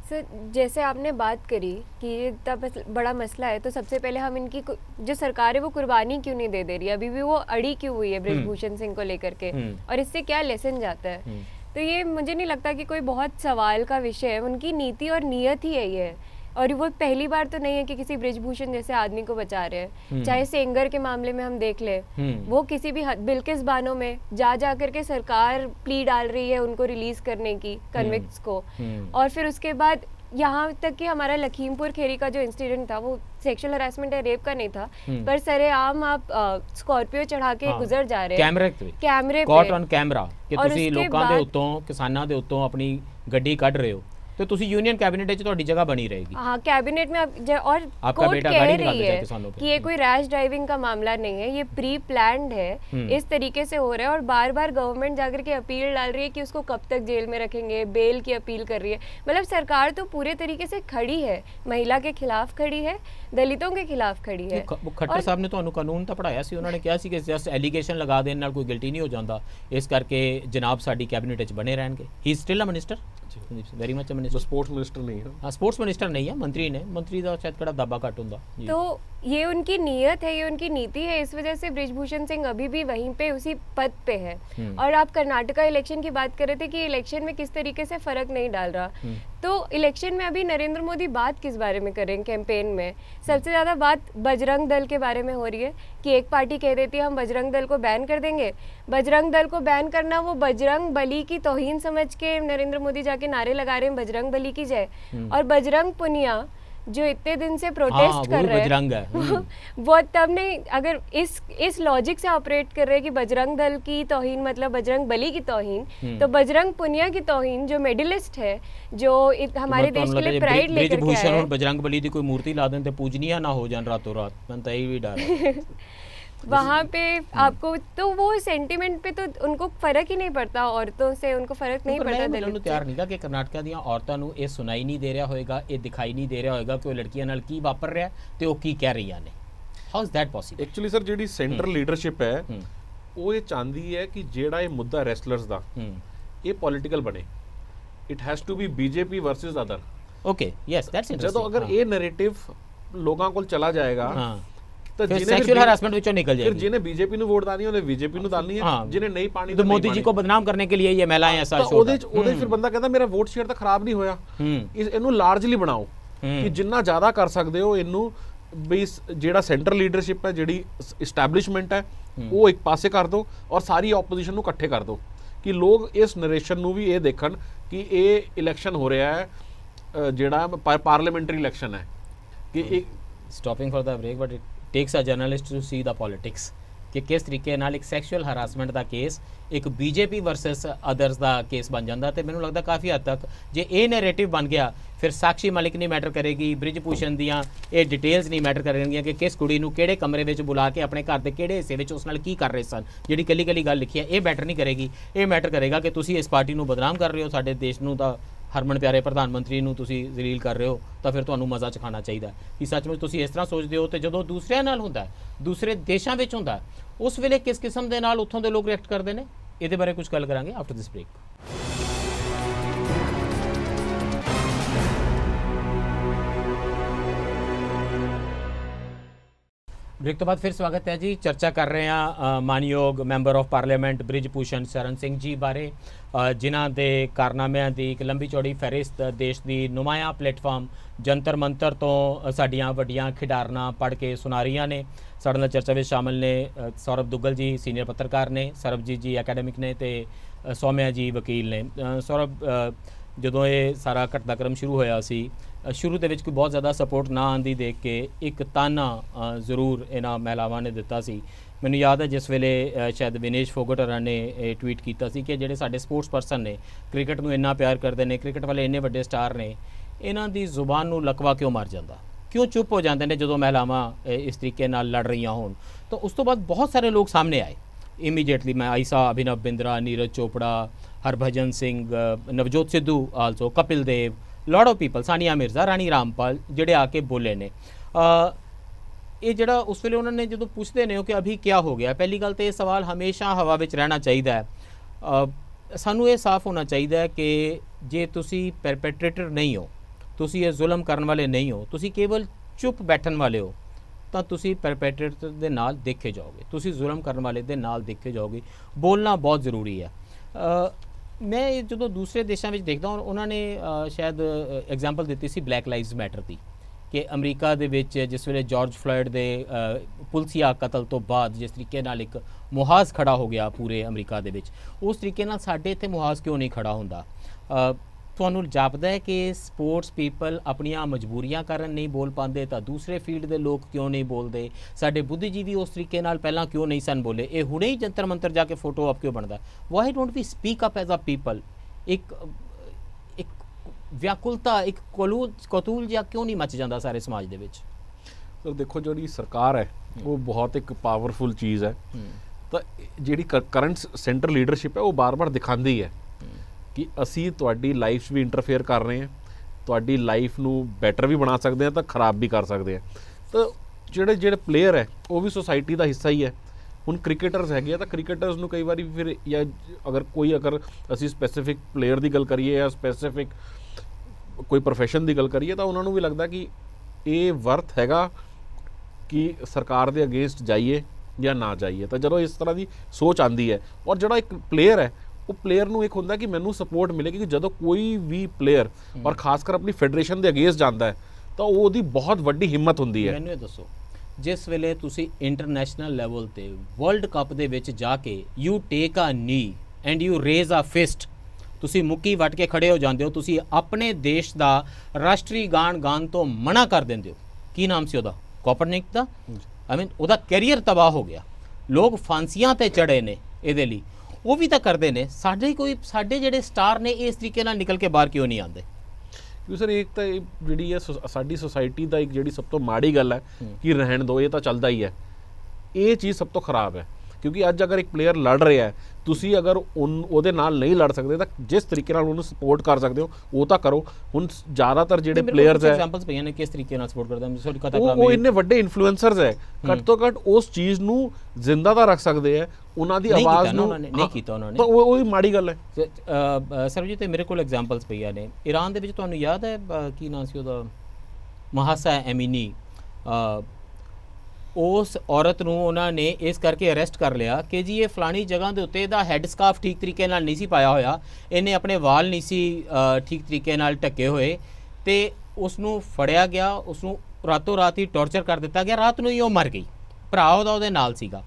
sir जैसे आपने बात करी कि ये इतना बड़ा मसला है तो सबसे पहले हम इनकी जो सरकार है वो कुर्बानी क्यों नहीं दे दे रही अभी भी वो अड़ी क्यों हुई है हम्म। ब्रजभूषण सिंह को लेकर के हम्म। और इससे क्या लेसन जाता है हम्म। तो ये मुझे नहीं लगता कि कोई बहुत सवाल का विषय है उनकी नीति और नीयत ही यही है और वो पहली बार तो नहीं है कि किसी ब्रिजभूषण जैसे आदमी को बचा रहे हैं हम्म। चाहे सेंगर के मामले में हम देख ले हम्म। वो किसी भी बिल्किस बानों में जा जा करके सरकार प्ली डाल रही है उनको रिलीज करने की कन्विक्स हम्म। को और फिर उसके बाद यहाँ तक कि हमारा लखीमपुर खेरी का जो इंसिडेंट था वो सेक्सुअल हरासमेंट या रेप का नहीं था पर सरे आम आप स्कॉर्पियो चढ़ा के ਗੁਜ਼ਰ ਜਾ ਰਹੇ ਕੈਮਰੇ कैमरे ਕੈਮਰੇ ਤੇ ਕਾਟ ਔਨ ਕੈਮਰਾ ਕਿ ਤੁਸੀਂ ਲੋਕਾਂ ਦੇ ਉੱਤੋਂ ਕਿਸਾਨਾਂ ਦੇ ਉੱਤੋਂ ਆਪਣੀ ਗੱਡੀ ਕੱਢ ਰਹੇ ਹੋ ਤੇ ਤੁਸੀਂ ਯੂਨੀਅਨ ਕੈਬਨਿਟ ਵਿੱਚ ਤੁਹਾਡੀ ਜਗ੍ਹਾ ਬਣੀ ਰਹੇਗੀ ਹਾਂ ਕੈਬਨਿਟ ਮੇ ਆਪ ਔਰ ਆਪਕਾ ਬੇਟਾ गाड़ी रही है कि ये कोई रैश ड्राइविंग का मामला नहीं है ये प्री प्लान है इस तरीके से हो रहा है और बार बार गवर्नमेंट जाकर के अपील डाल रही है कि उसको कब तक जेल में रखेंगे बेल की अपील कर रही है मतलब सरकार तो पूरे तरीके से खड़ी है महिला के खिलाफ खड़ी है ਦਲਿਤੋਂ ਦੇ ਖਿਲਾਫ ਖੜੀ ਹੈ ਖੱਟਰ ਸਾਹਿਬ ਨੇ ਤੁਹਾਨੂੰ ਕਾਨੂੰਨ ਤਾਂ ਪੜਾਇਆ ਸੀ ਉਹਨਾਂ ਨੇ ਕਿਹਾ ਸੀ ਕਿ ਜਸਟ ਐਲੀਗੇਸ਼ਨ ਲਗਾ ਦੇਣ ਨਾਲ ਕੋਈ ਗਿਲਟੀ ਨਹੀਂ ਹੋ ਜਾਂਦਾ ਇਸ ਕਰਕੇ ਜਨਾਬ ਸਾਡੀ ਕੈਬਨਿਟ ਵਿੱਚ ਬਣੇ ਰਹਿਣਗੇ he still a minister Kuldeep Singh very much minister sports minister ਨਹੀਂ ਹਾਂ ਸਪੋਰਟਸ ਮਿਨਿਸਟਰ ਨਹੀਂ ਹੈ ਮੰਤਰੀ ਨੇ ਮੰਤਰੀ ਦਾ ਸ਼ਾਇਦ ਕਿਹੜਾ ਦਾਬਾ ਘੱਟ ਹੁੰਦਾ ਜੀ ਤੋਂ ये उनकी नीयत है ये उनकी नीति है इस वजह से ब्रिजभूषण सिंह अभी भी वहीं पे उसी पद पे है हम्म। और आप कर्नाटका इलेक्शन की बात कर रहे थे कि इलेक्शन में किस तरीके से फर्क नहीं डाल रहा हम्म। तो इलेक्शन में अभी नरेंद्र मोदी बात किस बारे में करें कैंपेन में सबसे ज़्यादा बात बजरंग दल के बारे में हो रही है कि एक पार्टी कह देती है हम बजरंग दल को बैन कर देंगे बजरंग दल को बैन करना वो बजरंग बली की तोहन समझ के नरेंद्र मोदी जाके नारे लगा रहे हैं बजरंग बली की जय हम्म। और बजरंग पुनिया जो इतने दिन से प्रोटेस्ट हाँ, कर रहे हैं हम्म। <laughs> वो तब नहीं अगर इस इस लॉजिक से ऑपरेट कर रहे हैं कि बजरंग दल की तोहिन मतलब बजरंग बली की तोहिन हम्म। तो बजरंग पुनिया की तोहिन जो मेडलिस्ट है जो इत, तो हमारे मतलब देश के लिए प्राइड लेकर के हैं बजरंग बली की कोई मूर्ति ला दें तो पूजनीय ना हो जाए रातों रात मैं तो यही भी डाल <laughs> वहाँ पे आपको तो वो सेंटिमेंट पे तो उनको फर्क ही नहीं पड़ता औरतों से उनको फर्क नहीं पड़ता दलित ਤਿਆਰ ਨਹੀਂ ਕਿ ਕਰਨਾਟਕਾ ਦੀਆਂ ਔਰਤਾਂ ਨੂੰ ਇਹ ਸੁਣਾਈ ਨਹੀਂ ਦੇ ਰਿਹਾ ਹੋਏਗਾ ਇਹ ਦਿਖਾਈ ਨਹੀਂ ਦੇ ਰਿਹਾ ਹੋਏਗਾ ਕਿ ਉਹ ਲੜਕੀਆਂ ਨਾਲ ਕੀ ਵਾਪਰ ਰਿਹਾ ਤੇ ਉਹ ਕੀ ਕਹਿ ਰਹੀਆਂ ਨੇ how is that possible actually sir ਜਿਹੜੀ ਸੈਂਟਰ ਲੀਡਰਸ਼ਿਪ ਹੈ ਉਹ ਇਹ ਚਾਹੁੰਦੀ ਹੈ ਕਿ ਜਿਹੜਾ ਇਹ ਮੁੱਦਾ ਰੈਸਲਰਸ ਦਾ ਇਹ ਪੋਲਿਟੀਕਲ ਬਣੇ it has to be BJP versus other okay yes that's interesting ਜਦੋਂ ਅਗਰ ਇਹ ਨੈਰੇਟਿਵ ਲੋਕਾਂ ਕੋਲ ਚਲਾ ਜਾਏਗਾ ਤਾਂ ਜਿਹਨੇ ਸੈਕਸ਼ੂਅਲ ਹਰਾਸਮੈਂਟ ਵਿੱਚੋਂ ਨਿਕਲ ਜਾਏ ਫਿਰ ਜਿਹਨੇ ਬੀਜੇਪੀ ਨੂੰ ਵੋਟ ਦਾਨੀ ਉਹਨੇ ਬੀਜੇਪੀ ਨੂੰ ਦਾਨੀ ਹੈ ਜਿਹਨੇ ਨਹੀਂ ਪਾਣੀ ਤਾਂ ਮੋਦੀ ਜੀ ਕੋ ਬਦਨਾਮ ਕਰਨੇ ਕੇ ਲਈ ਇਹ ਮਹਿਲਾएं ऐसा ਤਾਂ ਉਹਦੇ ਉਹਦੇ ਫਿਰ ਬੰਦਾ ਕਹਿੰਦਾ ਮੇਰਾ ਵੋਟ ਸ਼ੇਅਰ ਤਾਂ ਖਰਾਬ ਨਹੀਂ ਹੋਇਆ ਇਸ ਇਹਨੂੰ ਲਾਰਜਲੀ ਬਣਾਓ ਕਿ ਜਿੰਨਾ ਜ਼ਿਆਦਾ ਕਰ ਸਕਦੇ ਹੋ ਇਹਨੂੰ ਵੀ ਜਿਹੜਾ ਸੈਂਟਰ ਲੀਡਰਸ਼ਿਪ ਹੈ ਜਿਹੜੀ ਐਸਟੈਬਲਿਸ਼ਮੈਂਟ ਹੈ ਉਹ ਇੱਕ ਪਾਸੇ ਕਰ ਦਿਓ ਔਰ ਸਾਰੀ ਆਪੋਜੀਸ਼ਨ ਨੂੰ ਇਕੱਠੇ ਕਰ ਦਿਓ ਕਿ ਲੋਕ ਇਸ ਨਰੇਸ਼ਨ ਨੂੰ ਵੀ ਇਹ ਦੇਖਣ ਕਿ ਇਹ ਇਲੈਕਸ਼ਨ ਹੋ ਰਿਹਾ ਹੈ ਜਿਹੜਾ ਪਾਰਲੀਮੈਂਟਰੀ ਇਲੈਕਸ਼ਨ ਹੈ ਕਿ ਇੱਕ stopping for the break but it takes a journalist to see the politics ਕਿ ਕਿਸ ਤਰੀਕੇ ਨਾਲ ਇੱਕ ਸੈਕਸ਼ੂਅਲ ਹਰਾਸਮੈਂਟ ਦਾ ਕੇਸ ਇੱਕ ਬੀਜੇਪੀ ਵਰਸਸ ਅਦਰਸ ਦਾ ਕੇਸ ਬਣ ਜਾਂਦਾ ਤੇ ਮੈਨੂੰ ਲੱਗਦਾ ਕਾਫੀ ਹੱਦ ਤੱਕ ਜੇ ਇਹ ਨੈਰੇਟਿਵ ਬਣ ਗਿਆ ਫਿਰ ਸਾਖੀ ਮਲਿਕ ਨਹੀਂ ਮੈਟਰ ਕਰੇਗੀ ਬ੍ਰਿਜ ਪੂਸ਼ਨ ਦੀਆਂ ਇਹ ਡਿਟੇਲਸ ਨਹੀਂ ਮੈਟਰ ਕਰਨਗੀਆਂ ਕਿ ਕਿਸ ਕੁੜੀ ਨੂੰ ਕਿਹੜੇ ਕਮਰੇ ਵਿੱਚ ਬੁਲਾ ਕੇ ਆਪਣੇ ਘਰ ਦੇ ਕਿਹੜੇ ਹਿੱਸੇ ਵਿੱਚ ਉਸ ਨਾਲ ਕੀ ਕਰ ਰਹੇ ਸਨ ਜਿਹੜੀ ਕੱਲੀ ਕੱਲੀ ਗੱਲ ਲਿਖੀ ਹੈ ਇਹ ਮੈਟਰ ਨਹੀਂ ਕਰੇਗੀ ਇਹ ਮੈਟਰ ਕਰੇਗਾ ਕਿ ਤੁਸੀਂ ਇਸ ਪਾਰਟੀ ਨੂੰ ਬਦਨਾਮ ਕਰ ਰਹੇ ਹੋ ਸਾਡੇ ਦੇਸ਼ ਨੂੰ ਤਾਂ ਹਰਮਨ ਪਿਆਰੇ ਪ੍ਰਧਾਨ ਮੰਤਰੀ ਨੂੰ ਤੁਸੀਂ ਜ਼ਲੀਲ ਕਰ ਰਹੇ ਹੋ ਤਾਂ ਫਿਰ ਤੁਹਾਨੂੰ ਮਜ਼ਾ ਚਖਾਣਾ ਚਾਹੀਦਾ ਕਿ ਸੱਚਮੁੱਚ ਤੁਸੀਂ ਇਸ ਤਰ੍ਹਾਂ ਸੋਚਦੇ ਹੋ ਤੇ ਜਦੋਂ ਦੂਸਰਿਆਂ ਨਾਲ ਹੁੰਦਾ ਦੂਸਰੇ ਦੇਸ਼ਾਂ ਵਿੱਚ ਹੁੰਦਾ ਉਸ ਵੇਲੇ ਕਿਸ ਕਿਸਮ ਦੇ ਨਾਲ ਉੱਥੋਂ ਦੇ ਲੋਕ ਰਿਐਕਟ ਕਰਦੇ ਨੇ ਇਹਦੇ ਬਾਰੇ ਕੁਝ ਗੱਲ ਕਰਾਂਗੇ ਆਫਟਰ ਦਿਸ ਬ੍ਰੇਕ ਬ੍ਰੇਕ ਤੋਂ ਬਾਅਦ ਫਿਰ ਸਵਾਗਤ ਹੈ ਜੀ ਚਰਚਾ ਕਰ ਰਹੇ ਹਾਂ ਮਾਨਯੋਗ member of parliament Brij Bhushan Sharan Singh ਜੀ ਬਾਰੇ ਜਿਨ੍ਹਾਂ ਦੇ ਕਾਰਨਾਮਿਆਂ ਦੀ ਇੱਕ ਲੰਬੀ ਚੌੜੀ ਫਹਿਰਿਸਤ ਦੇਸ਼ ਦੀ ਨੁਮਾਇਆ ਪਲੇਟਫਾਰਮ ਜੰਤਰ ਮੰਤਰ ਤੋਂ ਸਾਡੀਆਂ ਵੱਡੀਆਂ ਖਿਡਾਰਨਾ ਪੜ ਕੇ ਸੁਣਾ ਰਹੀਆਂ ਨੇ ਸਾਡੇ ਨਾਲ ਚਰਚਾ ਵਿੱਚ ਸ਼ਾਮਲ ਨੇ ਸੌਰਵ ਦੁੱਗਲ ਜੀ ਸੀਨੀਅਰ ਪੱਤਰਕਾਰ ਨੇ ਸਰਬਜੀਤ ਜੀ ਅਕੈਡੈਮਿਕ ਨੇ ਤੇ ਸੌਮਿਆ ਜੀ ਵਕੀਲ ਨੇ ਸੌਰਵ ਜਦੋਂ ਇਹ ਸਾਰਾ ਘਟਨਾਕ੍ਰਮ ਸ਼ੁਰੂ ਹੋਇਆ ਸੀ ਸ਼ੁਰੂ ਦੇ ਵਿੱਚ ਕੋਈ ਬਹੁਤ ਜ਼ਿਆਦਾ ਸਪੋਰਟ ਨਾ ਆਂਦੀ ਦੇਖ ਕੇ ਇੱਕ ਤਾਨਾ ਜ਼ਰੂਰ ਇਹਨਾਂ ਮਹਿਲਾਵਾਂ ਨੇ ਦਿੱਤਾ ਸੀ ਮੈਨੂੰ ਯਾਦ ਹੈ ਜਿਸ ਵੇਲੇ ਸ਼ਾਇਦ ਵਿਨੇਸ਼ ਫੋਗਟ ਹਰਾ ਨੇ ਟਵੀਟ ਕੀਤਾ ਸੀ ਕਿ ਜਿਹੜੇ ਸਾਡੇ ਸਪੋਰਟਸ ਪਰਸਨ ਨੇ ਕ੍ਰਿਕਟ ਨੂੰ ਇੰਨਾ ਪਿਆਰ ਕਰਦੇ ਨੇ ਕ੍ਰਿਕਟ ਵਾਲੇ ਇੰਨੇ ਵੱਡੇ ਸਟਾਰ ਨੇ ਇਹਨਾਂ ਦੀ ਜ਼ੁਬਾਨ ਨੂੰ ਲਕਵਾ ਕਿਉਂ ਮਾਰ ਜਾਂਦਾ ਕਿਉਂ ਚੁੱਪ ਹੋ ਜਾਂਦੇ ਨੇ ਜਦੋਂ ਮਹਿਲਾਵਾਂ ਇਸ ਤਰੀਕੇ ਨਾਲ ਲੜ ਰਹੀਆਂ ਹੋਣ ਤਾਂ ਉਸ ਤੋਂ ਬਾਅਦ ਬਹੁਤ ਸਾਰੇ ਲੋਕ ਸਾਹਮਣੇ ਆਏ ਇਮੀਡੀਏਟਲੀ ਮੈਂ ਆਈਸਾ Abhinav Bindra Neeraj Chopra Harbhajan Singh Navjot Sidhu also Kapil Dev lot of people Sania Mirza Rani Rampal ਜਿਹੜੇ ਆ ਕੇ ਬੋਲੇ ਨੇ ਇਹ ਜਿਹੜਾ ਉਸ ਵੇਲੇ ਉਹਨਾਂ ਨੇ ਜਦੋਂ ਪੁੱਛਦੇ ਨੇ ਕਿ ਅਭੀ ਕੀ ਹੋ ਗਿਆ ਪਹਿਲੀ ਗੱਲ ਤੇ ਇਹ ਸਵਾਲ ਹਮੇਸ਼ਾ ਹਵਾ ਵਿੱਚ ਰਹਿਣਾ ਚਾਹੀਦਾ ਹੈ ਸਾਨੂੰ ਇਹ ਸਾਫ਼ ਹੋਣਾ ਚਾਹੀਦਾ ਹੈ ਕਿ ਜੇ ਤੁਸੀਂ ਪਰਪੈਟ੍ਰੇਟਰ ਨਹੀਂ ਹੋ ਤੁਸੀਂ ਇਹ ਜ਼ੁਲਮ ਕਰਨ ਵਾਲੇ ਨਹੀਂ ਹੋ ਤੁਸੀਂ ਕੇਵਲ ਚੁੱਪ ਬੈਠਣ ਵਾਲੇ ਹੋ ਤਾਂ ਤੁਸੀਂ ਪਰਪੈਟ੍ਰੇਟਰ ਦੇ ਨਾਲ ਦੇਖੇ ਜਾਓਗੇ ਤੁਸੀਂ ਜ਼ੁਲਮ ਕਰਨ ਵਾਲੇ ਦੇ ਨਾਲ ਦੇਖੇ ਜਾਓਗੇ ਬੋਲਣਾ ਬਹੁਤ ਜ਼ਰੂਰੀ ਹੈ ਮੈਂ ਜਦੋਂ ਦੂਸਰੇ ਦੇਸ਼ਾਂ ਵਿੱਚ ਦੇਖਦਾ ਹਾਂ ਉਹਨਾਂ ਨੇ ਸ਼ਾਇਦ ਐਗਜ਼ਾਮਪਲ ਦਿੱਤੀ ਸੀ ਬਲੈਕ ਲਾਈਵਸ ਮੈਟਰ ਦੀ ਕਿ ਅਮਰੀਕਾ ਦੇ ਵਿੱਚ ਜਿਸ ਵੇਲੇ ਜਾਰਜ ਫਲੋਇਡ ਦੇ ਪੁਲਸੀਆ ਕਤਲ ਤੋਂ ਬਾਅਦ ਜਿਸ ਤਰੀਕੇ ਨਾਲ ਇੱਕ ਮੁਹਾਜ਼ ਖੜਾ ਹੋ ਗਿਆ ਪੂਰੇ ਅਮਰੀਕਾ ਦੇ ਵਿੱਚ ਉਸ ਤਰੀਕੇ ਨਾਲ ਸਾਡੇ ਇੱਥੇ ਮੁਹਾਜ਼ ਕਿਉਂ ਨਹੀਂ ਖੜਾ ਹੁੰਦਾ ਤੁਹਾਨੂੰ ਜਾਪਦਾ ਹੈ ਕਿ ਸਪੋਰਟਸ ਪੀਪਲ ਆਪਣੀਆਂ ਮਜਬੂਰੀਆਂ ਕਾਰਨ ਨਹੀਂ ਬੋਲ ਪਾਉਂਦੇ ਤਾਂ ਦੂਸਰੇ ਫੀਲਡ ਦੇ ਲੋਕ ਕਿਉਂ ਨਹੀਂ ਬੋਲਦੇ ਸਾਡੇ ਬੁੱਧੀਜੀਵੀ ਉਸ ਤਰੀਕੇ ਨਾਲ ਪਹਿਲਾਂ ਕਿਉਂ ਨਹੀਂ ਸਨ ਬੋਲੇ ਇਹ ਹੁਣੇ ਹੀ ਜੰਤਰ ਮੰਤਰ ਜਾ ਕੇ ਫੋਟੋ ਆਪ ਕਿਉਂ ਬਣਦਾ why don't we speak up as a people ਇੱਕ ਇੱਕ ਵਿਆਕੁਲਤਾ ਇੱਕ ਕੋਲੂ ਕਤੂਲ ਜਾਂ ਕਿਉਂ ਨਹੀਂ ਮਚ ਜਾਂਦਾ ਸਾਰੇ ਸਮਾਜ ਦੇ ਵਿੱਚ ਸਰ ਦੇਖੋ ਜਿਹੜੀ ਸਰਕਾਰ ਹੈ ਉਹ ਬਹੁਤ ਇੱਕ ਪਾਵਰਫੁਲ ਚੀਜ਼ ਹੈ ਤਾਂ ਜਿਹੜੀ ਕਰੰਟ ਸੈਂਟਰ ਲੀਡਰਸ਼ਿਪ ਹੈ ਉਹ ਬਾਰ-ਬਾਰ ਦਿਖਾਉਂਦੀ ਹੈ ਕਿ ਅਸੀਂ ਤੁਹਾਡੀ ਲਾਈਫ 'ਚ ਵੀ ਇੰਟਰਫੇਅਰ ਕਰ ਰਹੇ ਹਾਂ ਤੁਹਾਡੀ ਲਾਈਫ ਨੂੰ ਬੈਟਰ ਵੀ ਬਣਾ ਸਕਦੇ ਹਾਂ ਤਾਂ ਖਰਾਬ ਵੀ ਕਰ ਸਕਦੇ ਹਾਂ ਤਾਂ ਜਿਹੜੇ ਜਿਹੜੇ ਪਲੇਅਰ ਹੈ ਉਹ ਵੀ ਸੋਸਾਇਟੀ ਦਾ ਹਿੱਸਾ ਹੀ ਹੈ ਹੁਣ ਕ੍ਰਿਕਟਰਸ ਹੈਗੇ ਆ ਤਾਂ ਕ੍ਰਿਕਟਰਸ ਨੂੰ ਕਈ ਵਾਰੀ ਫਿਰ ਜਾਂ ਅਗਰ ਕੋਈ ਅਗਰ ਅਸੀਂ ਸਪੈਸੀਫਿਕ ਪਲੇਅਰ ਦੀ ਗੱਲ ਕਰੀਏ ਜਾਂ ਸਪੈਸੀਫਿਕ ਕੋਈ profession ਦੀ ਗੱਲ ਕਰੀਏ ਤਾਂ ਉਹਨਾਂ ਨੂੰ ਵੀ ਲੱਗਦਾ ਕਿ ਇਹ ਵਰਥ ਹੈਗਾ ਕਿ ਸਰਕਾਰ ਦੇ ਅਗੇਂਸਟ ਜਾਈਏ ਜਾਂ ਨਾ ਜਾਈਏ ਤਾਂ ਜਦੋਂ ਇਸ ਤਰ੍ਹਾਂ ਦੀ ਸੋਚ ਆਂਦੀ ਹੈ ਔਰ ਜਿਹੜਾ ਇੱਕ ਪਲੇਅਰ ਹੈ ਉਹ ਪਲੇਅਰ ਨੂੰ ਇੱਕ ਹੁੰਦਾ ਕਿ ਮੈਨੂੰ ਸਪੋਰਟ ਮਿਲੇਗੀ ਕਿ ਜਦੋਂ ਕੋਈ ਵੀ ਪਲੇਅਰ ਔਰ ਖਾਸ ਕਰ ਆਪਣੀ ਫੈਡਰੇਸ਼ਨ ਦੇ ਅਗੇਂਸਟ ਜਾਂਦਾ ਹੈ ਤਾਂ ਉਹਦੀ ਬਹੁਤ ਵੱਡੀ ਹਿੰਮਤ ਹੁੰਦੀ ਹੈ ਮੈਨੂੰ ਇਹ ਦੱਸੋ ਜਿਸ ਵੇਲੇ ਤੁਸੀਂ ਇੰਟਰਨੈਸ਼ਨਲ ਲੈਵਲ ਤੇ ਵਰਲਡ ਕੱਪ ਦੇ ਵਿੱਚ ਜਾ ਕੇ you take a knee and you raise a fist ਤੁਸੀਂ ਮੁੱਕੀ ਵਟ ਕੇ ਖੜੇ ਹੋ ਜਾਂਦੇ ਹੋ ਤੁਸੀਂ ਆਪਣੇ ਦੇਸ਼ ਦਾ ਰਾਸ਼ਟਰੀ ਗਾਣ ਗਾਣ ਤੋਂ ਮਨਾ ਕਰ ਦਿੰਦੇ ਹੋ ਕੀ ਨਾਮ ਸੀ ਉਹਦਾ ਕੋਪਰਨਿਕ ਦਾ ਆਈ ਮੀਨ ਉਹਦਾ ਕੈਰੀਅਰ ਤਬਾਹ ਹੋ ਗਿਆ ਲੋਕ ਫਾਂਸੀਆਂ ਤੇ ਚੜੇ ਨੇ ਇਹਦੇ ਲਈ ਉਹ ਵੀ ਤਾਂ ਕਰਦੇ ਨੇ ਸਾਡੇ ਕੋਈ ਸਾਡੇ ਜਿਹੜੇ ਸਟਾਰ ਨੇ ਇਸ ਤਰੀਕੇ ਨਾਲ ਨਿਕਲ ਕੇ ਬਾਹਰ ਕਿਉਂ ਨਹੀਂ ਆਉਂਦੇ ਕਿਉਂ ਸਰ ਇੱਕ ਤਾਂ ਜਿਹੜੀ ਹੈ ਸਾਡੀ ਸੋਸਾਇਟੀ ਦਾ ਇੱਕ ਜਿਹੜੀ ਸਭ ਤੋਂ ਮਾੜੀ ਗੱਲ ਹੈ ਕਿ ਰਹਿਣ ਦੋ ਇਹ ਤਾਂ ਚੱਲਦਾ ਹੀ ਹੈ ਇਹ ਚੀਜ਼ ਸਭ ਤੋਂ ਖਰਾਬ ਹੈ ਕਿਉਂਕਿ ਅੱਜ ਅਗਰ ਇੱਕ ਪਲੇਅਰ ਲੜ ਰਿਹਾ ਹੈ ਤੁਸੀਂ ਅਗਰ ਉਹਦੇ ਨਾਲ ਨਹੀਂ ਲੜ ਸਕਦੇ ਤਾਂ ਜਿਸ ਤਰੀਕੇ ਨਾਲ ਉਹਨੂੰ ਸਪੋਰਟ ਕਰ ਸਕਦੇ ਹੋ ਉਹ ਤਾਂ ਕਰੋ ਹੁਣ ਜ਼ਿਆਦਾਤਰ ਜਿਹੜੇ ਪਲੇਅਰਸ ਹੈ ਐਗਜ਼ਾਮਪਲਸ ਪਈਆਂ ਨੇ ਕਿਸ ਤਰੀਕੇ ਨਾਲ ਸਪੋਰਟ ਕਰਦੇ ਹਨ ਸੋਰੀ ਕਹਤਾ ਕਲਾਮ ਉਹ ਇੰਨੇ ਵੱਡੇ ਇਨਫਲੂਐਂਸਰਸ ਹੈ ਘੱਟ ਤੋਂ ਘੱਟ ਉਸ ਚੀਜ਼ ਨੂੰ ਜ਼ਿੰਦਾ ਤਾਂ ਰੱਖ ਸਕਦੇ ਹੈ ਉਹਨਾਂ ਦੀ ਆਵਾਜ਼ ਨੂੰ ਨਹੀਂ ਕੀਤਾ ਉਹਨਾਂ ਨੇ ਤਾਂ ਉਹ ਉਹ ਮਾੜੀ ਗੱਲ ਹੈ ਸਰ ਜੀ ਤੇ ਮੇਰੇ ਕੋਲ ਐਗਜ਼ਾਮਪਲਸ ਪਈਆਂ ਨੇ ਈਰਾਨ ਦੇ ਵਿੱਚ ਤੁਹਾਨੂੰ ਯਾਦ ਹੈ ਕੀ ਨਾਂ ਸੀ ਉਹਦਾ ਮਹਾਸਾ ਐਮਿਨੀ ਉਸ ਔਰਤ ਨੂੰ ਉਹਨਾਂ ਨੇ ਇਸ ਕਰਕੇ ਅਰੈਸਟ ਕਰ ਲਿਆ ਕਿ ਜੀ ਇਹ ਫਲਾਣੀ ਜਗ੍ਹਾ ਦੇ ਉੱਤੇ ਇਹਦਾ ਹੈੱਡ ਸਕਾਰਫ ਠੀਕ ਤਰੀਕੇ ਨਾਲ ਨਹੀਂ ਸੀ ਪਾਇਆ ਹੋਇਆ ਇਹਨੇ ਆਪਣੇ ਵਾਲ ਨਹੀਂ ਸੀ ਠੀਕ ਤਰੀਕੇ ਨਾਲ ਟੱਕੇ ਹੋਏ ਤੇ ਉਸ ਨੂੰ ਫੜਿਆ ਗਿਆ ਉਸ ਨੂੰ ਰਾਤੋਂ ਰਾਤ ਹੀ ਟੌਰਚਰ ਕਰ ਦਿੱਤਾ ਗਿਆ ਰਾਤ ਨੂੰ ਹੀ ਉਹ ਮਰ ਗਈ ਭਰਾ ਉਹਦਾ ਉਹਦੇ ਨਾਲ ਸੀਗਾ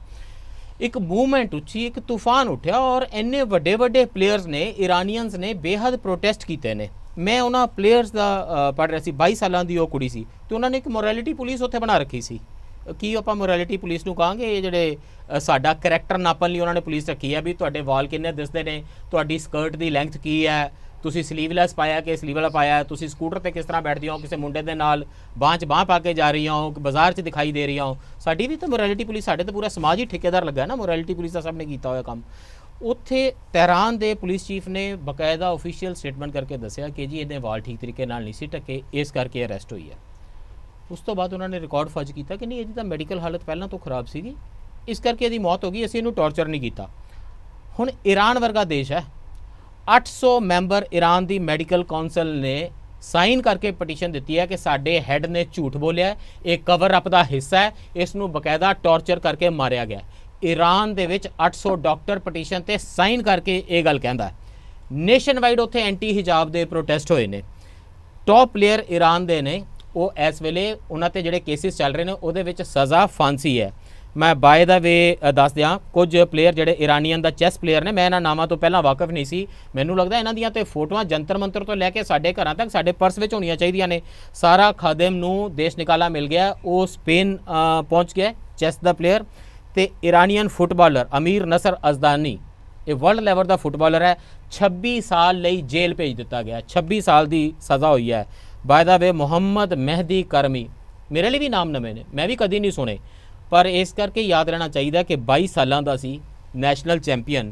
ਇੱਕ ਮੂਵਮੈਂਟ ਉੱਚੀ ਇੱਕ ਤੂਫਾਨ ਉੱਠਿਆ ਔਰ ਇੰਨੇ ਵੱਡੇ ਵੱਡੇ ਪਲੇਅਰਸ ਨੇ ਇਰਾਨੀਅਨਸ ਨੇ ਬੇਹੱਦ ਪ੍ਰੋਟੈਸਟ ਕੀਤੇ ਨੇ ਮੈਂ ਉਹਨਾਂ ਪਲੇਅਰਸ ਦਾ ਪੜ ਰਿਹਾ ਸੀ 22 ਸਾਲਾਂ ਦੀ ਉਹ ਕੁੜੀ ਸੀ ਤੇ ਉਹਨਾਂ ਨੇ ਇੱਕ ਮੋਰੈਲਿਟੀ ਪੁਲਿਸ ਉੱਥੇ ਬਣਾ ਰੱਖੀ ਸੀ ਕੀ ਆਪਾਂ ਮੋਰੈਲਿਟੀ ਪੁਲਿਸ ਨੂੰ ਕਹਾਂਗੇ ਇਹ ਜਿਹੜੇ ਸਾਡਾ ਕੈਰੈਕਟਰ ਨਾਪਣ ਲਈ ਉਹਨਾਂ ਨੇ ਪੁਲਿਸ ਰੱਖੀ ਹੈ ਵੀ ਤੁਹਾਡੇ ਵਾਲ ਕਿੰਨੇ ਦਿਸਦੇ ਨੇ ਤੁਹਾਡੀ ਸਕਰਟ ਦੀ ਲੈਂਥ ਕੀ ਹੈ ਤੁਸੀਂ ਸਲੀਵਲੈਸ ਪਾਇਆ ਕਿ ਸਲੀਵ ਵਾਲਾ ਪਾਇਆ ਤੁਸੀਂ ਸਕੂਟਰ ਤੇ ਕਿਸ ਤਰ੍ਹਾਂ ਬੈਠਦੇ ਹੋ ਕਿਸੇ ਮੁੰਡੇ ਦੇ ਨਾਲ ਬਾਹਾਂ 'ਚ ਬਾਹ ਪਾ ਕੇ ਜਾ ਰਹੀ ਹੋ ਬਾਜ਼ਾਰ 'ਚ ਦਿਖਾਈ ਦੇ ਰਹੀ ਹੋ ਸਾਡੀ ਵੀ ਤਾਂ ਮੋਰੈਲਿਟੀ ਪੁਲਿਸ ਸਾਡੇ ਤਾਂ ਪੂਰਾ ਸਮਾਜ ਹੀ ਠੇਕੇਦਾਰ ਲੱਗਾ ਨਾ ਮੋਰੈਲਿਟੀ ਪੁਲਿਸ ਦਾ ਸਭ ਨੇ ਕੀਤਾ ਹੋਇਆ ਕੰਮ ਉੱਥੇ ਤਹਿਰਾਨ ਦੇ ਪੁਲਿਸ ਚੀਫ ਨੇ ਬਕਾਇਦਾ ਅਫੀਸ਼ੀਅਲ ਸਟੇਟਮੈਂਟ ਕਰਕੇ ਦੱਸਿਆ ਕਿ ਜੀ ਇਹਦੇ ਵਾਲ ਠੀਕ ਤਰੀਕੇ ਨਾਲ ਨਹੀਂ ਸੀ ਟਕੇ ਇਸ ਕਰਕੇ ਅਰੈਸਟ ਹੋਈ ਹੈ ਉਸ ਤੋਂ ਬਾਅਦ ਉਹਨਾਂ ਨੇ ਰਿਕਾਰਡ ਫਰਜ ਕੀਤਾ ਕਿ ਨਹੀਂ ਇਹਦੀ ਤਾਂ ਮੈਡੀਕਲ ਹਾਲਤ ਪਹਿਲਾਂ ਤੋਂ ਖਰਾਬ ਸੀਗੀ ਇਸ ਕਰਕੇ ਇਹਦੀ ਮੌਤ ਹੋ ਗਈ ਅਸੀਂ ਇਹਨੂੰ ਟੌਰਚਰ ਨਹੀਂ ਕੀਤਾ ਹੁਣ ਈਰਾਨ ਵਰਗਾ ਦੇਸ਼ ਹੈ 800 ਮੈਂਬਰ ਈਰਾਨ ਦੀ ਮੈਡੀਕਲ ਕਾਉਂਸਲ ਨੇ ਸਾਈਨ ਕਰਕੇ ਪਟੀਸ਼ਨ ਦਿੱਤੀ ਹੈ ਕਿ ਸਾਡੇ ਹੈੱਡ ਨੇ ਝੂਠ ਬੋਲਿਆ ਇਹ ਕਵਰ ਅਪ ਦਾ ਹਿੱਸਾ ਹੈ ਇਸ ਨੂੰ ਬਕਾਇਦਾ ਟੌਰਚਰ ਕਰਕੇ ਮਾਰਿਆ ਗਿਆ ਈਰਾਨ ਦੇ ਵਿੱਚ 800 ਡਾਕਟਰ ਪਟੀਸ਼ਨ ਤੇ ਸਾਈਨ ਕਰਕੇ ਇਹ ਗੱਲ ਕਹਿੰਦਾ ਹੈ ਨੇਸ਼ਨ ਵਾਈਡ ਉੱਥੇ ਐਂਟੀ ਹਿਜਾਬ ਦੇ ਪ੍ਰੋਟੈਸਟ ਹੋਏ ਨੇ ਟੌਪ ਪਲੇਅਰ ਈਰਾਨ ਦੇ ਨੇ ਉਹ ਇਸ ਵੇਲੇ ਉਹਨਾਂ ਤੇ ਜਿਹੜੇ ਕੇਸਿਸ ਚੱਲ ਰਹੇ ਨੇ ਉਹਦੇ ਵਿੱਚ ਸਜ਼ਾ ਫਾਂਸੀ ਹੈ ਮੈਂ ਬਾਏ ਦਾ ਵੇ ਦੱਸ ਦਿਆਂ ਕੁਝ ਪਲੇਅਰ ਜਿਹੜੇ ਇਰਾਨੀਅਨ ਦਾ ਚੈਸ ਪਲੇਅਰ ਨੇ ਮੈਂ ਇਹਨਾਂ ਨਾਮਾਂ ਤੋਂ ਪਹਿਲਾਂ ਵਾਕਿਫ ਨਹੀਂ ਸੀ ਮੈਨੂੰ ਲੱਗਦਾ ਇਹਨਾਂ ਦੀਆਂ ਤੇ ਫੋਟੋਆਂ ਜੰਤਰ ਮੰਤਰ ਤੋਂ ਲੈ ਕੇ ਸਾਡੇ ਘਰਾਂ ਤੱਕ ਸਾਡੇ ਪਰਸ ਵਿੱਚ ਹੋਣੀਆਂ ਚਾਹੀਦੀਆਂ ਨੇ ਸਾਰਾ ਖਾਦਮ ਨੂੰ ਦੇਸ਼ ਨਿਕਾਲਾ ਮਿਲ ਗਿਆ ਉਹ ਸਪੇਨ ਪਹੁੰਚ ਗਿਆ ਚੈਸ ਦਾ ਪਲੇਅਰ ਤੇ Iranian footballer Amir Nasr Azadani ਇਹ ਵਰਲਡ ਲੈਵਲ ਦਾ ਫੁੱਟਬਾਲਰ ਹੈ 26 ਸਾਲ ਲਈ ਜੇਲ੍ਹ ਭੇਜ ਦਿੱਤਾ ਗਿਆ 26 ਸਾਲ ਦੀ ਸਜ਼ਾ ਹੋਈ ਹੈ by the way Mohammad Mahdi Karami ਮੇਰੇ ਲਈ ਵੀ ਨਾਮ ਨਵੇਂ ਨੇ ਮੈਂ ਵੀ ਕਦੀ ਨਹੀਂ ਸੁਣੇ ਪਰ ਇਸ ਕਰਕੇ ਯਾਦ ਰਹਿਣਾ ਚਾਹੀਦਾ ਕਿ 22 ਸਾਲਾਂ ਦਾ ਸੀ ਨੈਸ਼ਨਲ ਚੈਂਪੀਅਨ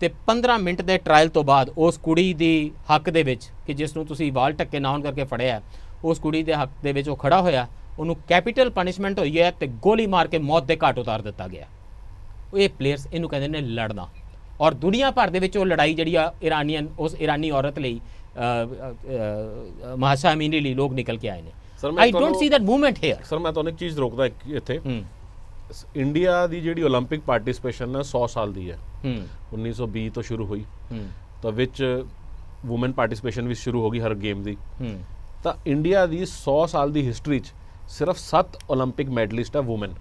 ਤੇ 15 ਮਿੰਟ ਦੇ ਟ੍ਰਾਇਲ ਤੋਂ ਬਾਅਦ ਉਸ ਕੁੜੀ ਦੀ ਹੱਕ ਦੇ ਵਿੱਚ ਕਿ ਜਿਸ ਨੂੰ ਤੁਸੀਂ ਵਾਲ ਟੱਕੇ ਨਾਉਣ ਕਰਕੇ ਫੜਿਆ ਉਸ ਕੁੜੀ ਦੇ ਹੱਕ ਦੇ ਵਿੱਚ ਉਹ ਖੜਾ ਹੋਇਆ ਉਹਨੂੰ ਕੈਪੀਟਲ ਪਨਿਸ਼ਮੈਂਟ ਹੋਈ ਹੈ ਤੇ ਗੋਲੀ ਮਾਰ ਕੇ ਮੌਤ ਦੇ ਘਾਟ ਉਤਾਰ ਦਿੱਤਾ ਗਿਆ ਇਹ ਪਲੇਅਰਸ ਇਹਨੂੰ ਕਹਿੰਦੇ ਨੇ ਲੜਨਾ ਔਰ ਦੁਨੀਆ ਭਰ ਦੇ ਵਿੱਚ ਉਹ ਲੜਾਈ ਜਿਹੜੀ ਆ ਇਰਾਨੀਅਨ ਉਸ ਇਰਾਨੀ ਔਰਤ ਲਈ ਮਹਾਸਾ ਅਮੀਨੀ ਲਈ ਲੋਕ ਨਿਕਲ ਕੇ ਆਏ ਨੇ sir I don't see that movement here sir ਮੈਂ ਤੁਹਾਨੂੰ ਇੱਕ ਚੀਜ਼ ਰੋਕਦਾ ਇੱਥੇ ਇੰਡੀਆ ਦੀ ਜਿਹੜੀ 올림픽 ਪਾਰਟਿਸਪੇਸ਼ਨ ਹੈ 100 ਸਾਲ ਦੀ ਹੈ 1920 ਤੋਂ ਸ਼ੁਰੂ ਹੋਈ ਤਾਂ ਵਿੱਚ ਔਮਨ ਪਾਰਟਿਸਪੇਸ਼ਨ ਵੀ ਸ਼ੁਰੂ ਹੋ ਗਈ ਹਰ ਗੇਮ ਦੀ ਤਾਂ ਇੰਡੀਆ ਦੀ 100 ਸਾਲ ਦੀ ਹਿਸਟਰੀ 'ਚ ਸਿਰਫ 7 올림픽 ਮੈਡਲਿਸਟ ਆ ਔਮਨ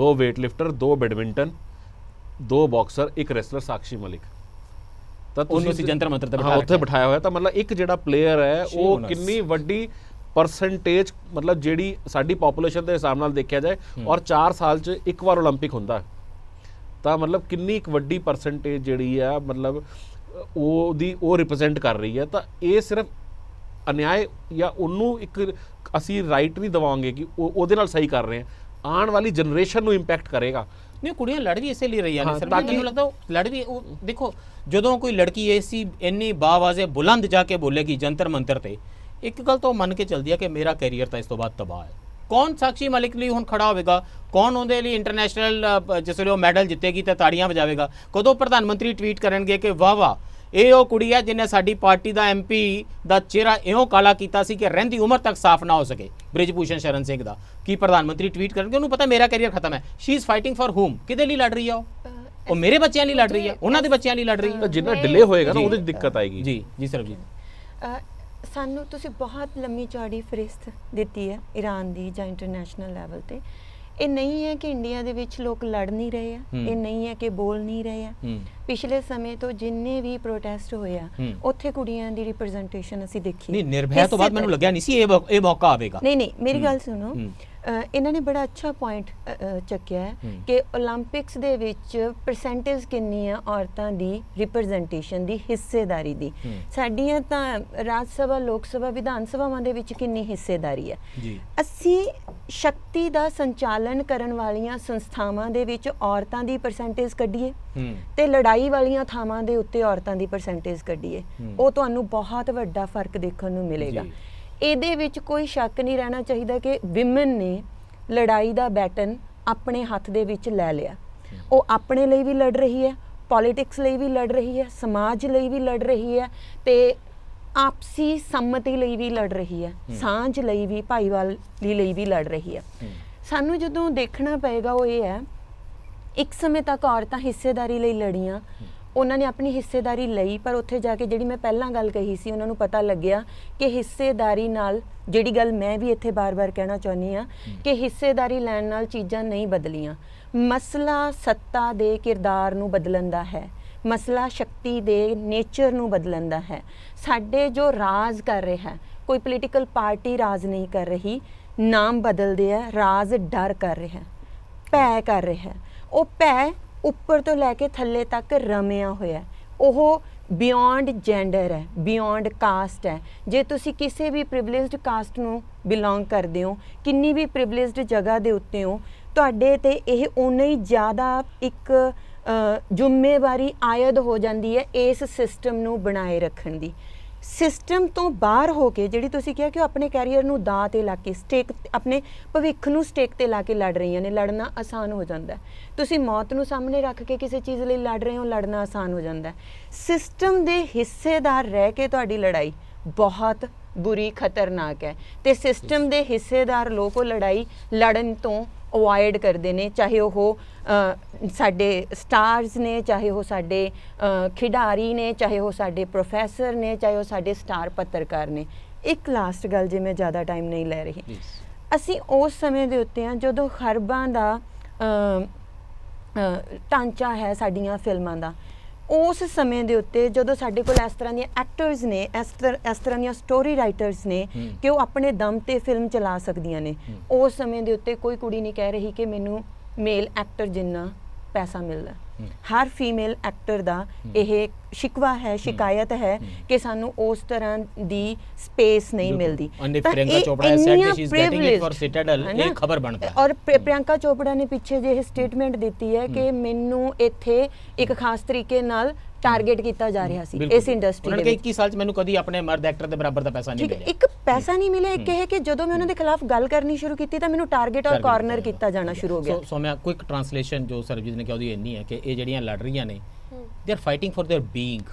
ਦੋ ਵੇਟ ਲਿਫਟਰ ਦੋ ਬੈਡਮਿੰਟਨ ਦੋ ਬਾਕਸਰ ਇੱਕ ਰੈਸਲਰ ਸਾਕਸ਼ੀ ਮਲਿਕ ਤਾਂ ਤੁਸੀਂ ਅਸੀਂ ਜੰਤਰ ਮੰਤਰ ਤੇ ਬਿਠਾ ਉੱਥੇ ਬਿਠਾਇਆ ਹੋਇਆ ਤਾਂ ਮਤਲਬ ਇੱਕ ਜਿਹੜਾ ਪਲੇਅਰ ਹੈ ਉਹ ਕਿੰਨੀ ਵੱਡੀ ਪਰਸੈਂਟੇਜ ਮਤਲਬ ਜਿਹੜੀ ਸਾਡੀ ਪੋਪੂਲੇਸ਼ਨ ਦੇ ਹਿਸਾਬ ਨਾਲ ਦੇਖਿਆ ਜਾਏ ਔਰ 4 ਸਾਲ 'ਚ ਇੱਕ ਵਾਰ 올림픽 ਹੁੰਦਾ ਤਾਂ ਮਤਲਬ ਕਿੰਨੀ ਇੱਕ ਵੱਡੀ ਪਰਸੈਂਟੇਜ ਜਿਹੜੀ ਆ ਮਤਲਬ ਉਹ ਦੀ ਉਹ ਰਿਪਰੈਜ਼ੈਂਟ ਕਰ ਰਹੀ ਹੈ ਤਾਂ ਇਹ ਸਿਰਫ ਅਨਿਆਏ ਜਾਂ ਉਹਨੂੰ ਇੱਕ ਅਸੀਂ ਰਾਈਟ ਨਹੀਂ ਦਵਾਵਾਂਗੇ ਕਿ ਉਹਦੇ ਨਾਲ ਸਹੀ ਕਰ ਰਹੇ ਆ ਆਉਣ ਵਾਲੀ ਜਨਰੇਸ਼ਨ ਨੂੰ ਇੰਪੈਕਟ ਕਰੇਗਾ ਨਹੀਂ ਕੁੜੀਆਂ ਲੜ ਵੀ ਇਸੇ ਲਈ ਰਹੀਆਂ ਨੇ ਸਰ ਮੈਨੂੰ ਲੱਗਦਾ ਲੜ ਵੀ ਉਹ ਦੇਖੋ ਜਦੋਂ ਕੋਈ ਲੜਕੀ ਐਸੀ ਇੰਨੀ ਬਾਵਾਜ਼ੇ ਬੁਲੰਦ ਜਾ ਕੇ ਬੋਲੇਗੀ ਜੰਤਰ ਮੰਤਰ ਤੇ ਇੱਕ ਗੱਲ ਤਾਂ ਮੰਨ ਕੇ ਚਲਦੀ ਆ ਕਿ ਮੇਰਾ ਕੈਰੀਅਰ ਤਾਂ ਇਸ ਤੋਂ ਬਾਅਦ ਤਬਾਹ ਹੈ ਕੌਣ ਸਾਖੀ ਮਲਿਕ ਲਈ ਹੁਣ ਖੜਾ ਹੋਵੇਗਾ ਕੌਣ ਉਹਦੇ ਲਈ ਇੰਟਰਨੈਸ਼ਨਲ ਜਿਸ ਲਈ ਉਹ ਮੈਡਲ ਜਿੱਤੇਗੀ ਤਾਂ ਤਾੜੀਆਂ ਵਜਾਵੇਗਾ ਕਦੋਂ ਪ੍ਰਧਾਨ ਮੰਤਰੀ ਟਵੀਟ ਕਰਨਗੇ ਕਿ ਵਾਹ ਵਾਹ ਇਹ ਉਹ ਕੁੜੀ ਹੈ ਜਿਨੇ ਸਾਡੀ ਪਾਰਟੀ ਦਾ ਐਮਪੀ ਦਾ ਚਿਹਰਾ ਇਉਂ ਕਾਲਾ ਕੀਤਾ ਸੀ ਕਿ ਰਹਿੰਦੀ ਉਮਰ ਤੱਕ ਸਾਫ਼ ਨਾ ਹੋ ਸਕੇ ਬ੍ਰਿਜਭੂਸ਼ਣ ਸ਼ਰਨ ਸਿੰਘ ਦਾ ਕੀ ਪ੍ਰਧਾਨ ਮੰਤਰੀ ਟਵੀਟ ਕਰਨਗੇ ਉਹਨੂੰ ਪਤਾ ਮੇਰਾ ਕੈਰੀਅਰ ਖਤਮ ਹੈ she is fighting for whom ਕਿਹਦੇ ਲਈ ਲੜ ਰਹੀ ਆ ਉਹ ਉਹ ਮੇਰੇ ਬੱਚਿਆਂ ਲਈ ਲੜ ਰਹੀ ਹੈ ਉਹਨਾਂ ਦੇ ਬੱਚਿਆਂ ਲਈ ਲੜ ਰਹੀ ਹੈ ਜਿੰਨਾ ਡਿਲੇ ਹੋਏਗਾ ਨਾ ਉਹਦੇ ਦਿੱਕਤ ਆਏਗੀ ਜੀ ਜੀ ਜੀ ਸਾਨੂੰ ਤੁਸੀਂ ਬਹੁਤ ਲੰਮੀ ਚੌੜੀ ਫਰਿਸਤ ਦਿੱਤੀ ਹੈ ਈਰਾਨ ਦੀ ਜਾਂ ਇੰਟਰਨੈਸ਼ਨਲ ਲੈਵਲ ਤੇ ਇਹ ਨਹੀਂ ਹੈ ਕਿ ਇੰਡੀਆ ਦੇ ਵਿੱਚ ਲੋਕ ਲੜ ਨਹੀਂ ਰਹੇ ਆ ਇਹ ਨਹੀਂ ਹੈ ਕਿ ਬੋਲ ਨਹੀਂ ਰਹੇ ਆ ਪਿਛਲੇ ਸਮੇਂ ਤੋਂ ਜਿੰਨੇ ਵੀ ਪ੍ਰੋਟੈਸਟ ਹੋਏ ਆ ਉੱਥੇ ਕੁੜੀਆਂ ਦੀ ਰਿਪਰੈਜ਼ੈਂਟੇਸ਼ਨ ਅਸੀਂ ਦੇਖੀ ਨਹੀਂ ਨਿਰਭੈ ਤੋਂ ਬਾਅਦ ਮੈਨੂੰ ਲੱਗਿਆ ਨਹੀਂ ਸੀ ਇਹ ਇਹ ਮੌਕਾ ਆਵੇਗਾ ਨਹੀਂ ਨਹੀਂ ਮੇਰੀ ਗੱਲ ਸੁਣੋ ਇਹਨਾਂ ਨੇ ਬੜਾ ਅੱਛਾ ਪੁਆਇੰਟ ਚੱਕਿਆ ਹੈ ਕਿ 올림픽ਸ ਦੇ ਵਿੱਚ ਪਰਸੈਂਟੇਜ ਕਿੰਨੀ ਹੈ ਔਰਤਾਂ ਦੀ ਰਿਪਰੈਜ਼ੈਂਟੇਸ਼ਨ ਦੀ ਹਿੱਸੇਦਾਰੀ ਦੀ ਸਾਡੀਆਂ ਤਾਂ ਰਾਜ ਸਭਾ ਲੋਕ ਸਭਾ ਵਿਧਾਨ ਸਭਾਵਾਂ ਦੇ ਵਿੱਚ ਕਿੰਨੀ ਹਿੱਸੇਦਾਰੀ ਹੈ ਅਸੀਂ ਸ਼ਕਤੀ ਦਾ ਸੰਚਾਲਨ ਕਰਨ ਵਾਲੀਆਂ ਸੰਸਥਾਵਾਂ ਦੇ ਵਿੱਚ ਔਰਤਾਂ ਦੀ ਪਰਸੈਂਟੇਜ ਕੱਢੀਏ ਤੇ ਲੜਾਈ ਪੜ੍ਹਾਈ ਵਾਲੀਆਂ ਥਾਵਾਂ ਦੇ ਉੱਤੇ ਔਰਤਾਂ ਦੀ ਪਰਸੈਂਟੇਜ ਕੱਢੀਏ ਉਹ ਤੁਹਾਨੂੰ ਬਹੁਤ ਵੱਡਾ ਫਰਕ ਦੇਖਣ ਨੂੰ ਮਿਲੇਗਾ ਇਹਦੇ ਵਿੱਚ ਕੋਈ ਸ਼ੱਕ ਨਹੀਂ ਰਹਿਣਾ ਚਾਹੀਦਾ ਕਿ ਵਿਮਨ ਨੇ ਲੜਾਈ ਦਾ ਬੈਟਨ ਆਪਣੇ ਹੱਥ ਦੇ ਵਿੱਚ ਲੈ ਲਿਆ ਉਹ ਆਪਣੇ ਲਈ ਵੀ ਲੜ ਰਹੀ ਹੈ ਪੋਲਿਟਿਕਸ ਲਈ ਵੀ ਲੜ ਰਹੀ ਹੈ ਸਮਾਜ ਲਈ ਵੀ ਲੜ ਰਹੀ ਹੈ ਤੇ ਆਪਸੀ ਸੰਮਤੀ ਲਈ ਵੀ ਲੜ ਰਹੀ ਹੈ ਸਾਂਝ ਲਈ ਵੀ ਭਾਈਵਾਲੀ ਲਈ ਵੀ ਲੜ ਰਹੀ ਹੈ ਸਾਨੂੰ ਜਦੋਂ ਦੇਖਣਾ ਪਏਗਾ ਉਹ ਇਹ ਹੈ ਇੱਕ ਸਮੇਂ ਤੱਕ ਔਰਤਾਂ ਹਿੱਸੇਦਾਰੀ ਲਈ ਲੜੀਆਂ ਉਹਨਾਂ ਨੇ ਆਪਣੀ ਹਿੱਸੇਦਾਰੀ ਲਈ ਪਰ ਉੱਥੇ ਜਾ ਕੇ ਜਿਹੜੀ ਮੈਂ ਪਹਿਲਾਂ ਗੱਲ ਕਹੀ ਸੀ ਉਹਨਾਂ ਨੂੰ ਪਤਾ ਲੱਗਿਆ ਕਿ ਹਿੱਸੇਦਾਰੀ ਨਾਲ ਜਿਹੜੀ ਗੱਲ ਮੈਂ ਵੀ ਇੱਥੇ ਬਾਰ-ਬਾਰ ਕਹਿਣਾ ਚਾਹੁੰਦੀ ਆ ਕਿ ਹਿੱਸੇਦਾਰੀ ਲੈਣ ਨਾਲ ਚੀਜ਼ਾਂ ਨਹੀਂ ਬਦਲੀਆਂ ਮਸਲਾ ਸੱਤਾ ਦੇ ਕਿਰਦਾਰ ਨੂੰ ਬਦਲਣ ਦਾ ਹੈ ਮਸਲਾ ਸ਼ਕਤੀ ਦੇ ਨੇਚਰ ਨੂੰ ਬਦਲਣ ਦਾ ਹੈ ਸਾਡੇ ਜੋ ਰਾਜ ਕਰ ਰਿਹਾ ਕੋਈ ਪੋਲੀਟੀਕਲ ਪਾਰਟੀ ਰਾਜ ਨਹੀਂ ਕਰ ਰਹੀ ਨਾਮ ਬਦਲਦੇ ਆ ਰਾਜ ਡਰ ਕਰ ਰਿਹਾ ਭੈ ਕਰ ਰਿਹਾ ਉਹ ਭੈ ਉੱਪਰ ਤੋਂ ਲੈ ਕੇ ਥੱਲੇ ਤੱਕ ਰਮਿਆ ਹੋਇਆ ਉਹ ਬਿਯੋਂਡ ਜੈਂਡਰ ਹੈ ਬਿਯੋਂਡ ਕਾਸਟ ਹੈ ਜੇ ਤੁਸੀਂ ਕਿਸੇ ਵੀ ਪ੍ਰਿਵਿਲੇਜਡ ਕਾਸਟ ਨੂੰ ਬਿਲੋਂਗ ਕਰਦੇ ਹੋ ਕਿੰਨੀ ਵੀ ਪ੍ਰਿਵਿਲੇਜਡ ਜਗ੍ਹਾ ਦੇ ਉੱਤੇ ਹੋ ਤੁਹਾਡੇ ਤੇ ਇਹ ਉਨਾ ਹੀ ਜ਼ਿਆਦਾ ਇੱਕ ਜ਼ਿੰਮੇਵਾਰੀ ਆਇਦ ਹੋ ਜਾਂਦੀ ਹੈ ਇਸ ਸਿਸਟਮ ਨੂੰ ਬਣਾਏ ਰੱਖਣ ਦੀ ਸਿਸਟਮ ਤੋਂ ਬਾਹਰ ਹੋ ਕੇ ਜਿਹੜੀ ਤੁਸੀਂ ਕਿਹਾ ਕਿ ਉਹ ਆਪਣੇ ਕੈਰੀਅਰ ਨੂੰ ਦਾਅ ਤੇ ਲਾ ਕੇ ਸਟੇਕ ਆਪਣੇ ਭਵਿੱਖ ਨੂੰ ਸਟੇਕ ਤੇ ਲਾ ਕੇ ਲੜ ਰਹੀਆਂ ਨੇ ਲੜਨਾ ਆਸਾਨ ਹੋ ਜਾਂਦਾ ਤੁਸੀਂ ਮੌਤ ਨੂੰ ਸਾਹਮਣੇ ਰੱਖ ਕੇ ਕਿਸੇ ਚੀਜ਼ ਲਈ ਲੜ ਰਹੇ ਹੋ ਲੜਨਾ ਆਸਾਨ ਹੋ ਜਾਂਦਾ ਸਿਸਟਮ ਦੇ ਹਿੱਸੇਦਾਰ ਰਹਿ ਕੇ ਤੁਹਾਡੀ ਲੜਾਈ ਬਹੁਤ ਬੁਰੀ ਖਤਰਨਾਕ ਹੈ ਤੇ ਸਿਸਟਮ ਦੇ ਹਿੱਸੇਦਾਰ ਲੋਕੋ ਲੜਾਈ ਲੜਨ ਤੋਂ ਅਵਾਇਡ ਕਰਦੇ ਨੇ ਚਾਹੇ ਉਹ ਸਾਡੇ ਸਟਾਰਸ ਨੇ ਚਾਹੇ ਉਹ ਸਾਡੇ ਖਿਡਾਰੀ ਨੇ ਚਾਹੇ ਉਹ ਸਾਡੇ ਪ੍ਰੋਫੈਸਰ ਨੇ ਚਾਹੇ ਉਹ ਸਾਡੇ ਸਟਾਰ ਪੱਤਰਕਾਰ ਨੇ ਇੱਕ ਲਾਸਟ ਗੱਲ ਜੇ ਮੈਂ ਜ਼ਿਆਦਾ ਟਾਈਮ ਨਹੀਂ ਲੈ ਰਹੀ ਅਸੀਂ ਉਸ ਸਮੇਂ ਦੇ ਉੱਤੇ ਆ ਜਦੋਂ ਖਰਬਾਂ ਦਾ ਟਾਂਚਾ ਹੈ ਸਾਡੀਆਂ ਫਿਲਮਾਂ ਦਾ ਉਸ ਸਮੇਂ ਦੇ ਉੱਤੇ ਜਦੋਂ ਸਾਡੇ ਕੋਲ ਇਸ ਤਰ੍ਹਾਂ ਦੀਆਂ ਐਕਟਰਸ ਨੇ ਇਸ ਤਰ੍ਹਾਂ ਦੀਆਂ ਸਟੋਰੀ ਰਾਈਟਰਸ ਨੇ ਕਿ ਉਹ ਆਪਣੇ ਦਮ ਤੇ ਫਿਲਮ ਚਲਾ ਸਕਦੀਆਂ ਨੇ ਉਸ ਸਮੇਂ ਦੇ ਉੱਤੇ ਕੋਈ ਕੁੜੀ ਨਹੀਂ ਕਹਿ ਰਹੀ ਕਿ ਮੈਨੂੰ ਮੇਲ ਐਕਟਰ ਜਿੰਨਾ ਪੈਸਾ ਮਿਲਦਾ ਹਰ ਫੀਮੇਲ ਐਕਟਰ ਦਾ ਇਹ ਸ਼ਿਕਵਾ ਹੈ ਸ਼ਿਕਾਇਤ ਹੈ ਕਿ ਸਾਨੂੰ ਉਸ ਤਰ੍ਹਾਂ ਦੀ ਸਪੇਸ ਨਹੀਂ ਮਿਲਦੀ ਤਾਂ Priyanka Chopra is said she getting it for Citadel ਇਹ ਖਬਰ ਬਣਦਾ ਹੈ ਔਰ ਪ੍ਰਿਯੰਕਾ ਚੋਪੜਾ ਨੇ ਪਿੱਛੇ ਜੇ ਇਹ ਸਟੇਟਮੈਂਟ ਦਿੱਤੀ ਹੈ ਕਿ ਮੈਨੂੰ ਇੱਥੇ ਇੱਕ ਖਾਸ ਤਰੀਕੇ ਨਾਲ ਟਾਰਗੇਟ ਕੀਤਾ ਜਾ ਰਿਹਾ ਸੀ ਇਸ ਇੰਡਸਟਰੀ ਦੇ ਵਿੱਚ 21 ਸਾਲ ਚ ਮੈਨੂੰ ਕਦੀ ਆਪਣੇ ਮਰਦ ਐਕਟਰ ਦੇ ਬਰਾਬਰ ਦਾ ਪੈਸਾ ਨਹੀਂ ਮਿਲਿਆ ਇੱਕ ਪੈਸਾ ਨਹੀਂ ਮਿਲਿਆ ਇਹ ਕਹੇ ਕਿ ਜਦੋਂ ਮੈਂ ਉਹਨਾਂ ਦੇ ਖਿਲਾਫ ਗੱਲ ਕਰਨੀ ਸ਼ੁਰੂ ਕੀਤੀ ਤਾਂ ਮੈਨੂੰ ਟਾਰਗੇਟ ਔਰ ਕਾਰਨਰ ਕੀਤਾ ਜਾਣਾ ਸ਼ੁਰੂ ਹੋ ਗਿਆ ਸੋ ਮੈਂ ਕੁਇਕ ਟ੍ਰਾਂਸਲੇਸ਼ਨ ਜੋ ਸਰਬਜੀਤ ਨੇ ਕਿਹਾ ਉਹਦੀ ਇੰਨੀ ਹੈ ਕਿ ਇਹ ਜਿਹੜੀਆਂ ਲੜ ਰਹੀਆਂ ਨੇ they are fighting for their being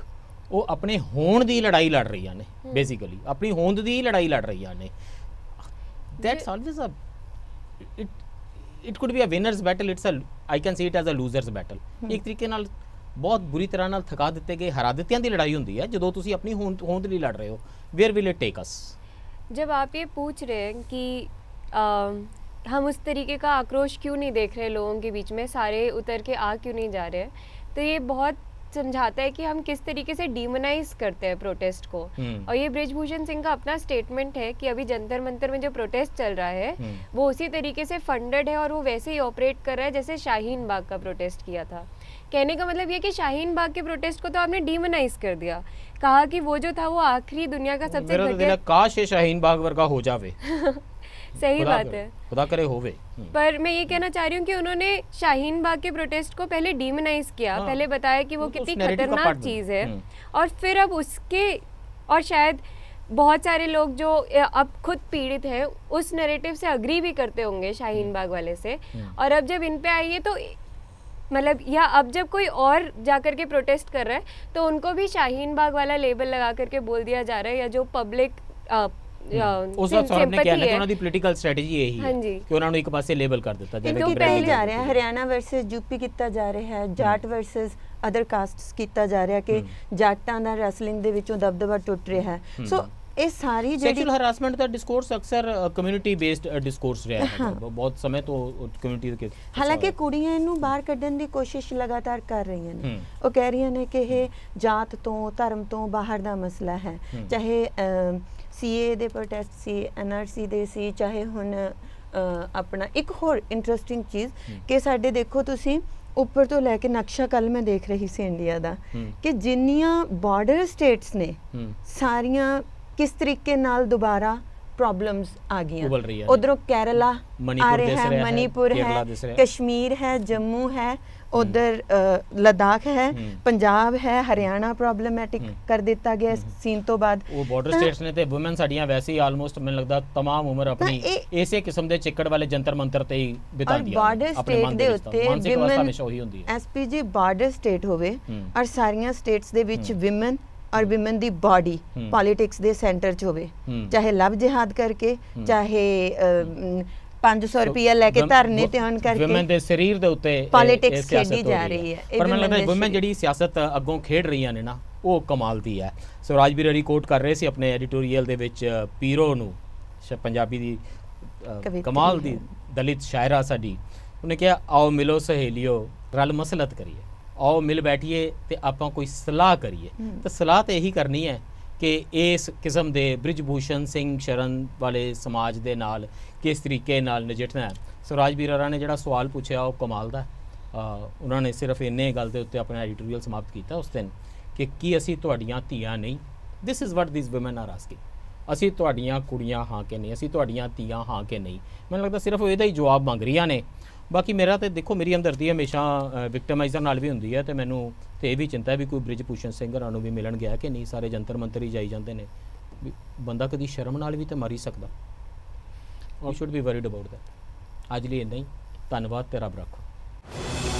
ਉਹ ਆਪਣੇ ਹੋਣ ਦੀ ਲੜਾਈ ਲੜ ਰਹੀਆਂ ਨੇ ਬੇਸਿਕਲੀ ਆਪਣੀ ਹੋਂਦ ਦੀ ਲੜਾਈ ਲੜ ਰਹੀਆਂ ਨੇ that's always a it it could be a winner's battle it's a I can see it as a loser's battle ਇੱਕ ਤਰੀਕੇ ਨਾਲ ਬਹੁਤ ਬੁਰੀ ਤਰ੍ਹਾਂ ਨਾਲ ਥਕਾ ਦਿੱਤੇ ਗਏ ਹਰਾਦਤਿਆਂ ਦੀ ਲੜਾਈ ਹੁੰਦੀ ਹੈ ਜਦੋਂ ਤੁਸੀਂ ਆਪਣੀ ਹੋਂਦ ਲਈ ਲੜ ਰਹੇ ਹੋ where will it take us जब ਆਪ ਇਹ ਪੁੱਛ ਰਹੇ ਹੋ ਕਿ आ, हम उस तरीके का आक्रोश क्यों नहीं देख रहे लोगों के बीच में सारे उतर के आ क्यों नहीं जा रहे तो ये बहुत समझाता है कि हम किस तरीके से डीमोनाइज करते हैं प्रोटेस्ट को हम्म। और ये ब्रिजभूषण सिंह का अपना स्टेटमेंट है कि अभी जंतर मंतर में जो प्रोटेस्ट चल रहा है हम्म। वो उसी तरीके से फंडेड है और वो वैसे ही ऑपरेट कर रहा है जैसे शाहीन बाग का प्रोटेस्ट किया था कहने का मतलब ये कि शाहीन बाग के प्रोटेस्ट को तो आपने डीमोनाइज कर दिया कहा कि वो जो था वो आखिरी दुनिया का सबसे तो काश है शाहीन बाग वर्गा हो जावे <laughs> सही बात है खुदा करे होवे हम्म। पर मैं ये कहना चाह रही हूँ कि उन्होंने शाहीन बाग के प्रोटेस्ट को पहले डीमनाइज किया हाँ। पहले बताया कि वो कितनी खतरनाक चीज़ है हम्म। और फिर अब उसके और शायद बहुत सारे लोग जो अब खुद पीड़ित हैं उस नरेटिव से अग्री भी करते होंगे शाहीन हम्म। बाग वाले से और अब जब इन पे आई है तो मतलब या अब जब कोई और जा कर के प्रोटेस्ट कर रहा है तो उनको भी शाहीन बाग वाला लेबल लगा करके बोल दिया जा रहा है या जो पब्लिक ਉਸ ਵਕਤ ਸਾਹਿਬ ਨੇ ਕਿਹਾ ਕਿ ਉਹਨਾਂ ਦੀ ਪੋਲੀਟੀਕਲ ਸਟ੍ਰੈਟੇਜੀ ਇਹੀ ਹੈ ਕਿ ਉਹਨਾਂ ਨੂੰ ਇੱਕ ਪਾਸੇ ਲੇਬਲ ਕਰ ਦਿੱਤਾ ਜਿਵੇਂ ਕਿ ਪਹਿਲੇ ਜਾ ਰਿਹਾ ਹਰਿਆਣਾ ਵਰਸਸ ਯੂਪੀ ਕੀਤਾ ਜਾ ਰਿਹਾ ਹੈ ਜਾਟ ਵਰਸਸ ਅਦਰ ਕਾਸਟਸ ਕੀਤਾ ਜਾ ਰਿਹਾ ਕਿ ਜਾਟਾਂ ਦਾ ਰੈਸਲਿੰਗ ਦੇ ਵਿੱਚੋਂ ਦਬਦਬਾ ਟੁੱਟ ਰਿਹਾ ਹੈ ਸੋ ਇਹ ਸਾਰੀ ਜਿਹੜੀ ਸੈਕਸ਼ੂਅਲ ਹਰਾਸਮੈਂਟ ਦਾ ਡਿਸਕੋਰਸ ਅਕਸਰ ਕਮਿਊਨਿਟੀ ਬੇਸਡ ਡਿਸਕੋਰਸ ਰਿਹਾ ਹੈ ਬਹੁਤ ਸਮੇਂ ਤੋਂ ਕਮਿਊਨਿਟੀ ਦੇ ਹਾਲਾਂਕਿ ਕੁੜੀਆਂ ਇਹਨੂੰ ਬਾਹਰ ਕੱਢਣ ਦੀ ਕੋਸ਼ਿਸ਼ ਲਗਾਤਾਰ ਕਰ ਰਹੀਆਂ ਨੇ ਉਹ ਕਹਿ ਰਹੀਆਂ ਨੇ ਕਿ ਇਹ ਜਾਤ ਤੋਂ ਧਰਮ ਤੋਂ ਬਾਹਰ ਦਾ ਮਸਲਾ ਹੈ ਚਾਹੇ ਸੀਏ ਦੇ ਪ੍ਰੋਟੈਸਟ ਸੀ ਐਨਆਰਸੀ ਦੇ ਸੀ ਚਾਹੇ ਹੁਣ ਆਪਣਾ ਇੱਕ ਹੋਰ ਇੰਟਰਸਟਿੰਗ ਚੀਜ਼ ਕਿ ਸਾਡੇ ਦੇਖੋ ਤੁਸੀਂ ਉੱਪਰ ਤੋਂ ਲੈ ਕੇ ਨਕਸ਼ਾ ਕੱਲ ਮੈਂ ਦੇਖ ਰਹੀ ਸੀ ਇੰਡੀਆ ਦਾ ਕਿ ਜਿੰਨੀਆਂ ਬਾਰਡਰ ਸਟੇਟਸ ਨੇ ਸਾਰੀਆਂ ਕਿਸ ਤਰੀਕੇ ਨਾਲ ਦੁਬਾਰਾ ਪ੍ਰੋਬਲਮਸ ਆ ਗਈਆਂ ਉਧਰੋਂ ਕੇਰਲਾ ਮਨੀਪੁਰ ਦੇਸ ਰਿਹਾ ਹੈ ਮਨੀਪੁਰ ਹੈ ਕਸ਼ਮੀਰ ਹੈ ਜੰਮੂ ਹੈ ਉਧਰ ਲਦਾਖ ਹੈ ਪੰਜਾਬ ਹੈ ਹਰਿਆਣਾ ਪ੍ਰੋਬਲਮੈਟਿਕ ਕਰ ਦਿੱਤਾ ਗਿਆ ਸੀਨ ਤੋਂ ਬਾਅਦ ਉਹ ਬਾਰਡਰ ਸਟੇਟਸ ਨੇ ਤੇ ਔਮਨ ਸਾਡੀਆਂ ਵੈਸੇ ਹੀ ਆਲਮੋਸਟ ਮੈਨੂੰ ਲੱਗਦਾ तमाम ਉਮਰ ਆਪਣੀ ਇਸੇ ਕਿਸਮ ਦੇ ਚਿੱਕੜ ਵਾਲੇ ਜੰਤਰ ਮੰਤਰ ਤੇ ਹੀ ਬਿਤਾਉਂਦੀਆਂ ਬਾਰਡਰ ਸਟੇਟ ਦੇ ਉੱਤੇ ਔਮਨ ਐਸਪੀਜੀ ਬਾਰਡਰ ਸਟੇਟ ਹੋਵੇ ਔਰ ਸਾਰੀਆਂ ਸਟੇਟਸ ਦੇ ਵਿੱਚ ਔਮਨ ਔਰ ਔਮਨ ਦੀ ਬਾਡੀ ਪੋਲਿਟਿਕਸ ਦੇ ਸੈਂਟਰ 'ਚ ਹੋਵੇ ਚਾਹੇ ਲਵ ਜਿਹਾਦ ਕਰਕੇ ਚਾਹੇ 500 ਰੁਪਏ ਲੈ ਕੇ ਧਰਨੇ ਤੇ ਹਨ ਕਰਕੇ ਔਰਤਾਂ ਦੇ ਸਰੀਰ ਦੇ ਉੱਤੇ ਪੋਲਿਟਿਕਸ ਖੇਡੀ ਜਾ ਰਹੀ ਹੈ ਪਰ ਮੈਨੂੰ ਲੱਗਦਾ ਔਰਤਾਂ ਜਿਹੜੀ ਸਿਆਸਤ ਅੱਗੋਂ ਖੇਡ ਰਹੀਆਂ ਨੇ ਨਾ ਉਹ ਕਮਾਲ ਦੀ ਹੈ ਸਵਰਾਜ ਵੀਰ ਰਿਕਾਰਡ ਕਰ ਰਹੇ ਸੀ ਆਪਣੇ ਐਡੀਟੋਰੀਅਲ ਦੇ ਵਿੱਚ ਪੀਰੋ ਨੂੰ ਪੰਜਾਬੀ ਦੀ ਕਮਾਲ ਦੀ ਦਲਿਤ ਸ਼ਾਇਰਾ ਸਾਡੀ ਉਹਨੇ ਕਿਹਾ ਆਓ ਮਿਲੋ ਸਹੇਲਿਓ ਰਲ ਮਸਲਤ ਕਰੀਏ ਆਓ ਮਿਲ ਬੈਠੀਏ ਤੇ ਆਪਾਂ ਕੋਈ ਸਲਾਹ ਕਰੀਏ ਤਾਂ ਸਲਾਹ ਤੇ ਇਹੀ ਕਰਨੀ ਹੈ ਕਿ ਇਸ ਕਿਸਮ ਦੇ ਬ੍ਰਿਜਭੂਸ਼ਨ ਸਿੰਘ ਸ਼ਰਨ ਵਾਲੇ ਸਮਾਜ ਦੇ ਨਾਲ ਕਿਸ ਤਰੀਕੇ ਨਾਲ ਨਜਿੱਠਣਾ ਹੈ ਸਵਰਾਜ ਅਰਾ ਨੇ ਜਿਹੜਾ ਸਵਾਲ ਪੁੱਛਿਆ ਉਹ ਕਮਾਲ ਦਾ ਉਹਨਾਂ ਨੇ ਸਿਰਫ ਇੰਨੇ ਗੱਲ ਦੇ ਉੱਤੇ ਆਪਣਾ ਐਡੀਟੋਰੀਅਲ ਸਮਾਪਤ ਕੀਤਾ ਉਸ ਦਿਨ ਕਿ ਕੀ ਅਸੀਂ ਤੁਹਾਡੀਆਂ ਧੀਆਂ ਨਹੀਂ this is what these women are asking ਅਸੀਂ ਤੁਹਾਡੀਆਂ ਕੁੜੀਆਂ ਹਾਂ ਕਿ ਨਹੀਂ ਅਸੀਂ ਤੁਹਾਡੀਆਂ ਧੀਆਂ ਹਾਂ ਕਿ ਨਹੀਂ ਮੈਨੂੰ ਲੱਗਦਾ ਸਿਰਫ ਇਹਦਾ ਹੀ ਜਵਾਬ ਮੰਗ ਰਹੀਆਂ ਨੇ ਬਾਕੀ ਮੇਰਾ ਤੇ ਦੇਖੋ ਮੇਰੀ ਹਮਦਰਦੀ ਹਮੇਸ਼ਾ ਵਿਕਟਿਮਾਈਜ਼ਰ ਨਾਲ ਵੀ ਹੁੰਦੀ ਹੈ ਤੇ ਮੈਨੂੰ ਤੇ ਇਹ ਵੀ ਚਿੰਤਾ ਵੀ ਕੋਈ ਬ੍ਰਿਜ ਪੂਸ਼ਨ ਸਿੰਘ ਹਰਾਂ ਨੂੰ ਵੀ ਮਿਲਣ ਗਿਆ ਕਿ ਨਹੀਂ ਸਾਰੇ ਜੰਤਰ ਮੰਤਰੀ ਜਾਈ ਜਾਂਦੇ ਨੇ ਬੰਦਾ ਕਦੀ ਸ਼ਰਮ ਨਾਲ ਵੀ ਤੇ ਮਰੀ ਸਕਦਾ you should be worried about that ਅੱਜ ਲਈ ਇੰਨਾ ਹੀ ਧੰਨਵਾਦ ਤੇ ਰੱਬ ਰੱਖੋ